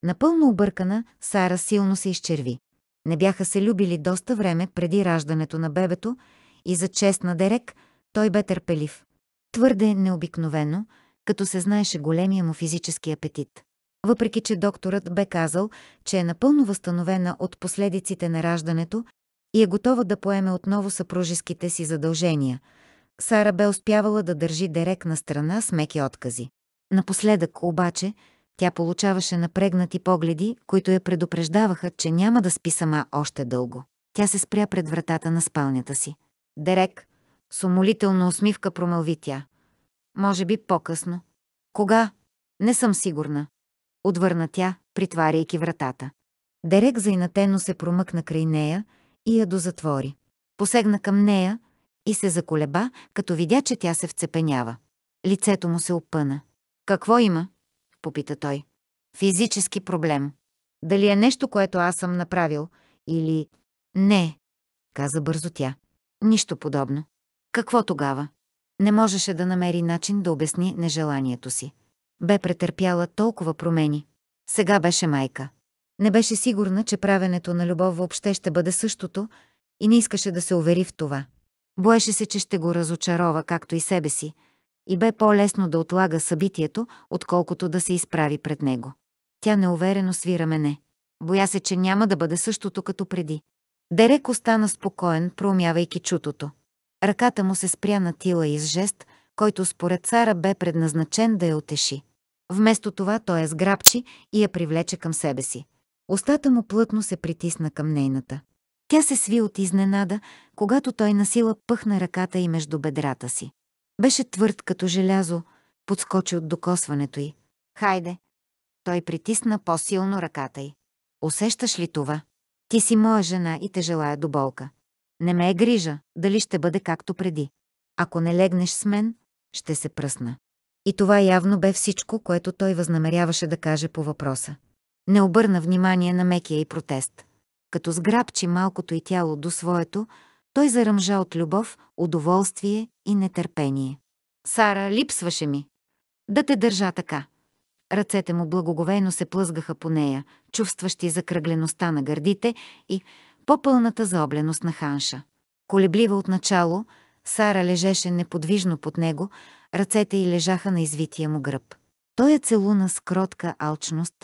Speaker 1: Напълно объркана, Сара силно се изчерви. Не бяха се любили доста време преди раждането на бебето и за чест на Дерек той бе търпелив. Твърде необикновено, като се знаеше големия му физически апетит. Въпреки, че докторът бе казал, че е напълно възстановена от последиците на раждането и е готова да поеме отново съпружеските си задължения, Сара бе успявала да държи Дерек на страна с меки откази. Напоследък, обаче, тя получаваше напрегнати погледи, които я предупреждаваха, че няма да спи сама още дълго. Тя се спря пред вратата на спалнята си. Дерек, с умолителна усмивка промълви тя. Може би по-късно. Кога? Не съм сигурна. Отвърна тя, притваряйки вратата. Дерек заинатено се промъкна край нея и я дозатвори. Посегна към нея и се заколеба, като видя, че тя се вцепенява. Лицето му се опъна. Какво има? попита той. Физически проблем. Дали е нещо, което аз съм направил, или... Не, каза бързо тя. Нищо подобно. Какво тогава? Не можеше да намери начин да обясни нежеланието си. Бе претърпяла толкова промени. Сега беше майка. Не беше сигурна, че правенето на любов въобще ще бъде същото и не искаше да се увери в това. Боеше се, че ще го разочарова, както и себе си, и бе по-лесно да отлага събитието, отколкото да се изправи пред него. Тя неуверено свира мене. Боя се, че няма да бъде същото като преди. Дерек остана спокоен, проумявайки чутото. Ръката му се спря на Тила и с жест, който според цара бе предназначен да я отеши. Вместо това той я е сграбчи и я привлече към себе си. Остата му плътно се притисна към нейната. Тя се сви от изненада, когато той насила пъхна ръката и между бедрата си. Беше твърд като желязо, подскочи от докосването й. «Хайде!» Той притисна по-силно ръката й. «Усещаш ли това? Ти си моя жена и те желая до болка. Не ме е грижа, дали ще бъде както преди. Ако не легнеш с мен, ще се пръсна. И това явно бе всичко, което той възнамеряваше да каже по въпроса. Не обърна внимание на мекия и протест. Като сграбчи малкото и тяло до своето, той заръмжа от любов, удоволствие и нетърпение. Сара, липсваше ми. Да те държа така. Ръцете му благоговейно се плъзгаха по нея, чувстващи закръглеността на гърдите и по-пълната заобленост на ханша. Колеблива отначало, Сара лежеше неподвижно под него, ръцете й лежаха на извития му гръб. Той я е целуна с кротка алчност,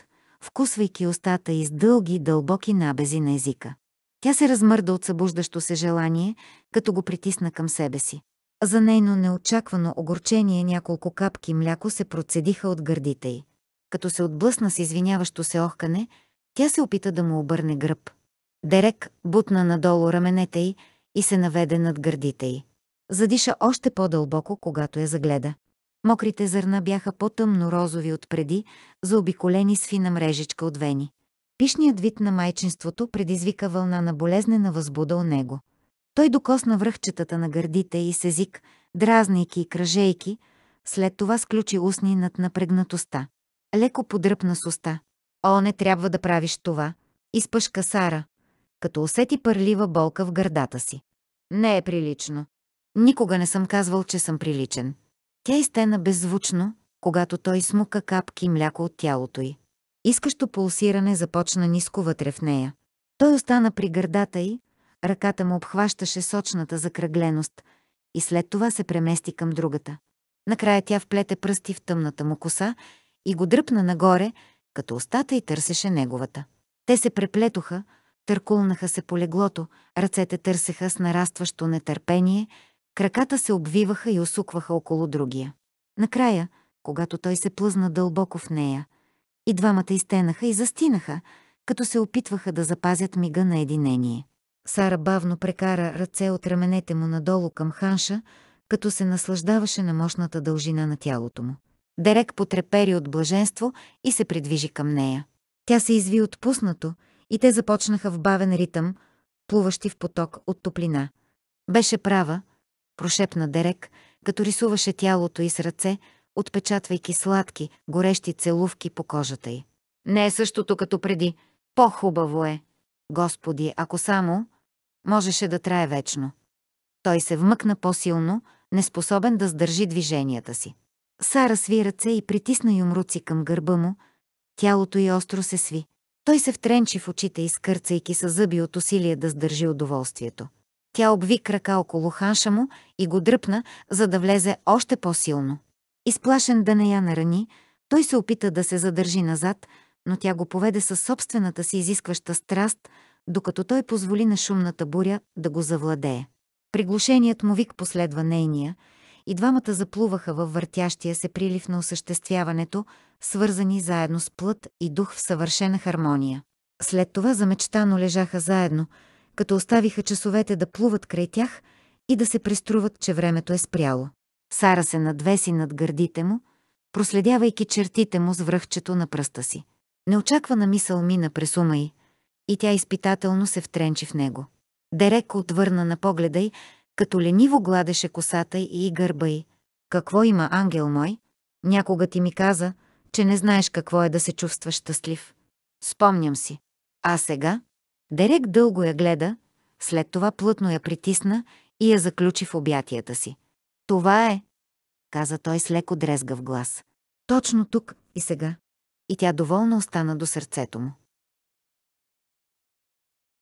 Speaker 1: вкусвайки устата из дълги, дълбоки набези на езика. Тя се размърда от събуждащо се желание, като го притисна към себе си. За нейно неочаквано огорчение няколко капки мляко се процедиха от гърдите й. Като се отблъсна с извиняващо се охкане, тя се опита да му обърне гръб. Дерек бутна надолу раменете й и се наведе над гърдите й. Задиша още по-дълбоко, когато я загледа. Мокрите зърна бяха по-тъмно розови отпреди, заобиколени с фина мрежичка от вени. Пишният вид на майчинството предизвика вълна на болезнена възбуда у него. Той докосна връхчетата на гърдите и с език, дразнейки и кръжейки, след това сключи устни над напрегнатостта. Леко подръпна с уста. О, не трябва да правиш това. Изпъшка Сара като усети пърлива болка в гърдата си. Не е прилично. Никога не съм казвал, че съм приличен. Тя изтена беззвучно, когато той смука капки мляко от тялото й. Искащо пулсиране започна ниско вътре в нея. Той остана при гърдата й, ръката му обхващаше сочната закръгленост и след това се премести към другата. Накрая тя вплете пръсти в тъмната му коса и го дръпна нагоре, като устата й търсеше неговата. Те се преплетоха, търкулнаха се по леглото, ръцете търсеха с нарастващо нетърпение, краката се обвиваха и осукваха около другия. Накрая, когато той се плъзна дълбоко в нея, и двамата изтенаха и застинаха, като се опитваха да запазят мига на единение. Сара бавно прекара ръце от раменете му надолу към ханша, като се наслаждаваше на мощната дължина на тялото му. Дерек потрепери от блаженство и се придвижи към нея. Тя се изви отпуснато, и те започнаха в бавен ритъм, плуващи в поток от топлина. Беше права, прошепна Дерек, като рисуваше тялото и с ръце, отпечатвайки сладки, горещи целувки по кожата й. Не е същото като преди. По-хубаво е. Господи, ако само... Можеше да трае вечно. Той се вмъкна по-силно, неспособен да сдържи движенията си. Сара сви ръце и притисна юмруци към гърба му, тялото й остро се сви. Той се втренчи в очите, изкърцайки с зъби от усилие да сдържи удоволствието. Тя обви крака около ханша му и го дръпна, за да влезе още по-силно. Изплашен да не я нарани, той се опита да се задържи назад, но тя го поведе със собствената си изискваща страст, докато той позволи на шумната буря да го завладее. Приглушеният му вик последва нейния, и двамата заплуваха във въртящия се прилив на осъществяването, свързани заедно с плът и дух в съвършена хармония. След това замечтано лежаха заедно, като оставиха часовете да плуват край тях и да се преструват, че времето е спряло. Сара се надвеси над гърдите му, проследявайки чертите му с връхчето на пръста си. Неочаквана мисъл мина през ума й, и тя изпитателно се втренчи в него. Дерек отвърна на погледа й, като лениво гладеше косата и гърба й. Какво има, ангел мой? Някога ти ми каза, че не знаеш какво е да се чувстваш щастлив. Спомням си. А сега? Дерек дълго я гледа, след това плътно я притисна и я заключи в обятията си. Това е, каза той с леко дрезгав глас. Точно тук и сега. И тя доволно остана до сърцето му.